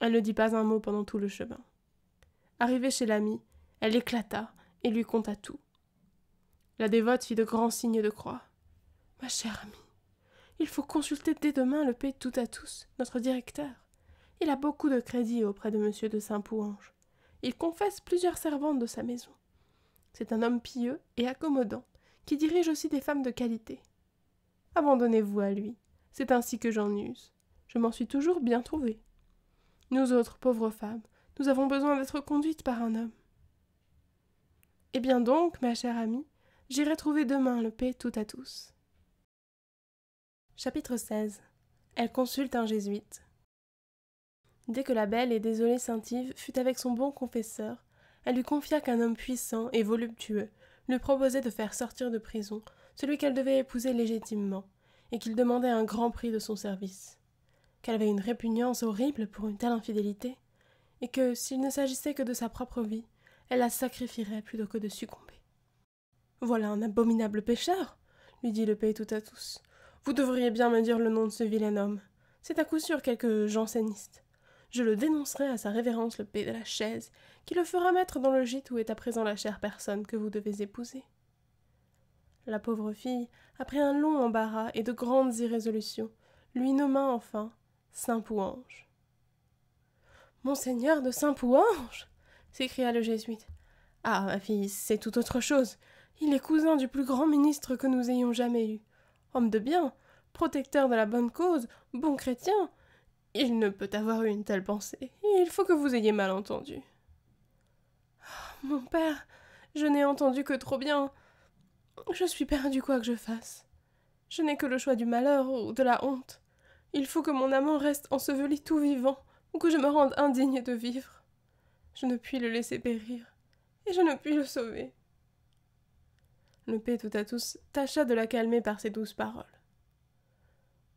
Elle ne dit pas un mot pendant tout le chemin. Arrivée chez l'ami, elle éclata et lui conta tout. La dévote fit de grands signes de croix. Ma chère amie, il faut consulter dès demain le P tout à tous, notre directeur. Il a beaucoup de crédit auprès de M. de Saint-Pouange. Il confesse plusieurs servantes de sa maison. C'est un homme pieux et accommodant, qui dirige aussi des femmes de qualité. Abandonnez-vous à lui. C'est ainsi que j'en use. Je m'en suis toujours bien trouvée. Nous autres, pauvres femmes, nous avons besoin d'être conduites par un homme. Eh bien donc, ma chère amie, j'irai trouver demain le paix tout à tous. Chapitre XVI. Elle consulte un jésuite. Dès que la belle et désolée Saint-Yves fut avec son bon confesseur, elle lui confia qu'un homme puissant et voluptueux lui proposait de faire sortir de prison celui qu'elle devait épouser légitimement, et qu'il demandait un grand prix de son service, qu'elle avait une répugnance horrible pour une telle infidélité, et que, s'il ne s'agissait que de sa propre vie, elle la sacrifierait plutôt que de succomber. Voilà un abominable pécheur, lui dit le pays tout à tous. Vous devriez bien me dire le nom de ce vilain homme. C'est à coup sûr quelque janséniste. Je le dénoncerai à sa révérence le pays de la chaise, qui le fera mettre dans le gîte où est à présent la chère personne que vous devez épouser. La pauvre fille, après un long embarras et de grandes irrésolutions, lui nomma enfin Saint Pouange. Monseigneur de Saint Pouange s'écria le jésuite. Ah, ma fille, c'est tout autre chose. Il est cousin du plus grand ministre que nous ayons jamais eu. Homme de bien, protecteur de la bonne cause, bon chrétien. Il ne peut avoir eu une telle pensée. Il faut que vous ayez mal entendu. Ah, mon père, je n'ai entendu que trop bien. Oh, je suis perdu, quoi que je fasse. Je n'ai que le choix du malheur ou de la honte. Il faut que mon amant reste enseveli tout vivant, ou que je me rende indigne de vivre. Je ne puis le laisser périr, et je ne puis le sauver. Le P tout à tous tâcha de la calmer par ces douces paroles.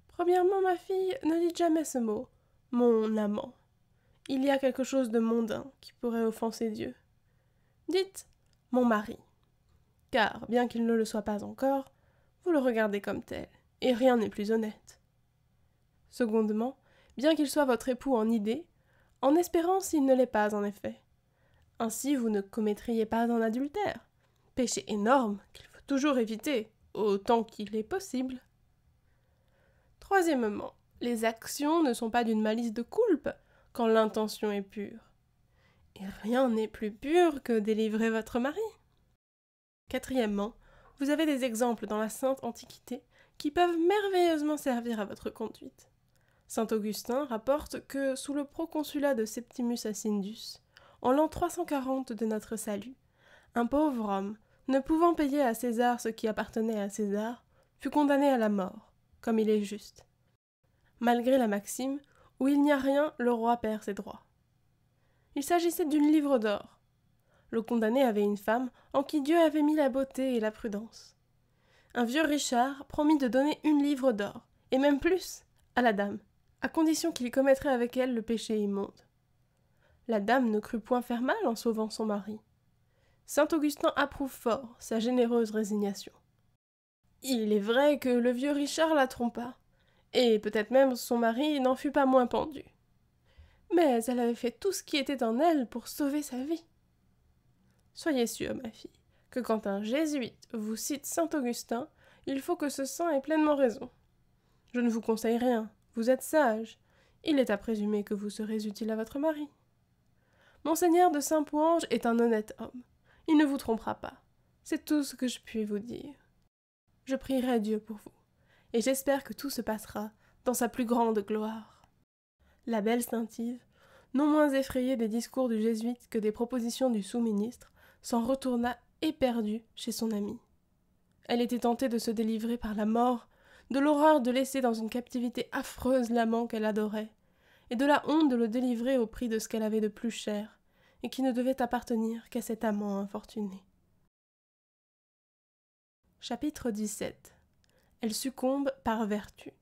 Premièrement, ma fille, ne dites jamais ce mot, mon amant. Il y a quelque chose de mondain qui pourrait offenser Dieu. Dites mon mari car, bien qu'il ne le soit pas encore, vous le regardez comme tel, et rien n'est plus honnête. Secondement, bien qu'il soit votre époux en idée, en espérance il ne l'est pas en effet. Ainsi vous ne commettriez pas un adultère, péché énorme qu'il faut toujours éviter, autant qu'il est possible. Troisièmement, les actions ne sont pas d'une malice de culpe quand l'intention est pure. Et rien n'est plus pur que délivrer votre mari. Quatrièmement, vous avez des exemples dans la Sainte Antiquité qui peuvent merveilleusement servir à votre conduite. Saint Augustin rapporte que, sous le proconsulat de Septimus Acindus, en l'an 340 de notre salut, un pauvre homme, ne pouvant payer à César ce qui appartenait à César, fut condamné à la mort, comme il est juste. Malgré la maxime, où il n'y a rien, le roi perd ses droits. Il s'agissait d'une livre d'or, le condamné avait une femme en qui Dieu avait mis la beauté et la prudence. Un vieux Richard promit de donner une livre d'or, et même plus, à la dame, à condition qu'il commettrait avec elle le péché immonde. La dame ne crut point faire mal en sauvant son mari. Saint Augustin approuve fort sa généreuse résignation. Il est vrai que le vieux Richard la trompa, et peut-être même son mari n'en fut pas moins pendu. Mais elle avait fait tout ce qui était en elle pour sauver sa vie. Soyez sûre, ma fille, que quand un jésuite vous cite saint Augustin, il faut que ce saint ait pleinement raison. Je ne vous conseille rien, vous êtes sage. Il est à présumer que vous serez utile à votre mari. Monseigneur de Saint-Pouange est un honnête homme. Il ne vous trompera pas. C'est tout ce que je puis vous dire. Je prierai Dieu pour vous, et j'espère que tout se passera dans sa plus grande gloire. La belle Saint-Yves, non moins effrayée des discours du jésuite que des propositions du sous-ministre, s'en retourna éperdue chez son amie. Elle était tentée de se délivrer par la mort, de l'horreur de laisser dans une captivité affreuse l'amant qu'elle adorait, et de la honte de le délivrer au prix de ce qu'elle avait de plus cher, et qui ne devait appartenir qu'à cet amant infortuné. Chapitre 17 Elle succombe par vertu.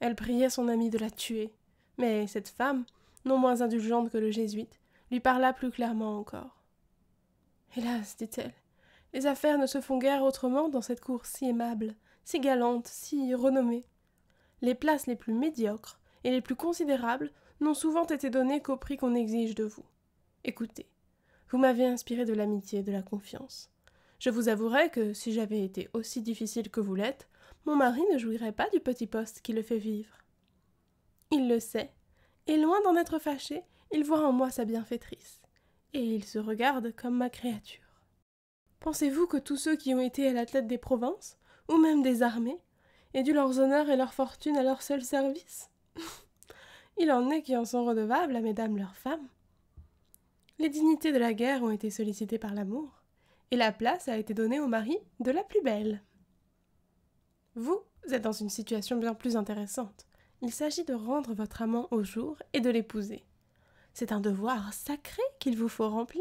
Elle priait son amie de la tuer, mais cette femme, non moins indulgente que le jésuite, lui parla plus clairement encore. Hélas, dit-elle, les affaires ne se font guère autrement dans cette cour si aimable, si galante, si renommée. Les places les plus médiocres et les plus considérables n'ont souvent été données qu'au prix qu'on exige de vous. Écoutez, vous m'avez inspiré de l'amitié et de la confiance. Je vous avouerai que si j'avais été aussi difficile que vous l'êtes, mon mari ne jouirait pas du petit poste qui le fait vivre. Il le sait, et loin d'en être fâché, il voit en moi sa bienfaitrice et ils se regardent comme ma créature. Pensez-vous que tous ceux qui ont été à l'athlète des provinces, ou même des armées, aient dû leurs honneurs et leur fortune à leur seul service Il en est qui en sont redevables à mesdames leurs femmes. Les dignités de la guerre ont été sollicitées par l'amour, et la place a été donnée au mari de la plus belle. Vous êtes dans une situation bien plus intéressante. Il s'agit de rendre votre amant au jour et de l'épouser. C'est un devoir sacré qu'il vous faut remplir.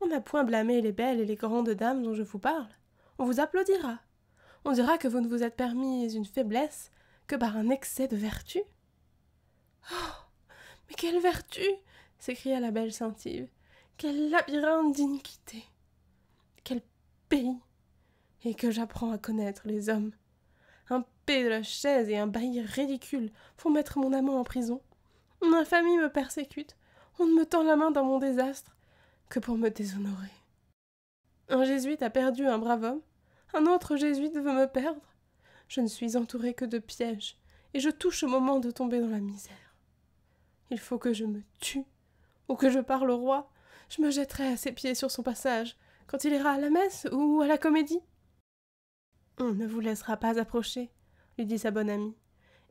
On n'a point blâmé les belles et les grandes dames dont je vous parle. On vous applaudira. On dira que vous ne vous êtes permis une faiblesse que par un excès de vertu. Oh Mais quelle vertu s'écria la belle Saint-Yves. Quel labyrinthe d'iniquité Quel pays Et que j'apprends à connaître les hommes un paix de la chaise et un bailli ridicule font mettre mon amant en prison. Ma famille me persécute. On ne me tend la main dans mon désastre que pour me déshonorer. Un jésuite a perdu un brave homme. Un autre jésuite veut me perdre. Je ne suis entourée que de pièges et je touche au moment de tomber dans la misère. Il faut que je me tue ou que je parle au roi. Je me jetterai à ses pieds sur son passage quand il ira à la messe ou à la comédie. On ne vous laissera pas approcher, lui dit sa bonne amie.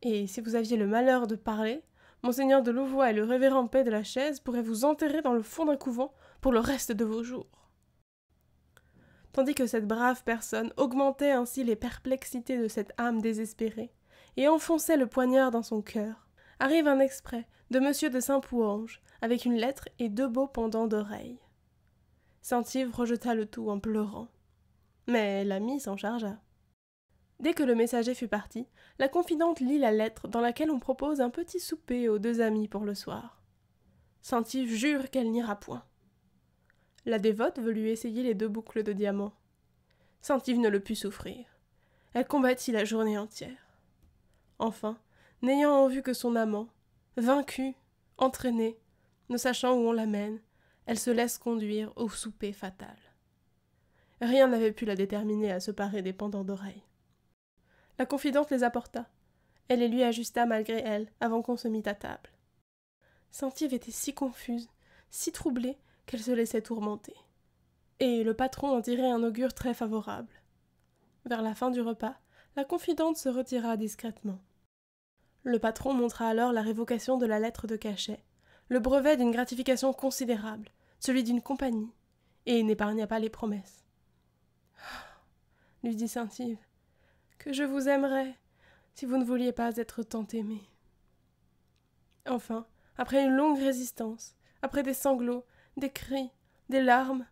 Et si vous aviez le malheur de parler, Monseigneur de Louvois et le révérend Paix de la Chaise pourraient vous enterrer dans le fond d'un couvent pour le reste de vos jours. Tandis que cette brave personne augmentait ainsi les perplexités de cette âme désespérée et enfonçait le poignard dans son cœur, arrive un exprès de monsieur de Saint-Pouange avec une lettre et deux beaux pendants d'oreilles. Saint-Yves rejeta le tout en pleurant. Mais l'ami s'en chargea. Dès que le messager fut parti, la confidente lit la lettre dans laquelle on propose un petit souper aux deux amis pour le soir. Saint-Yves jure qu'elle n'ira point. La dévote veut lui essayer les deux boucles de diamants. Saint-Yves ne le put souffrir. Elle combattit la journée entière. Enfin, n'ayant en vue que son amant, vaincue, entraînée, ne sachant où on l'amène, elle se laisse conduire au souper fatal. Rien n'avait pu la déterminer à se parer des pendants d'oreilles. La confidente les apporta. Elle les lui ajusta malgré elle, avant qu'on se mît à table. Sainte-Yves était si confuse, si troublée, qu'elle se laissait tourmenter. Et le patron en tirait un augure très favorable. Vers la fin du repas, la confidente se retira discrètement. Le patron montra alors la révocation de la lettre de cachet, le brevet d'une gratification considérable, celui d'une compagnie, et n'épargna pas les promesses. Ah !» lui dit Sainte-Yves que je vous aimerais, si vous ne vouliez pas être tant aimé. Enfin, après une longue résistance, après des sanglots, des cris, des larmes,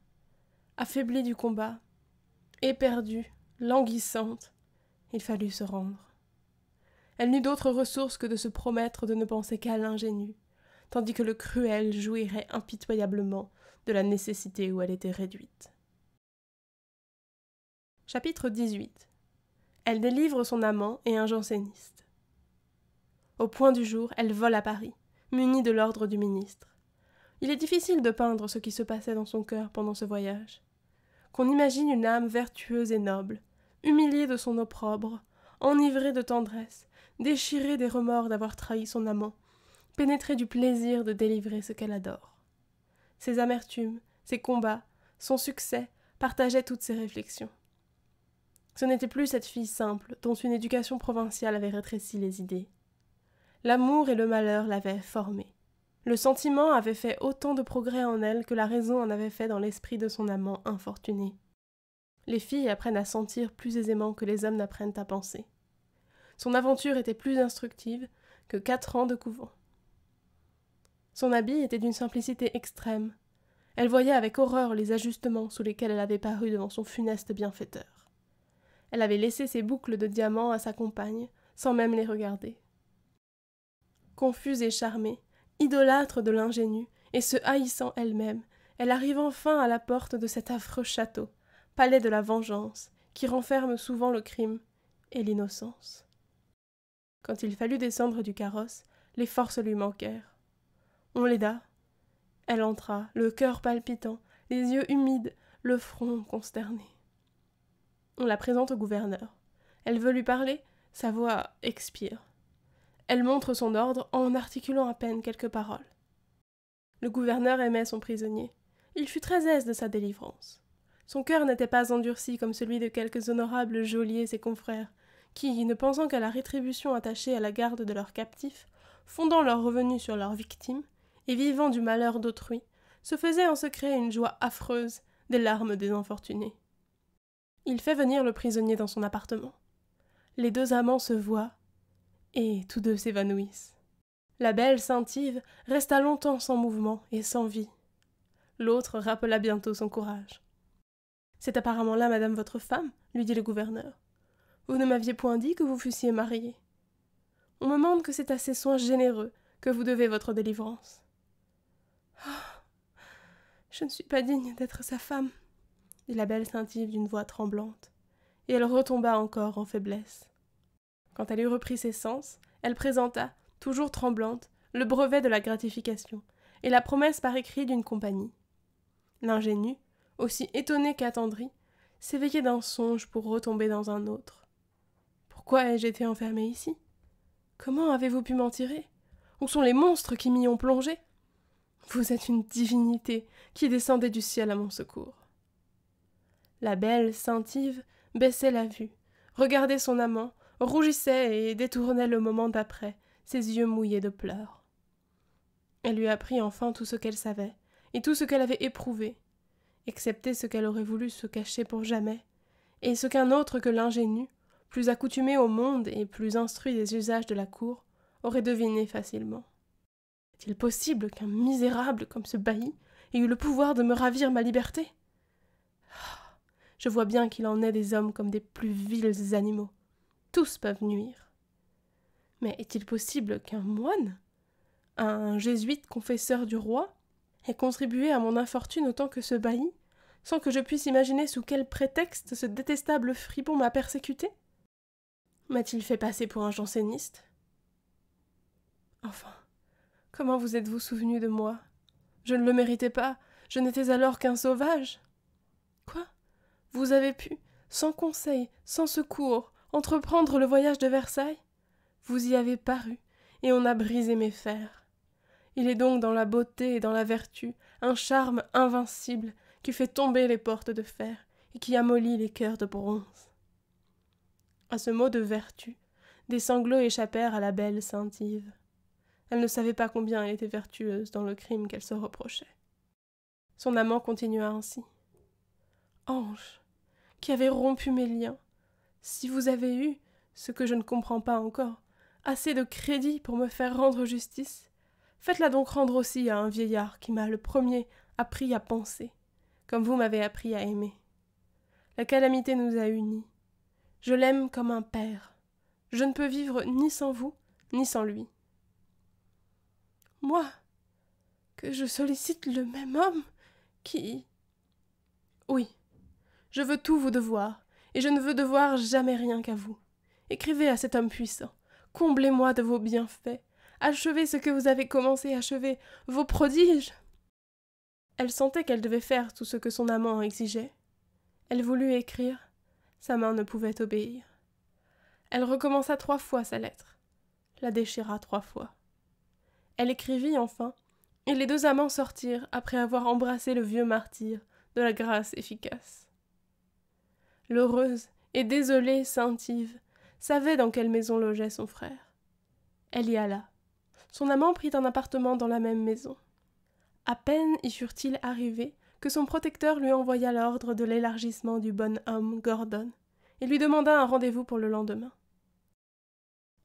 affaiblie du combat, éperdue, languissante, il fallut se rendre. Elle n'eut d'autre ressource que de se promettre de ne penser qu'à l'ingénu, tandis que le cruel jouirait impitoyablement de la nécessité où elle était réduite. Chapitre 18 elle délivre son amant et un janséniste. Au point du jour, elle vole à Paris, munie de l'ordre du ministre. Il est difficile de peindre ce qui se passait dans son cœur pendant ce voyage. Qu'on imagine une âme vertueuse et noble, humiliée de son opprobre, enivrée de tendresse, déchirée des remords d'avoir trahi son amant, pénétrée du plaisir de délivrer ce qu'elle adore. Ses amertumes, ses combats, son succès partageaient toutes ses réflexions. Ce n'était plus cette fille simple dont une éducation provinciale avait rétréci les idées. L'amour et le malheur l'avaient formée. Le sentiment avait fait autant de progrès en elle que la raison en avait fait dans l'esprit de son amant infortuné. Les filles apprennent à sentir plus aisément que les hommes n'apprennent à penser. Son aventure était plus instructive que quatre ans de couvent. Son habit était d'une simplicité extrême. Elle voyait avec horreur les ajustements sous lesquels elle avait paru devant son funeste bienfaiteur. Elle avait laissé ses boucles de diamants à sa compagne, sans même les regarder. Confuse et charmée, idolâtre de l'ingénue, et se haïssant elle-même, elle arrive enfin à la porte de cet affreux château, palais de la vengeance, qui renferme souvent le crime et l'innocence. Quand il fallut descendre du carrosse, les forces lui manquèrent. On l'aida. Elle entra, le cœur palpitant, les yeux humides, le front consterné la présente au gouverneur. Elle veut lui parler, sa voix expire. Elle montre son ordre en articulant à peine quelques paroles. Le gouverneur aimait son prisonnier. Il fut très aise de sa délivrance. Son cœur n'était pas endurci comme celui de quelques honorables geôliers ses confrères, qui, ne pensant qu'à la rétribution attachée à la garde de leurs captifs, fondant leurs revenus sur leurs victimes, et vivant du malheur d'autrui, se faisaient en secret une joie affreuse des larmes des infortunés. Il fait venir le prisonnier dans son appartement. Les deux amants se voient, et tous deux s'évanouissent. La belle sainte Yves resta longtemps sans mouvement et sans vie. L'autre rappela bientôt son courage. C'est apparemment là, madame, votre femme, lui dit le gouverneur. Vous ne m'aviez point dit que vous fussiez mariée. On me demande que c'est à ces soins généreux que vous devez votre délivrance. Ah je ne suis pas digne d'être sa femme, la belle saint d'une voix tremblante, et elle retomba encore en faiblesse. Quand elle eut repris ses sens, elle présenta, toujours tremblante, le brevet de la gratification, et la promesse par écrit d'une compagnie. L'ingénue, aussi étonnée qu'attendrie, s'éveillait d'un songe pour retomber dans un autre. Pourquoi ai-je été enfermée ici Comment avez-vous pu m'en tirer Où sont les monstres qui m'y ont plongé Vous êtes une divinité qui descendait du ciel à mon secours. La belle, Yves baissait la vue, regardait son amant, rougissait et détournait le moment d'après, ses yeux mouillés de pleurs. Elle lui apprit enfin tout ce qu'elle savait, et tout ce qu'elle avait éprouvé, excepté ce qu'elle aurait voulu se cacher pour jamais, et ce qu'un autre que l'ingénu, plus accoutumé au monde et plus instruit des usages de la cour, aurait deviné facilement. Est-il possible qu'un misérable comme ce bailli ait eu le pouvoir de me ravir ma liberté je vois bien qu'il en est des hommes comme des plus vils animaux. Tous peuvent nuire. Mais est-il possible qu'un moine, un jésuite confesseur du roi, ait contribué à mon infortune autant que ce bailli, sans que je puisse imaginer sous quel prétexte ce détestable fripon m'a persécuté M'a-t-il fait passer pour un janséniste Enfin, comment vous êtes-vous souvenu de moi Je ne le méritais pas, je n'étais alors qu'un sauvage. Quoi vous avez pu, sans conseil, sans secours, entreprendre le voyage de Versailles Vous y avez paru, et on a brisé mes fers. Il est donc dans la beauté et dans la vertu un charme invincible qui fait tomber les portes de fer et qui amollit les cœurs de bronze. À ce mot de vertu, des sanglots échappèrent à la belle sainte Yves. Elle ne savait pas combien elle était vertueuse dans le crime qu'elle se reprochait. Son amant continua ainsi. Ange, qui avait rompu mes liens. Si vous avez eu, ce que je ne comprends pas encore, assez de crédit pour me faire rendre justice, faites-la donc rendre aussi à un vieillard qui m'a le premier appris à penser, comme vous m'avez appris à aimer. La calamité nous a unis. Je l'aime comme un père. Je ne peux vivre ni sans vous, ni sans lui. Moi, que je sollicite le même homme qui. Oui, je veux tout vous devoir, et je ne veux devoir jamais rien qu'à vous. Écrivez à cet homme puissant, comblez-moi de vos bienfaits, achevez ce que vous avez commencé, à achever, vos prodiges. Elle sentait qu'elle devait faire tout ce que son amant exigeait. Elle voulut écrire, sa main ne pouvait obéir. Elle recommença trois fois sa lettre, la déchira trois fois. Elle écrivit enfin, et les deux amants sortirent après avoir embrassé le vieux martyr de la grâce efficace l'heureuse et désolée sainte Yves, savait dans quelle maison logeait son frère. Elle y alla. Son amant prit un appartement dans la même maison. À peine y furent-ils arrivés que son protecteur lui envoya l'ordre de l'élargissement du bonhomme Gordon et lui demanda un rendez-vous pour le lendemain.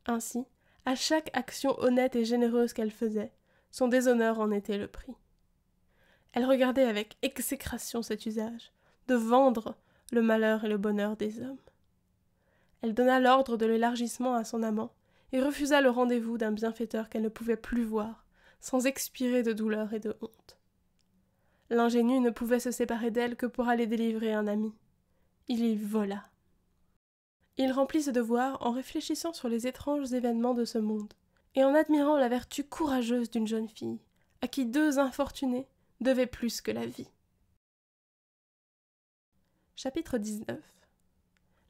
Ainsi, à chaque action honnête et généreuse qu'elle faisait, son déshonneur en était le prix. Elle regardait avec exécration cet usage de vendre le malheur et le bonheur des hommes. Elle donna l'ordre de l'élargissement à son amant, et refusa le rendez-vous d'un bienfaiteur qu'elle ne pouvait plus voir, sans expirer de douleur et de honte. L'ingénue ne pouvait se séparer d'elle que pour aller délivrer un ami. Il y vola. Il remplit ce devoir en réfléchissant sur les étranges événements de ce monde, et en admirant la vertu courageuse d'une jeune fille, à qui deux infortunés devaient plus que la vie. Chapitre 19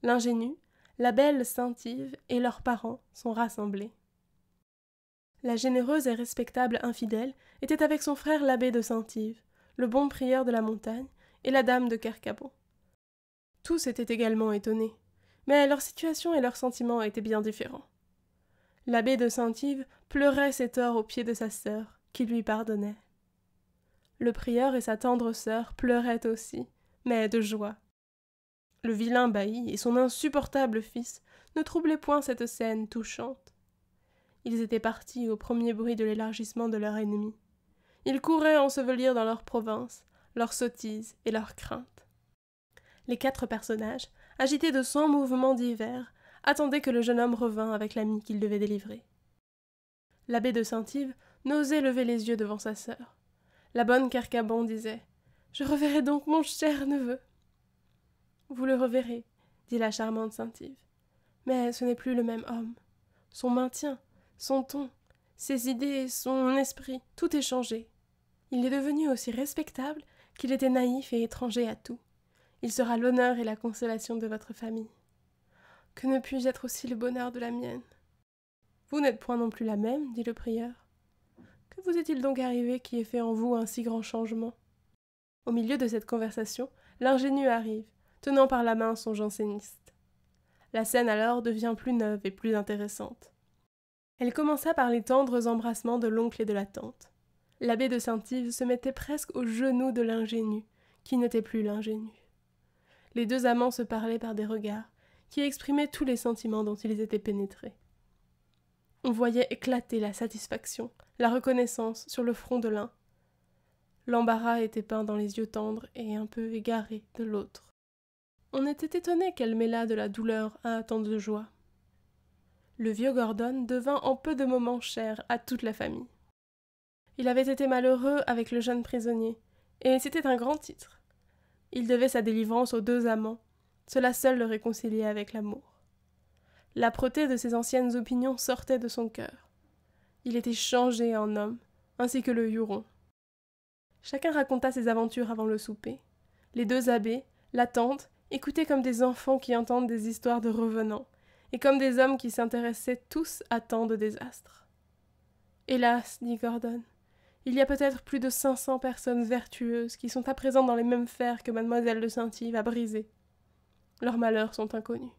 L'ingénue, la belle Sainte-Yves et leurs parents sont rassemblés. La généreuse et respectable infidèle était avec son frère l'abbé de Sainte-Yves, le bon prieur de la montagne et la dame de Kercabon. Tous étaient également étonnés, mais leur situation et leurs sentiments étaient bien différents. L'abbé de Sainte-Yves pleurait ses torts aux pieds de sa sœur, qui lui pardonnait. Le prieur et sa tendre sœur pleuraient aussi, mais de joie le vilain bailli et son insupportable fils ne troublaient point cette scène touchante. Ils étaient partis au premier bruit de l'élargissement de leur ennemi. Ils couraient ensevelir dans leur province leurs sottises et leurs craintes. Les quatre personnages, agités de cent mouvements divers, attendaient que le jeune homme revînt avec l'ami qu'il devait délivrer. L'abbé de Saint-Yves n'osait lever les yeux devant sa sœur. La bonne Carcabon disait Je reverrai donc mon cher neveu. Vous le reverrez, dit la charmante Saint-Yves, Mais ce n'est plus le même homme. Son maintien, son ton, ses idées, son esprit, tout est changé. Il est devenu aussi respectable qu'il était naïf et étranger à tout. Il sera l'honneur et la consolation de votre famille. Que ne puis-je être aussi le bonheur de la mienne Vous n'êtes point non plus la même, dit le prieur. Que vous est-il donc arrivé qui ait fait en vous un si grand changement Au milieu de cette conversation, l'ingénue arrive, tenant par la main son janséniste. La scène alors devient plus neuve et plus intéressante. Elle commença par les tendres embrassements de l'oncle et de la tante. L'abbé de Saint-Yves se mettait presque aux genoux de l'ingénu, qui n'était plus l'ingénu. Les deux amants se parlaient par des regards, qui exprimaient tous les sentiments dont ils étaient pénétrés. On voyait éclater la satisfaction, la reconnaissance sur le front de l'un. L'embarras était peint dans les yeux tendres et un peu égarés de l'autre. On était étonné qu'elle mêlât de la douleur à tant de joie. Le vieux Gordon devint en peu de moments cher à toute la famille. Il avait été malheureux avec le jeune prisonnier, et c'était un grand titre. Il devait sa délivrance aux deux amants, cela seul le réconciliait avec l'amour. L'âpreté de ses anciennes opinions sortait de son cœur. Il était changé en homme, ainsi que le Huron. Chacun raconta ses aventures avant le souper. Les deux abbés, la tante Écoutez comme des enfants qui entendent des histoires de revenants, et comme des hommes qui s'intéressaient tous à tant de désastres. Hélas, dit Gordon, il y a peut-être plus de cinq cents personnes vertueuses qui sont à présent dans les mêmes fers que mademoiselle de Saint-Yves a brisés. Leurs malheurs sont inconnus.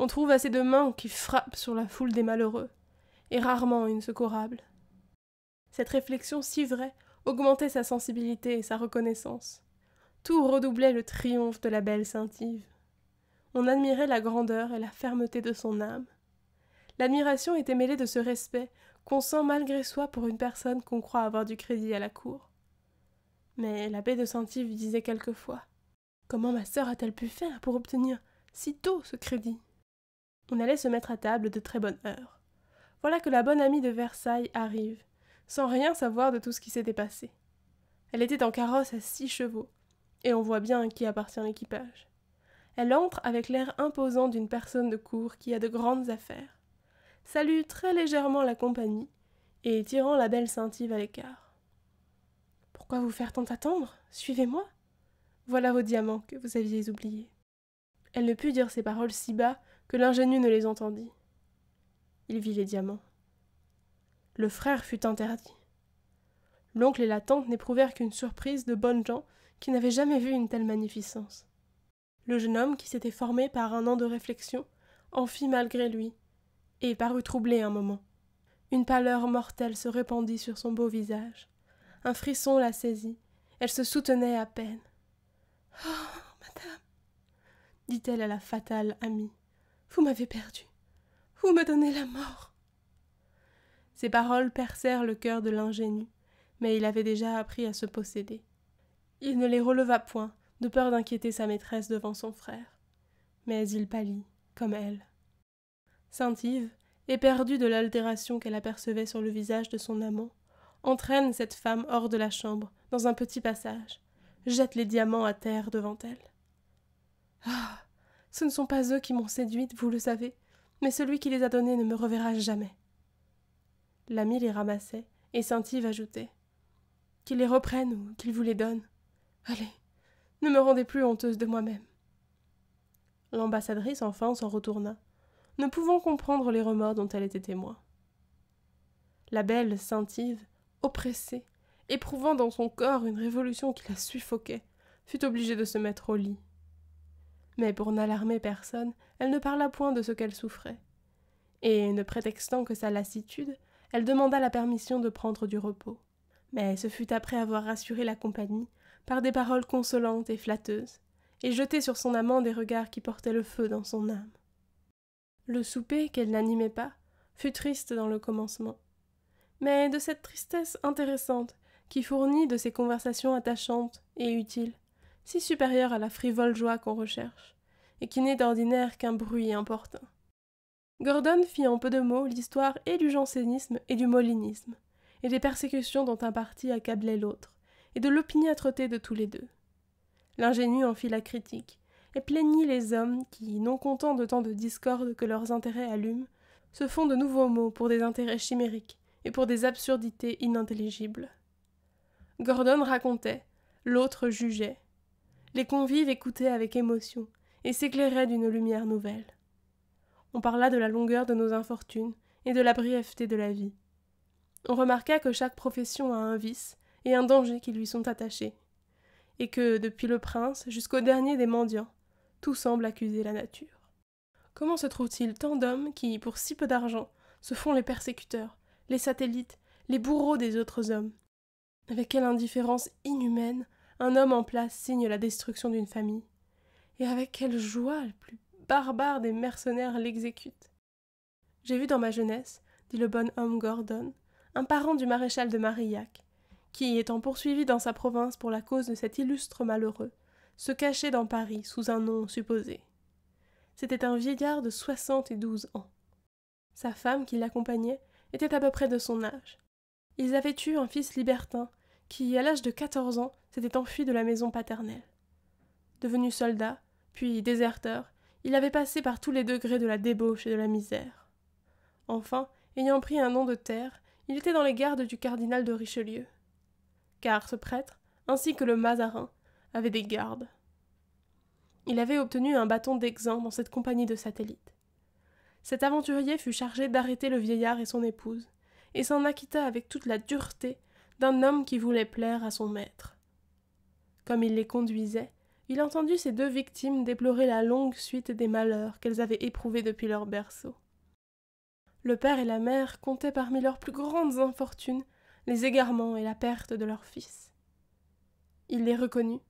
On trouve assez de mains qui frappent sur la foule des malheureux, et rarement une secourable. Cette réflexion si vraie augmentait sa sensibilité et sa reconnaissance. Tout redoublait le triomphe de la belle Saint-Yves. On admirait la grandeur et la fermeté de son âme. L'admiration était mêlée de ce respect qu'on sent malgré soi pour une personne qu'on croit avoir du crédit à la cour. Mais l'abbé de Saint-Yves disait quelquefois Comment ma sœur a-t-elle pu faire pour obtenir si tôt ce crédit On allait se mettre à table de très bonne heure. Voilà que la bonne amie de Versailles arrive, sans rien savoir de tout ce qui s'était passé. Elle était en carrosse à six chevaux, et on voit bien à qui appartient l'équipage. Elle entre avec l'air imposant d'une personne de cour qui a de grandes affaires, salue très légèrement la compagnie, et tirant la belle Saint-Yves à l'écart. Pourquoi vous faire tant attendre Suivez-moi. Voilà vos diamants que vous aviez oubliés. Elle ne put dire ces paroles si bas que l'ingénue ne les entendit. Il vit les diamants. Le frère fut interdit. L'oncle et la tante n'éprouvèrent qu'une surprise de bonnes gens qui n'avait jamais vu une telle magnificence. Le jeune homme, qui s'était formé par un an de réflexion, en fit malgré lui, et parut troublé un moment. Une pâleur mortelle se répandit sur son beau visage. Un frisson la saisit. Elle se soutenait à peine. Oh, madame, dit-elle à la fatale amie, vous m'avez perdue. Vous me donnez la mort. Ces paroles percèrent le cœur de l'ingénu, mais il avait déjà appris à se posséder. Il ne les releva point, de peur d'inquiéter sa maîtresse devant son frère. Mais il pâlit, comme elle. Sainte Yves, éperdue de l'altération qu'elle apercevait sur le visage de son amant, entraîne cette femme hors de la chambre, dans un petit passage, jette les diamants à terre devant elle. Ah. Ce ne sont pas eux qui m'ont séduite, vous le savez, mais celui qui les a donnés ne me reverra jamais. L'ami les ramassait, et Saint-Yves ajoutait. Qu'il les reprennent ou qu'ils vous les donne. Allez, ne me rendez plus honteuse de moi-même. L'ambassadrice enfin s'en retourna, ne pouvant comprendre les remords dont elle était témoin. La belle saintive, oppressée, éprouvant dans son corps une révolution qui la suffoquait, fut obligée de se mettre au lit. Mais pour n'alarmer personne, elle ne parla point de ce qu'elle souffrait. Et, ne prétextant que sa lassitude, elle demanda la permission de prendre du repos. Mais ce fut après avoir rassuré la compagnie par des paroles consolantes et flatteuses, et jetait sur son amant des regards qui portaient le feu dans son âme. Le souper, qu'elle n'animait pas, fut triste dans le commencement. Mais de cette tristesse intéressante, qui fournit de ces conversations attachantes et utiles, si supérieures à la frivole joie qu'on recherche, et qui n'est d'ordinaire qu'un bruit importun. Gordon fit en peu de mots l'histoire et du jansénisme et du molinisme, et des persécutions dont un parti accablait l'autre, et de l'opiniâtreté de tous les deux. L'ingénue en fit la critique, et plaignit les hommes qui, non contents de tant de discorde que leurs intérêts allument, se font de nouveaux mots pour des intérêts chimériques et pour des absurdités inintelligibles. Gordon racontait, l'autre jugeait. Les convives écoutaient avec émotion et s'éclairaient d'une lumière nouvelle. On parla de la longueur de nos infortunes et de la brièveté de la vie. On remarqua que chaque profession a un vice et un danger qui lui sont attachés, et que, depuis le prince jusqu'au dernier des mendiants, tout semble accuser la nature. Comment se trouve-t-il tant d'hommes qui, pour si peu d'argent, se font les persécuteurs, les satellites, les bourreaux des autres hommes Avec quelle indifférence inhumaine un homme en place signe la destruction d'une famille Et avec quelle joie le plus barbare des mercenaires l'exécute J'ai vu dans ma jeunesse, dit le bon homme Gordon, un parent du maréchal de Marillac, qui, étant poursuivi dans sa province pour la cause de cet illustre malheureux, se cachait dans Paris sous un nom supposé. C'était un vieillard de soixante-douze et ans. Sa femme, qui l'accompagnait, était à peu près de son âge. Ils avaient eu un fils libertin, qui, à l'âge de quatorze ans, s'était enfui de la maison paternelle. Devenu soldat, puis déserteur, il avait passé par tous les degrés de la débauche et de la misère. Enfin, ayant pris un nom de terre, il était dans les gardes du cardinal de Richelieu car ce prêtre, ainsi que le Mazarin, avaient des gardes. Il avait obtenu un bâton d'exempt dans cette compagnie de satellites. Cet aventurier fut chargé d'arrêter le vieillard et son épouse, et s'en acquitta avec toute la dureté d'un homme qui voulait plaire à son maître. Comme il les conduisait, il entendit ces deux victimes déplorer la longue suite des malheurs qu'elles avaient éprouvés depuis leur berceau. Le père et la mère comptaient parmi leurs plus grandes infortunes les égarements et la perte de leur fils. Il les reconnut,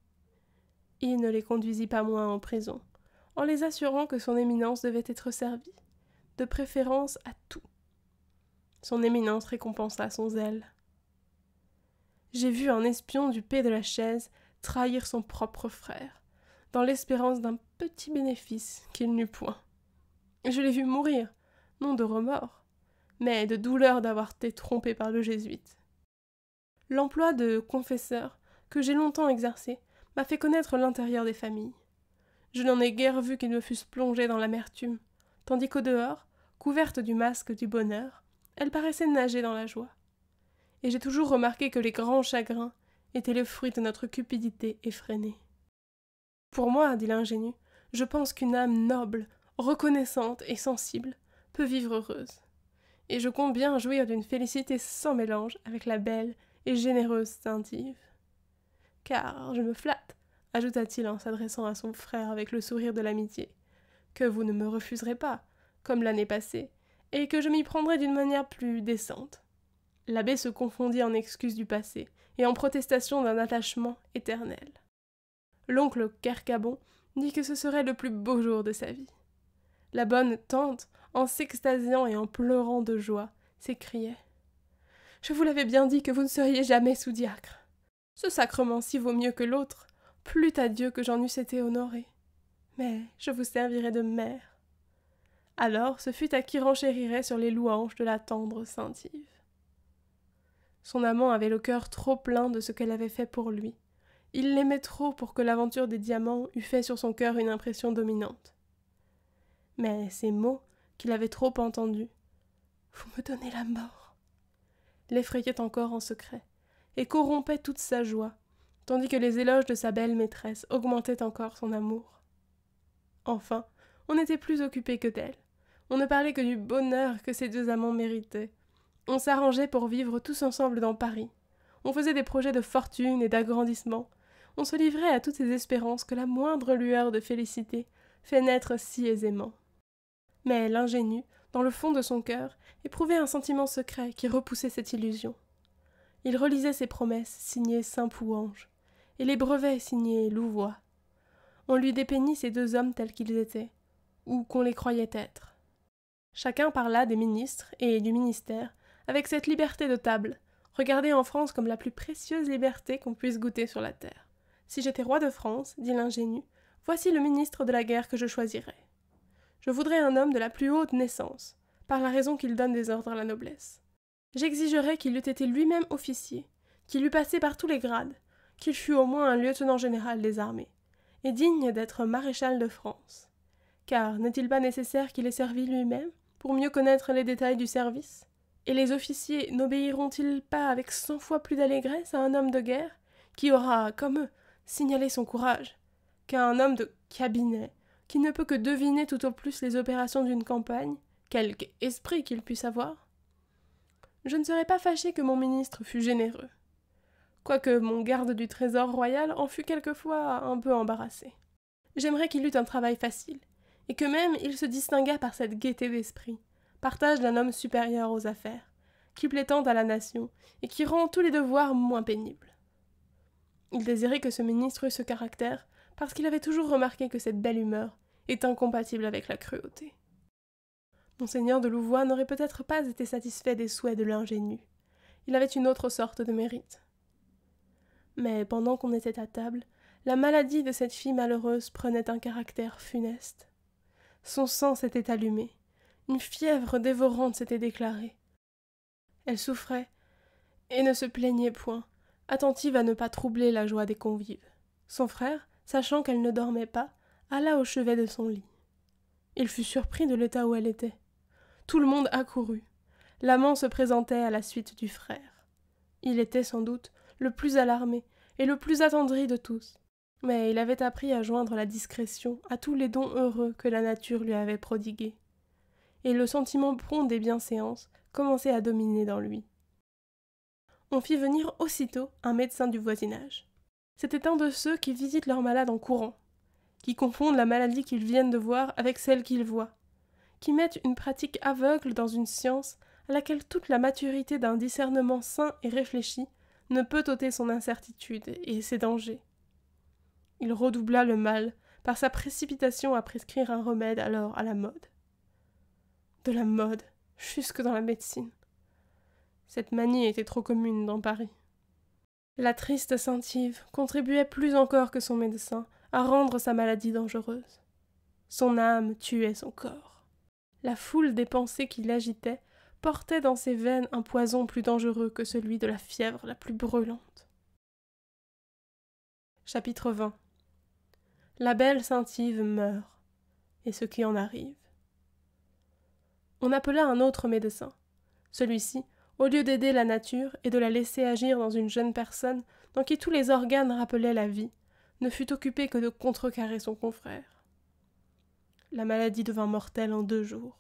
Il ne les conduisit pas moins en prison, en les assurant que son éminence devait être servie, de préférence à tout. Son éminence récompensa son zèle. J'ai vu un espion du P de la chaise trahir son propre frère, dans l'espérance d'un petit bénéfice qu'il n'eut point. Je l'ai vu mourir, non de remords, mais de douleur d'avoir été trompé par le jésuite l'emploi de confesseur, que j'ai longtemps exercé, m'a fait connaître l'intérieur des familles. Je n'en ai guère vu qu'ils ne fussent plongés dans l'amertume, tandis qu'au dehors, couverte du masque du bonheur, elle paraissait nager dans la joie. Et j'ai toujours remarqué que les grands chagrins étaient le fruit de notre cupidité effrénée. Pour moi, dit l'ingénue, je pense qu'une âme noble, reconnaissante et sensible peut vivre heureuse. Et je compte bien jouir d'une félicité sans mélange avec la belle et généreuse teintive. Car je me flatte, ajouta-t-il en s'adressant à son frère avec le sourire de l'amitié, que vous ne me refuserez pas, comme l'année passée, et que je m'y prendrai d'une manière plus décente. L'abbé se confondit en excuses du passé et en protestations d'un attachement éternel. L'oncle Kerkabon dit que ce serait le plus beau jour de sa vie. La bonne tante, en s'extasiant et en pleurant de joie, s'écriait je vous l'avais bien dit que vous ne seriez jamais sous-diacre. Ce sacrement-ci vaut mieux que l'autre. Plût à Dieu que j'en eusse été honoré. Mais je vous servirai de mère. Alors ce fut à qui renchérirait sur les louanges de la tendre Saint-Yves. Son amant avait le cœur trop plein de ce qu'elle avait fait pour lui. Il l'aimait trop pour que l'aventure des diamants eût fait sur son cœur une impression dominante. Mais ces mots, qu'il avait trop entendus, Vous me donnez la mort l'effrayait encore en secret, et corrompait toute sa joie, tandis que les éloges de sa belle maîtresse augmentaient encore son amour. Enfin, on n'était plus occupé que d'elle. On ne parlait que du bonheur que ces deux amants méritaient. On s'arrangeait pour vivre tous ensemble dans Paris. On faisait des projets de fortune et d'agrandissement. On se livrait à toutes ces espérances que la moindre lueur de félicité fait naître si aisément. Mais l'ingénue dans le fond de son cœur, éprouvait un sentiment secret qui repoussait cette illusion. Il relisait ses promesses signées Saint Pouange et les brevets signés Louvois. On lui dépeignit ces deux hommes tels qu'ils étaient, ou qu'on les croyait être. Chacun parla des ministres et du ministère avec cette liberté de table, regardée en France comme la plus précieuse liberté qu'on puisse goûter sur la terre. Si j'étais roi de France, dit l'ingénu, voici le ministre de la guerre que je choisirais. Je voudrais un homme de la plus haute naissance, par la raison qu'il donne des ordres à la noblesse. J'exigerais qu'il eût été lui-même officier, qu'il eût passé par tous les grades, qu'il fût au moins un lieutenant général des armées, et digne d'être maréchal de France. Car n'est-il pas nécessaire qu'il ait servi lui-même pour mieux connaître les détails du service Et les officiers n'obéiront-ils pas avec cent fois plus d'allégresse à un homme de guerre qui aura, comme eux, signalé son courage, qu'à un homme de cabinet qui ne peut que deviner tout au plus les opérations d'une campagne, quelque esprit qu'il puisse avoir Je ne serais pas fâché que mon ministre fût généreux, quoique mon garde du trésor royal en fût quelquefois un peu embarrassé. J'aimerais qu'il eût un travail facile, et que même il se distinguât par cette gaieté d'esprit, partage d'un homme supérieur aux affaires, qui plaît tant à la nation, et qui rend tous les devoirs moins pénibles. Il désirait que ce ministre eût ce caractère, parce qu'il avait toujours remarqué que cette belle humeur est incompatible avec la cruauté. Monseigneur de Louvois n'aurait peut-être pas été satisfait des souhaits de l'ingénu. Il avait une autre sorte de mérite. Mais pendant qu'on était à table, la maladie de cette fille malheureuse prenait un caractère funeste. Son sang s'était allumé, une fièvre dévorante s'était déclarée. Elle souffrait et ne se plaignait point, attentive à ne pas troubler la joie des convives. Son frère, sachant qu'elle ne dormait pas, alla au chevet de son lit. Il fut surpris de l'état où elle était. Tout le monde accourut. L'amant se présentait à la suite du frère. Il était sans doute le plus alarmé et le plus attendri de tous, mais il avait appris à joindre la discrétion à tous les dons heureux que la nature lui avait prodigués. Et le sentiment prompt des bienséances commençait à dominer dans lui. On fit venir aussitôt un médecin du voisinage. C'était un de ceux qui visitent leurs malades en courant, qui confondent la maladie qu'ils viennent de voir avec celle qu'ils voient, qui mettent une pratique aveugle dans une science à laquelle toute la maturité d'un discernement sain et réfléchi ne peut ôter son incertitude et ses dangers. Il redoubla le mal par sa précipitation à prescrire un remède alors à la mode. De la mode, jusque dans la médecine. Cette manie était trop commune dans Paris. La triste Saint-Yves contribuait plus encore que son médecin à rendre sa maladie dangereuse. Son âme tuait son corps. La foule des pensées qui l'agitaient portait dans ses veines un poison plus dangereux que celui de la fièvre la plus brûlante. Chapitre 20 La belle Saint-Yves meurt, et ce qui en arrive. On appela un autre médecin. Celui-ci au lieu d'aider la nature et de la laisser agir dans une jeune personne dans qui tous les organes rappelaient la vie, ne fut occupé que de contrecarrer son confrère. La maladie devint mortelle en deux jours.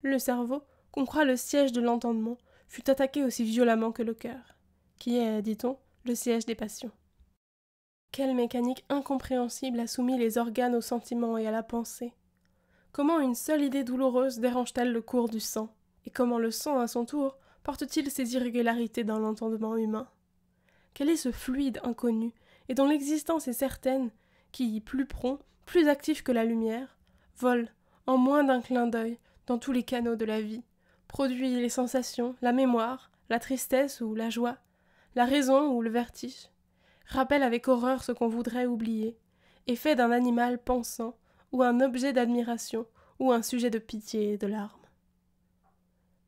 Le cerveau, qu'on croit le siège de l'entendement, fut attaqué aussi violemment que le cœur, qui est, dit-on, le siège des passions. Quelle mécanique incompréhensible a soumis les organes au sentiment et à la pensée Comment une seule idée douloureuse dérange-t-elle le cours du sang Et comment le sang, à son tour, porte-t-il ces irrégularités dans l'entendement humain Quel est ce fluide inconnu, et dont l'existence est certaine, qui, plus prompt, plus actif que la lumière, vole, en moins d'un clin d'œil, dans tous les canaux de la vie, produit les sensations, la mémoire, la tristesse ou la joie, la raison ou le vertige, rappelle avec horreur ce qu'on voudrait oublier, et fait d'un animal pensant, ou un objet d'admiration, ou un sujet de pitié et de larmes.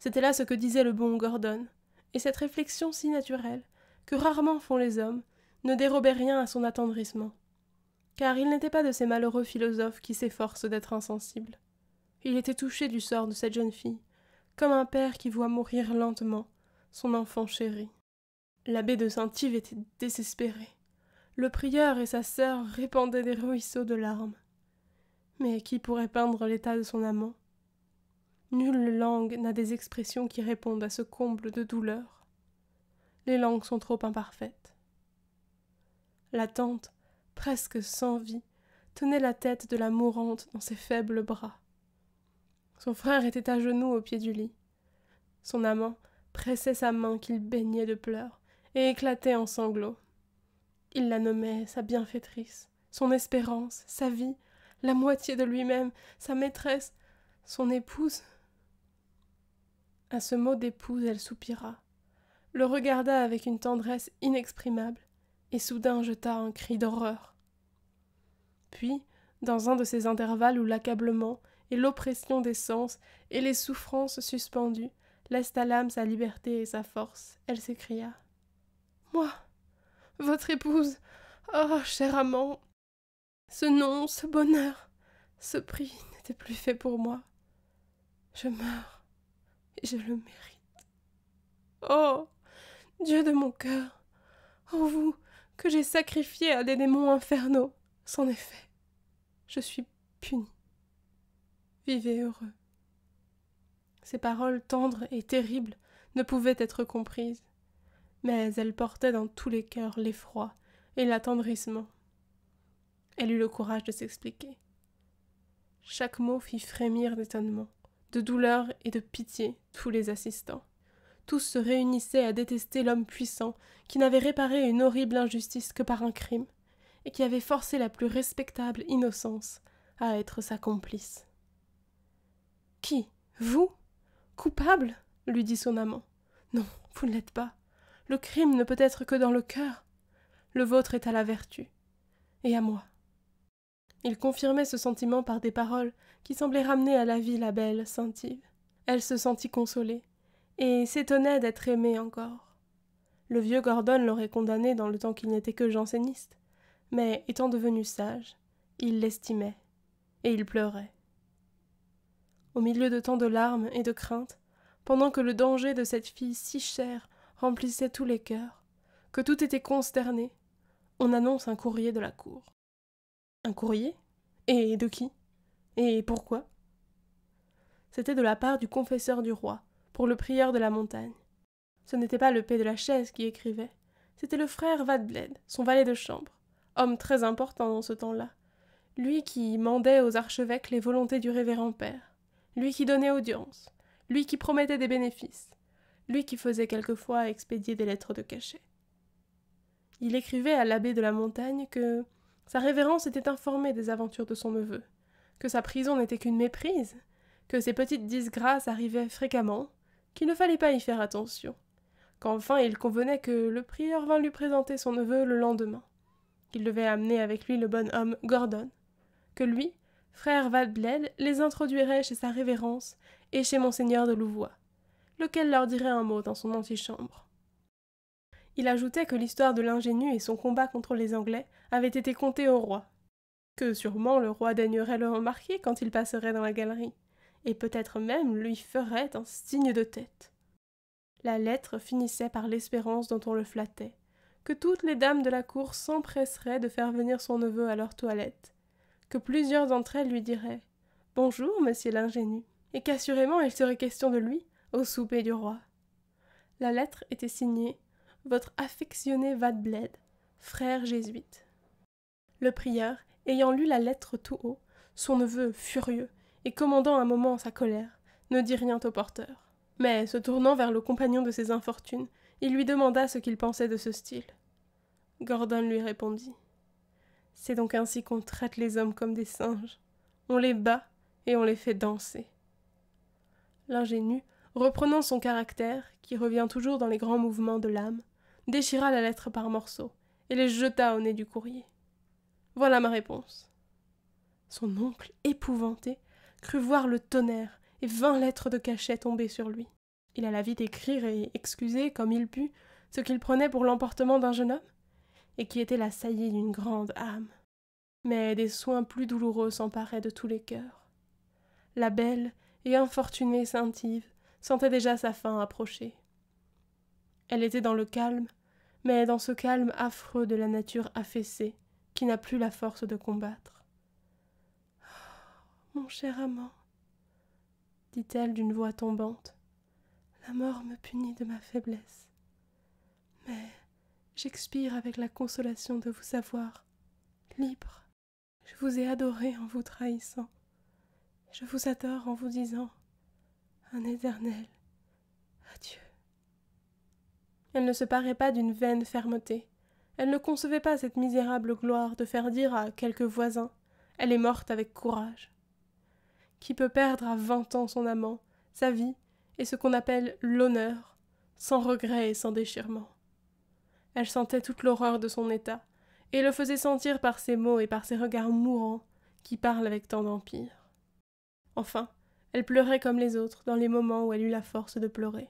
C'était là ce que disait le bon Gordon, et cette réflexion si naturelle, que rarement font les hommes, ne dérobait rien à son attendrissement. Car il n'était pas de ces malheureux philosophes qui s'efforcent d'être insensibles. Il était touché du sort de cette jeune fille, comme un père qui voit mourir lentement son enfant chéri. L'abbé de Saint-Yves était désespéré. Le prieur et sa sœur répandaient des ruisseaux de larmes. Mais qui pourrait peindre l'état de son amant Nulle langue n'a des expressions qui répondent à ce comble de douleur. Les langues sont trop imparfaites. La tante, presque sans vie, tenait la tête de la mourante dans ses faibles bras. Son frère était à genoux au pied du lit. Son amant pressait sa main qu'il baignait de pleurs et éclatait en sanglots. Il la nommait sa bienfaitrice, son espérance, sa vie, la moitié de lui-même, sa maîtresse, son épouse, à ce mot d'épouse, elle soupira, le regarda avec une tendresse inexprimable, et soudain jeta un cri d'horreur. Puis, dans un de ces intervalles où l'accablement et l'oppression des sens et les souffrances suspendues laissent à l'âme sa liberté et sa force, elle s'écria Moi, votre épouse Oh, cher amant Ce nom, ce bonheur, ce prix n'était plus fait pour moi. Je meurs je le mérite. Oh, Dieu de mon cœur, oh vous que j'ai sacrifié à des démons infernaux, c'en est fait. Je suis puni. Vivez heureux. Ces paroles tendres et terribles ne pouvaient être comprises, mais elles portaient dans tous les cœurs l'effroi et l'attendrissement. Elle eut le courage de s'expliquer. Chaque mot fit frémir d'étonnement de douleur et de pitié tous les assistants. Tous se réunissaient à détester l'homme puissant qui n'avait réparé une horrible injustice que par un crime, et qui avait forcé la plus respectable innocence à être sa complice. Qui Vous Coupable lui dit son amant. Non, vous ne l'êtes pas. Le crime ne peut être que dans le cœur. Le vôtre est à la vertu. Et à moi. Il confirmait ce sentiment par des paroles qui semblait ramener à la vie la belle Saint-Yves. Elle se sentit consolée, et s'étonnait d'être aimée encore. Le vieux Gordon l'aurait condamnée dans le temps qu'il n'était que janséniste, mais étant devenu sage, il l'estimait, et il pleurait. Au milieu de tant de larmes et de craintes, pendant que le danger de cette fille si chère remplissait tous les cœurs, que tout était consterné, on annonce un courrier de la cour. Un courrier Et de qui et pourquoi C'était de la part du confesseur du roi, pour le prieur de la montagne. Ce n'était pas le paix de la chaise qui écrivait, c'était le frère Vadbled, son valet de chambre, homme très important dans ce temps-là, lui qui mandait aux archevêques les volontés du révérend père, lui qui donnait audience, lui qui promettait des bénéfices, lui qui faisait quelquefois expédier des lettres de cachet. Il écrivait à l'abbé de la montagne que sa révérence était informée des aventures de son neveu, que sa prison n'était qu'une méprise, que ces petites disgrâces arrivaient fréquemment, qu'il ne fallait pas y faire attention, qu'enfin il convenait que le prieur vint lui présenter son neveu le lendemain, qu'il devait amener avec lui le bonhomme Gordon, que lui, frère Valbled, les introduirait chez sa révérence et chez monseigneur de Louvois, lequel leur dirait un mot dans son antichambre. Il ajoutait que l'histoire de l'ingénu et son combat contre les Anglais avait été contée au roi, que sûrement le roi daignerait le remarquer quand il passerait dans la galerie, et peut-être même lui ferait un signe de tête. La lettre finissait par l'espérance dont on le flattait, que toutes les dames de la cour s'empresseraient de faire venir son neveu à leur toilette, que plusieurs d'entre elles lui diraient Bonjour, monsieur l'ingénu, et qu'assurément il serait question de lui au souper du roi. La lettre était signée Votre affectionné Vadbled, frère jésuite. Le prieur ayant lu la lettre tout haut, son neveu, furieux, et commandant un moment sa colère, ne dit rien au porteur. Mais, se tournant vers le compagnon de ses infortunes, il lui demanda ce qu'il pensait de ce style. Gordon lui répondit. C'est donc ainsi qu'on traite les hommes comme des singes. On les bat et on les fait danser. L'ingénu, reprenant son caractère, qui revient toujours dans les grands mouvements de l'âme, déchira la lettre par morceaux et les jeta au nez du courrier. Voilà ma réponse. Son oncle, épouvanté, crut voir le tonnerre et vingt lettres de cachet tomber sur lui. Il alla vite écrire et excuser, comme il put, ce qu'il prenait pour l'emportement d'un jeune homme, et qui était la saillie d'une grande âme. Mais des soins plus douloureux s'emparaient de tous les cœurs. La belle et infortunée Saint-Yves sentait déjà sa fin approcher. Elle était dans le calme, mais dans ce calme affreux de la nature affaissée, n'a plus la force de combattre. Oh, mon cher amant, dit-elle d'une voix tombante, la mort me punit de ma faiblesse. Mais j'expire avec la consolation de vous savoir libre. Je vous ai adoré en vous trahissant. Je vous adore en vous disant un éternel adieu. Elle ne se paraît pas d'une vaine fermeté. Elle ne concevait pas cette misérable gloire de faire dire à quelques voisins « Elle est morte avec courage. Qui peut perdre à vingt ans son amant, sa vie et ce qu'on appelle l'honneur, sans regret et sans déchirement Elle sentait toute l'horreur de son état, et le faisait sentir par ses mots et par ses regards mourants qui parlent avec tant d'empire. Enfin, elle pleurait comme les autres dans les moments où elle eut la force de pleurer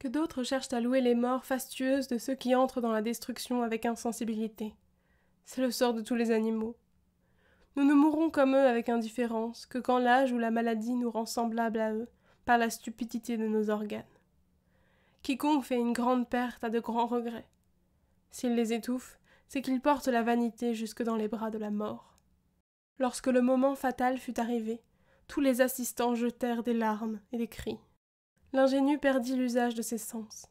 que d'autres cherchent à louer les morts fastueuses de ceux qui entrent dans la destruction avec insensibilité. C'est le sort de tous les animaux. Nous ne mourrons comme eux avec indifférence que quand l'âge ou la maladie nous rend semblables à eux par la stupidité de nos organes. Quiconque fait une grande perte a de grands regrets. S'il les étouffe, c'est qu'il porte la vanité jusque dans les bras de la mort. Lorsque le moment fatal fut arrivé, tous les assistants jetèrent des larmes et des cris l'ingénu perdit l'usage de ses sens.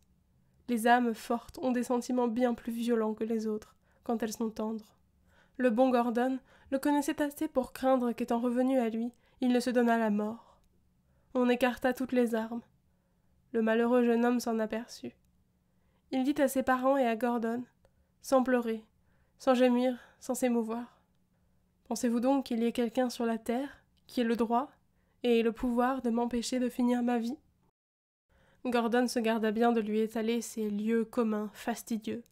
Les âmes fortes ont des sentiments bien plus violents que les autres, quand elles sont tendres. Le bon Gordon le connaissait assez pour craindre qu'étant revenu à lui, il ne se donnât la mort. On écarta toutes les armes. Le malheureux jeune homme s'en aperçut. Il dit à ses parents et à Gordon, sans pleurer, sans gémir, sans s'émouvoir. Pensez-vous donc qu'il y ait quelqu'un sur la terre qui ait le droit et le pouvoir de m'empêcher de finir ma vie Gordon se garda bien de lui étaler ces lieux communs, fastidieux,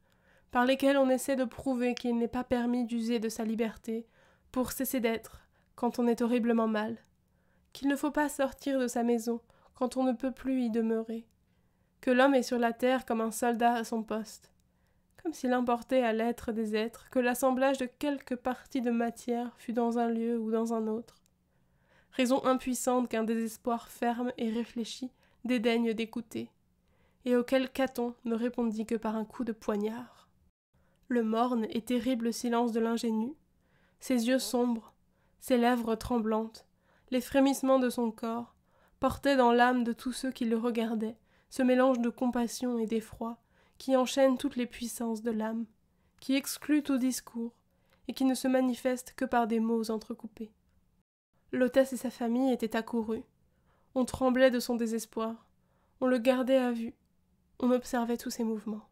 par lesquels on essaie de prouver qu'il n'est pas permis d'user de sa liberté pour cesser d'être quand on est horriblement mal, qu'il ne faut pas sortir de sa maison quand on ne peut plus y demeurer, que l'homme est sur la terre comme un soldat à son poste, comme s'il importait à l'être des êtres que l'assemblage de quelques parties de matière fût dans un lieu ou dans un autre. Raison impuissante qu'un désespoir ferme et réfléchi dédaigne d'écouter, et auquel Caton ne répondit que par un coup de poignard. Le morne et terrible silence de l'ingénu, ses yeux sombres, ses lèvres tremblantes, les frémissements de son corps, portaient dans l'âme de tous ceux qui le regardaient ce mélange de compassion et d'effroi qui enchaîne toutes les puissances de l'âme, qui exclut tout discours, et qui ne se manifeste que par des mots entrecoupés. L'hôtesse et sa famille étaient accourues, on tremblait de son désespoir. On le gardait à vue. On observait tous ses mouvements.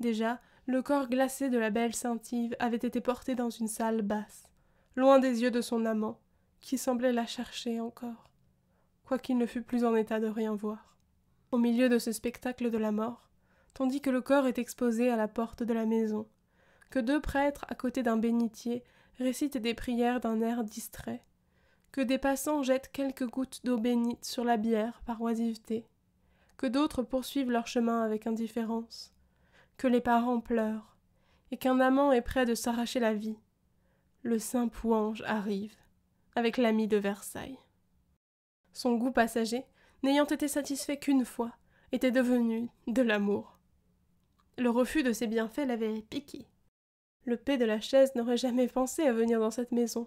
Déjà, le corps glacé de la belle Saint-Yves avait été porté dans une salle basse, loin des yeux de son amant, qui semblait la chercher encore, quoiqu'il ne fût plus en état de rien voir. Au milieu de ce spectacle de la mort, tandis que le corps est exposé à la porte de la maison, que deux prêtres à côté d'un bénitier récitent des prières d'un air distrait, que des passants jettent quelques gouttes d'eau bénite sur la bière par oisiveté, que d'autres poursuivent leur chemin avec indifférence, que les parents pleurent, et qu'un amant est prêt de s'arracher la vie. Le saint Pouange arrive, avec l'ami de Versailles. Son goût passager, n'ayant été satisfait qu'une fois, était devenu de l'amour. Le refus de ses bienfaits l'avait piqué. Le paix de la chaise n'aurait jamais pensé à venir dans cette maison.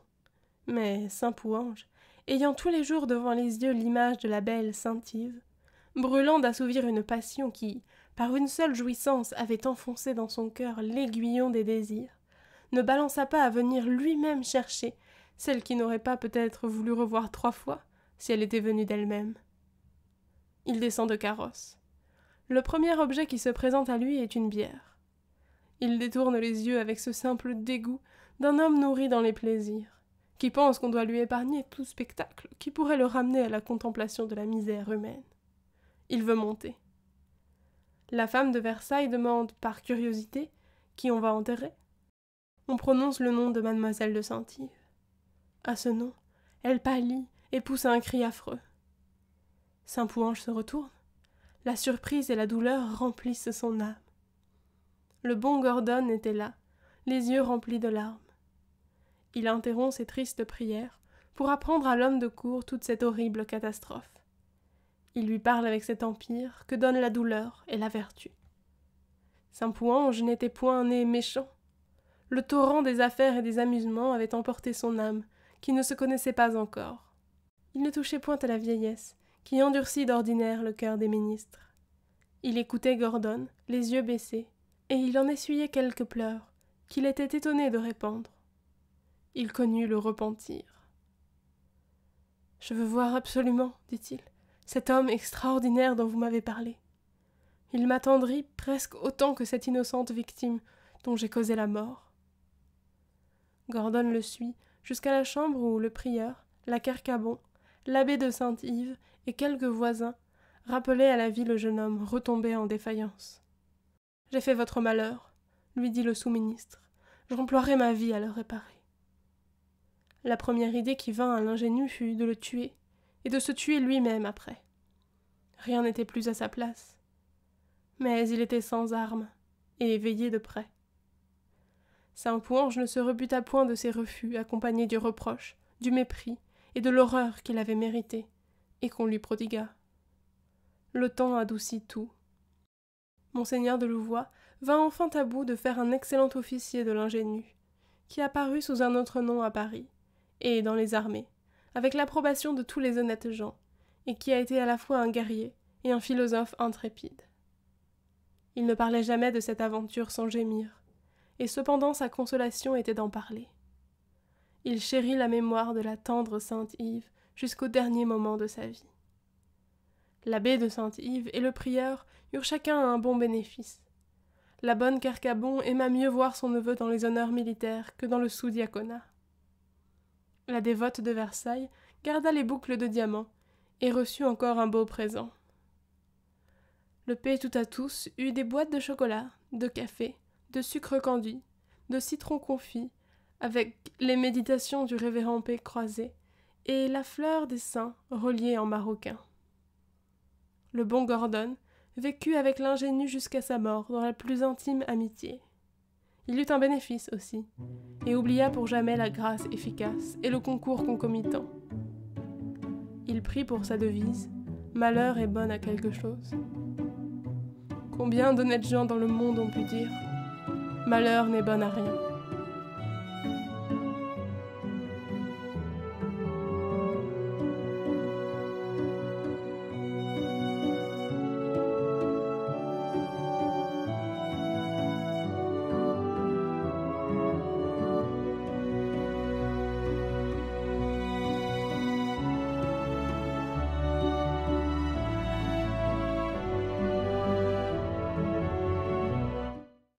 Mais saint Pouange, ayant tous les jours devant les yeux l'image de la belle sainte Yves, brûlant d'assouvir une passion qui, par une seule jouissance, avait enfoncé dans son cœur l'aiguillon des désirs, ne balança pas à venir lui-même chercher celle qui n'aurait pas peut-être voulu revoir trois fois si elle était venue d'elle-même. Il descend de carrosse. Le premier objet qui se présente à lui est une bière. Il détourne les yeux avec ce simple dégoût d'un homme nourri dans les plaisirs qui pense qu'on doit lui épargner tout spectacle qui pourrait le ramener à la contemplation de la misère humaine. Il veut monter. La femme de Versailles demande, par curiosité, qui on va enterrer. On prononce le nom de mademoiselle de Saint-Yves. À ce nom, elle pâlit et pousse un cri affreux. Saint Pouange se retourne. La surprise et la douleur remplissent son âme. Le bon Gordon était là, les yeux remplis de larmes. Il interrompt ses tristes prières pour apprendre à l'homme de cour toute cette horrible catastrophe. Il lui parle avec cet empire que donne la douleur et la vertu. Saint Pouange n'était point né méchant. Le torrent des affaires et des amusements avait emporté son âme, qui ne se connaissait pas encore. Il ne touchait point à la vieillesse, qui endurcit d'ordinaire le cœur des ministres. Il écoutait Gordon, les yeux baissés, et il en essuyait quelques pleurs, qu'il était étonné de répandre il connut le repentir. Je veux voir absolument, dit-il, cet homme extraordinaire dont vous m'avez parlé. Il m'attendrit presque autant que cette innocente victime dont j'ai causé la mort. Gordon le suit jusqu'à la chambre où le prieur, la Carcabon, l'abbé de Sainte-Yves et quelques voisins rappelaient à la vie le jeune homme retombé en défaillance. J'ai fait votre malheur, lui dit le sous-ministre. J'emploierai ma vie à le réparer. La première idée qui vint à l'ingénu fut de le tuer, et de se tuer lui-même après. Rien n'était plus à sa place. Mais il était sans armes, et éveillé de près. Saint-Pouange ne se rebuta point de ses refus, accompagnés du reproche, du mépris et de l'horreur qu'il avait mérité, et qu'on lui prodigua. Le temps adoucit tout. Monseigneur de Louvois vint enfin à bout de faire un excellent officier de l'ingénu, qui apparut sous un autre nom à Paris, et dans les armées, avec l'approbation de tous les honnêtes gens, et qui a été à la fois un guerrier et un philosophe intrépide. Il ne parlait jamais de cette aventure sans gémir, et cependant sa consolation était d'en parler. Il chérit la mémoire de la tendre Sainte Yves jusqu'au dernier moment de sa vie. L'abbé de Sainte-Yves et le prieur eurent chacun un bon bénéfice. La bonne Carcabon aima mieux voir son neveu dans les honneurs militaires que dans le sous-diaconat. La dévote de Versailles garda les boucles de diamants et reçut encore un beau présent. Le pays tout à tous eut des boîtes de chocolat, de café, de sucre candi, de citron confit, avec les méditations du révérend P croisé et la fleur des saints reliée en maroquin. Le bon Gordon vécut avec l'ingénue jusqu'à sa mort dans la plus intime amitié il eut un bénéfice aussi, et oublia pour jamais la grâce efficace et le concours concomitant. Il prit pour sa devise Malheur est bonne à quelque chose. Combien d'honnêtes gens dans le monde ont pu dire Malheur n'est bonne à rien.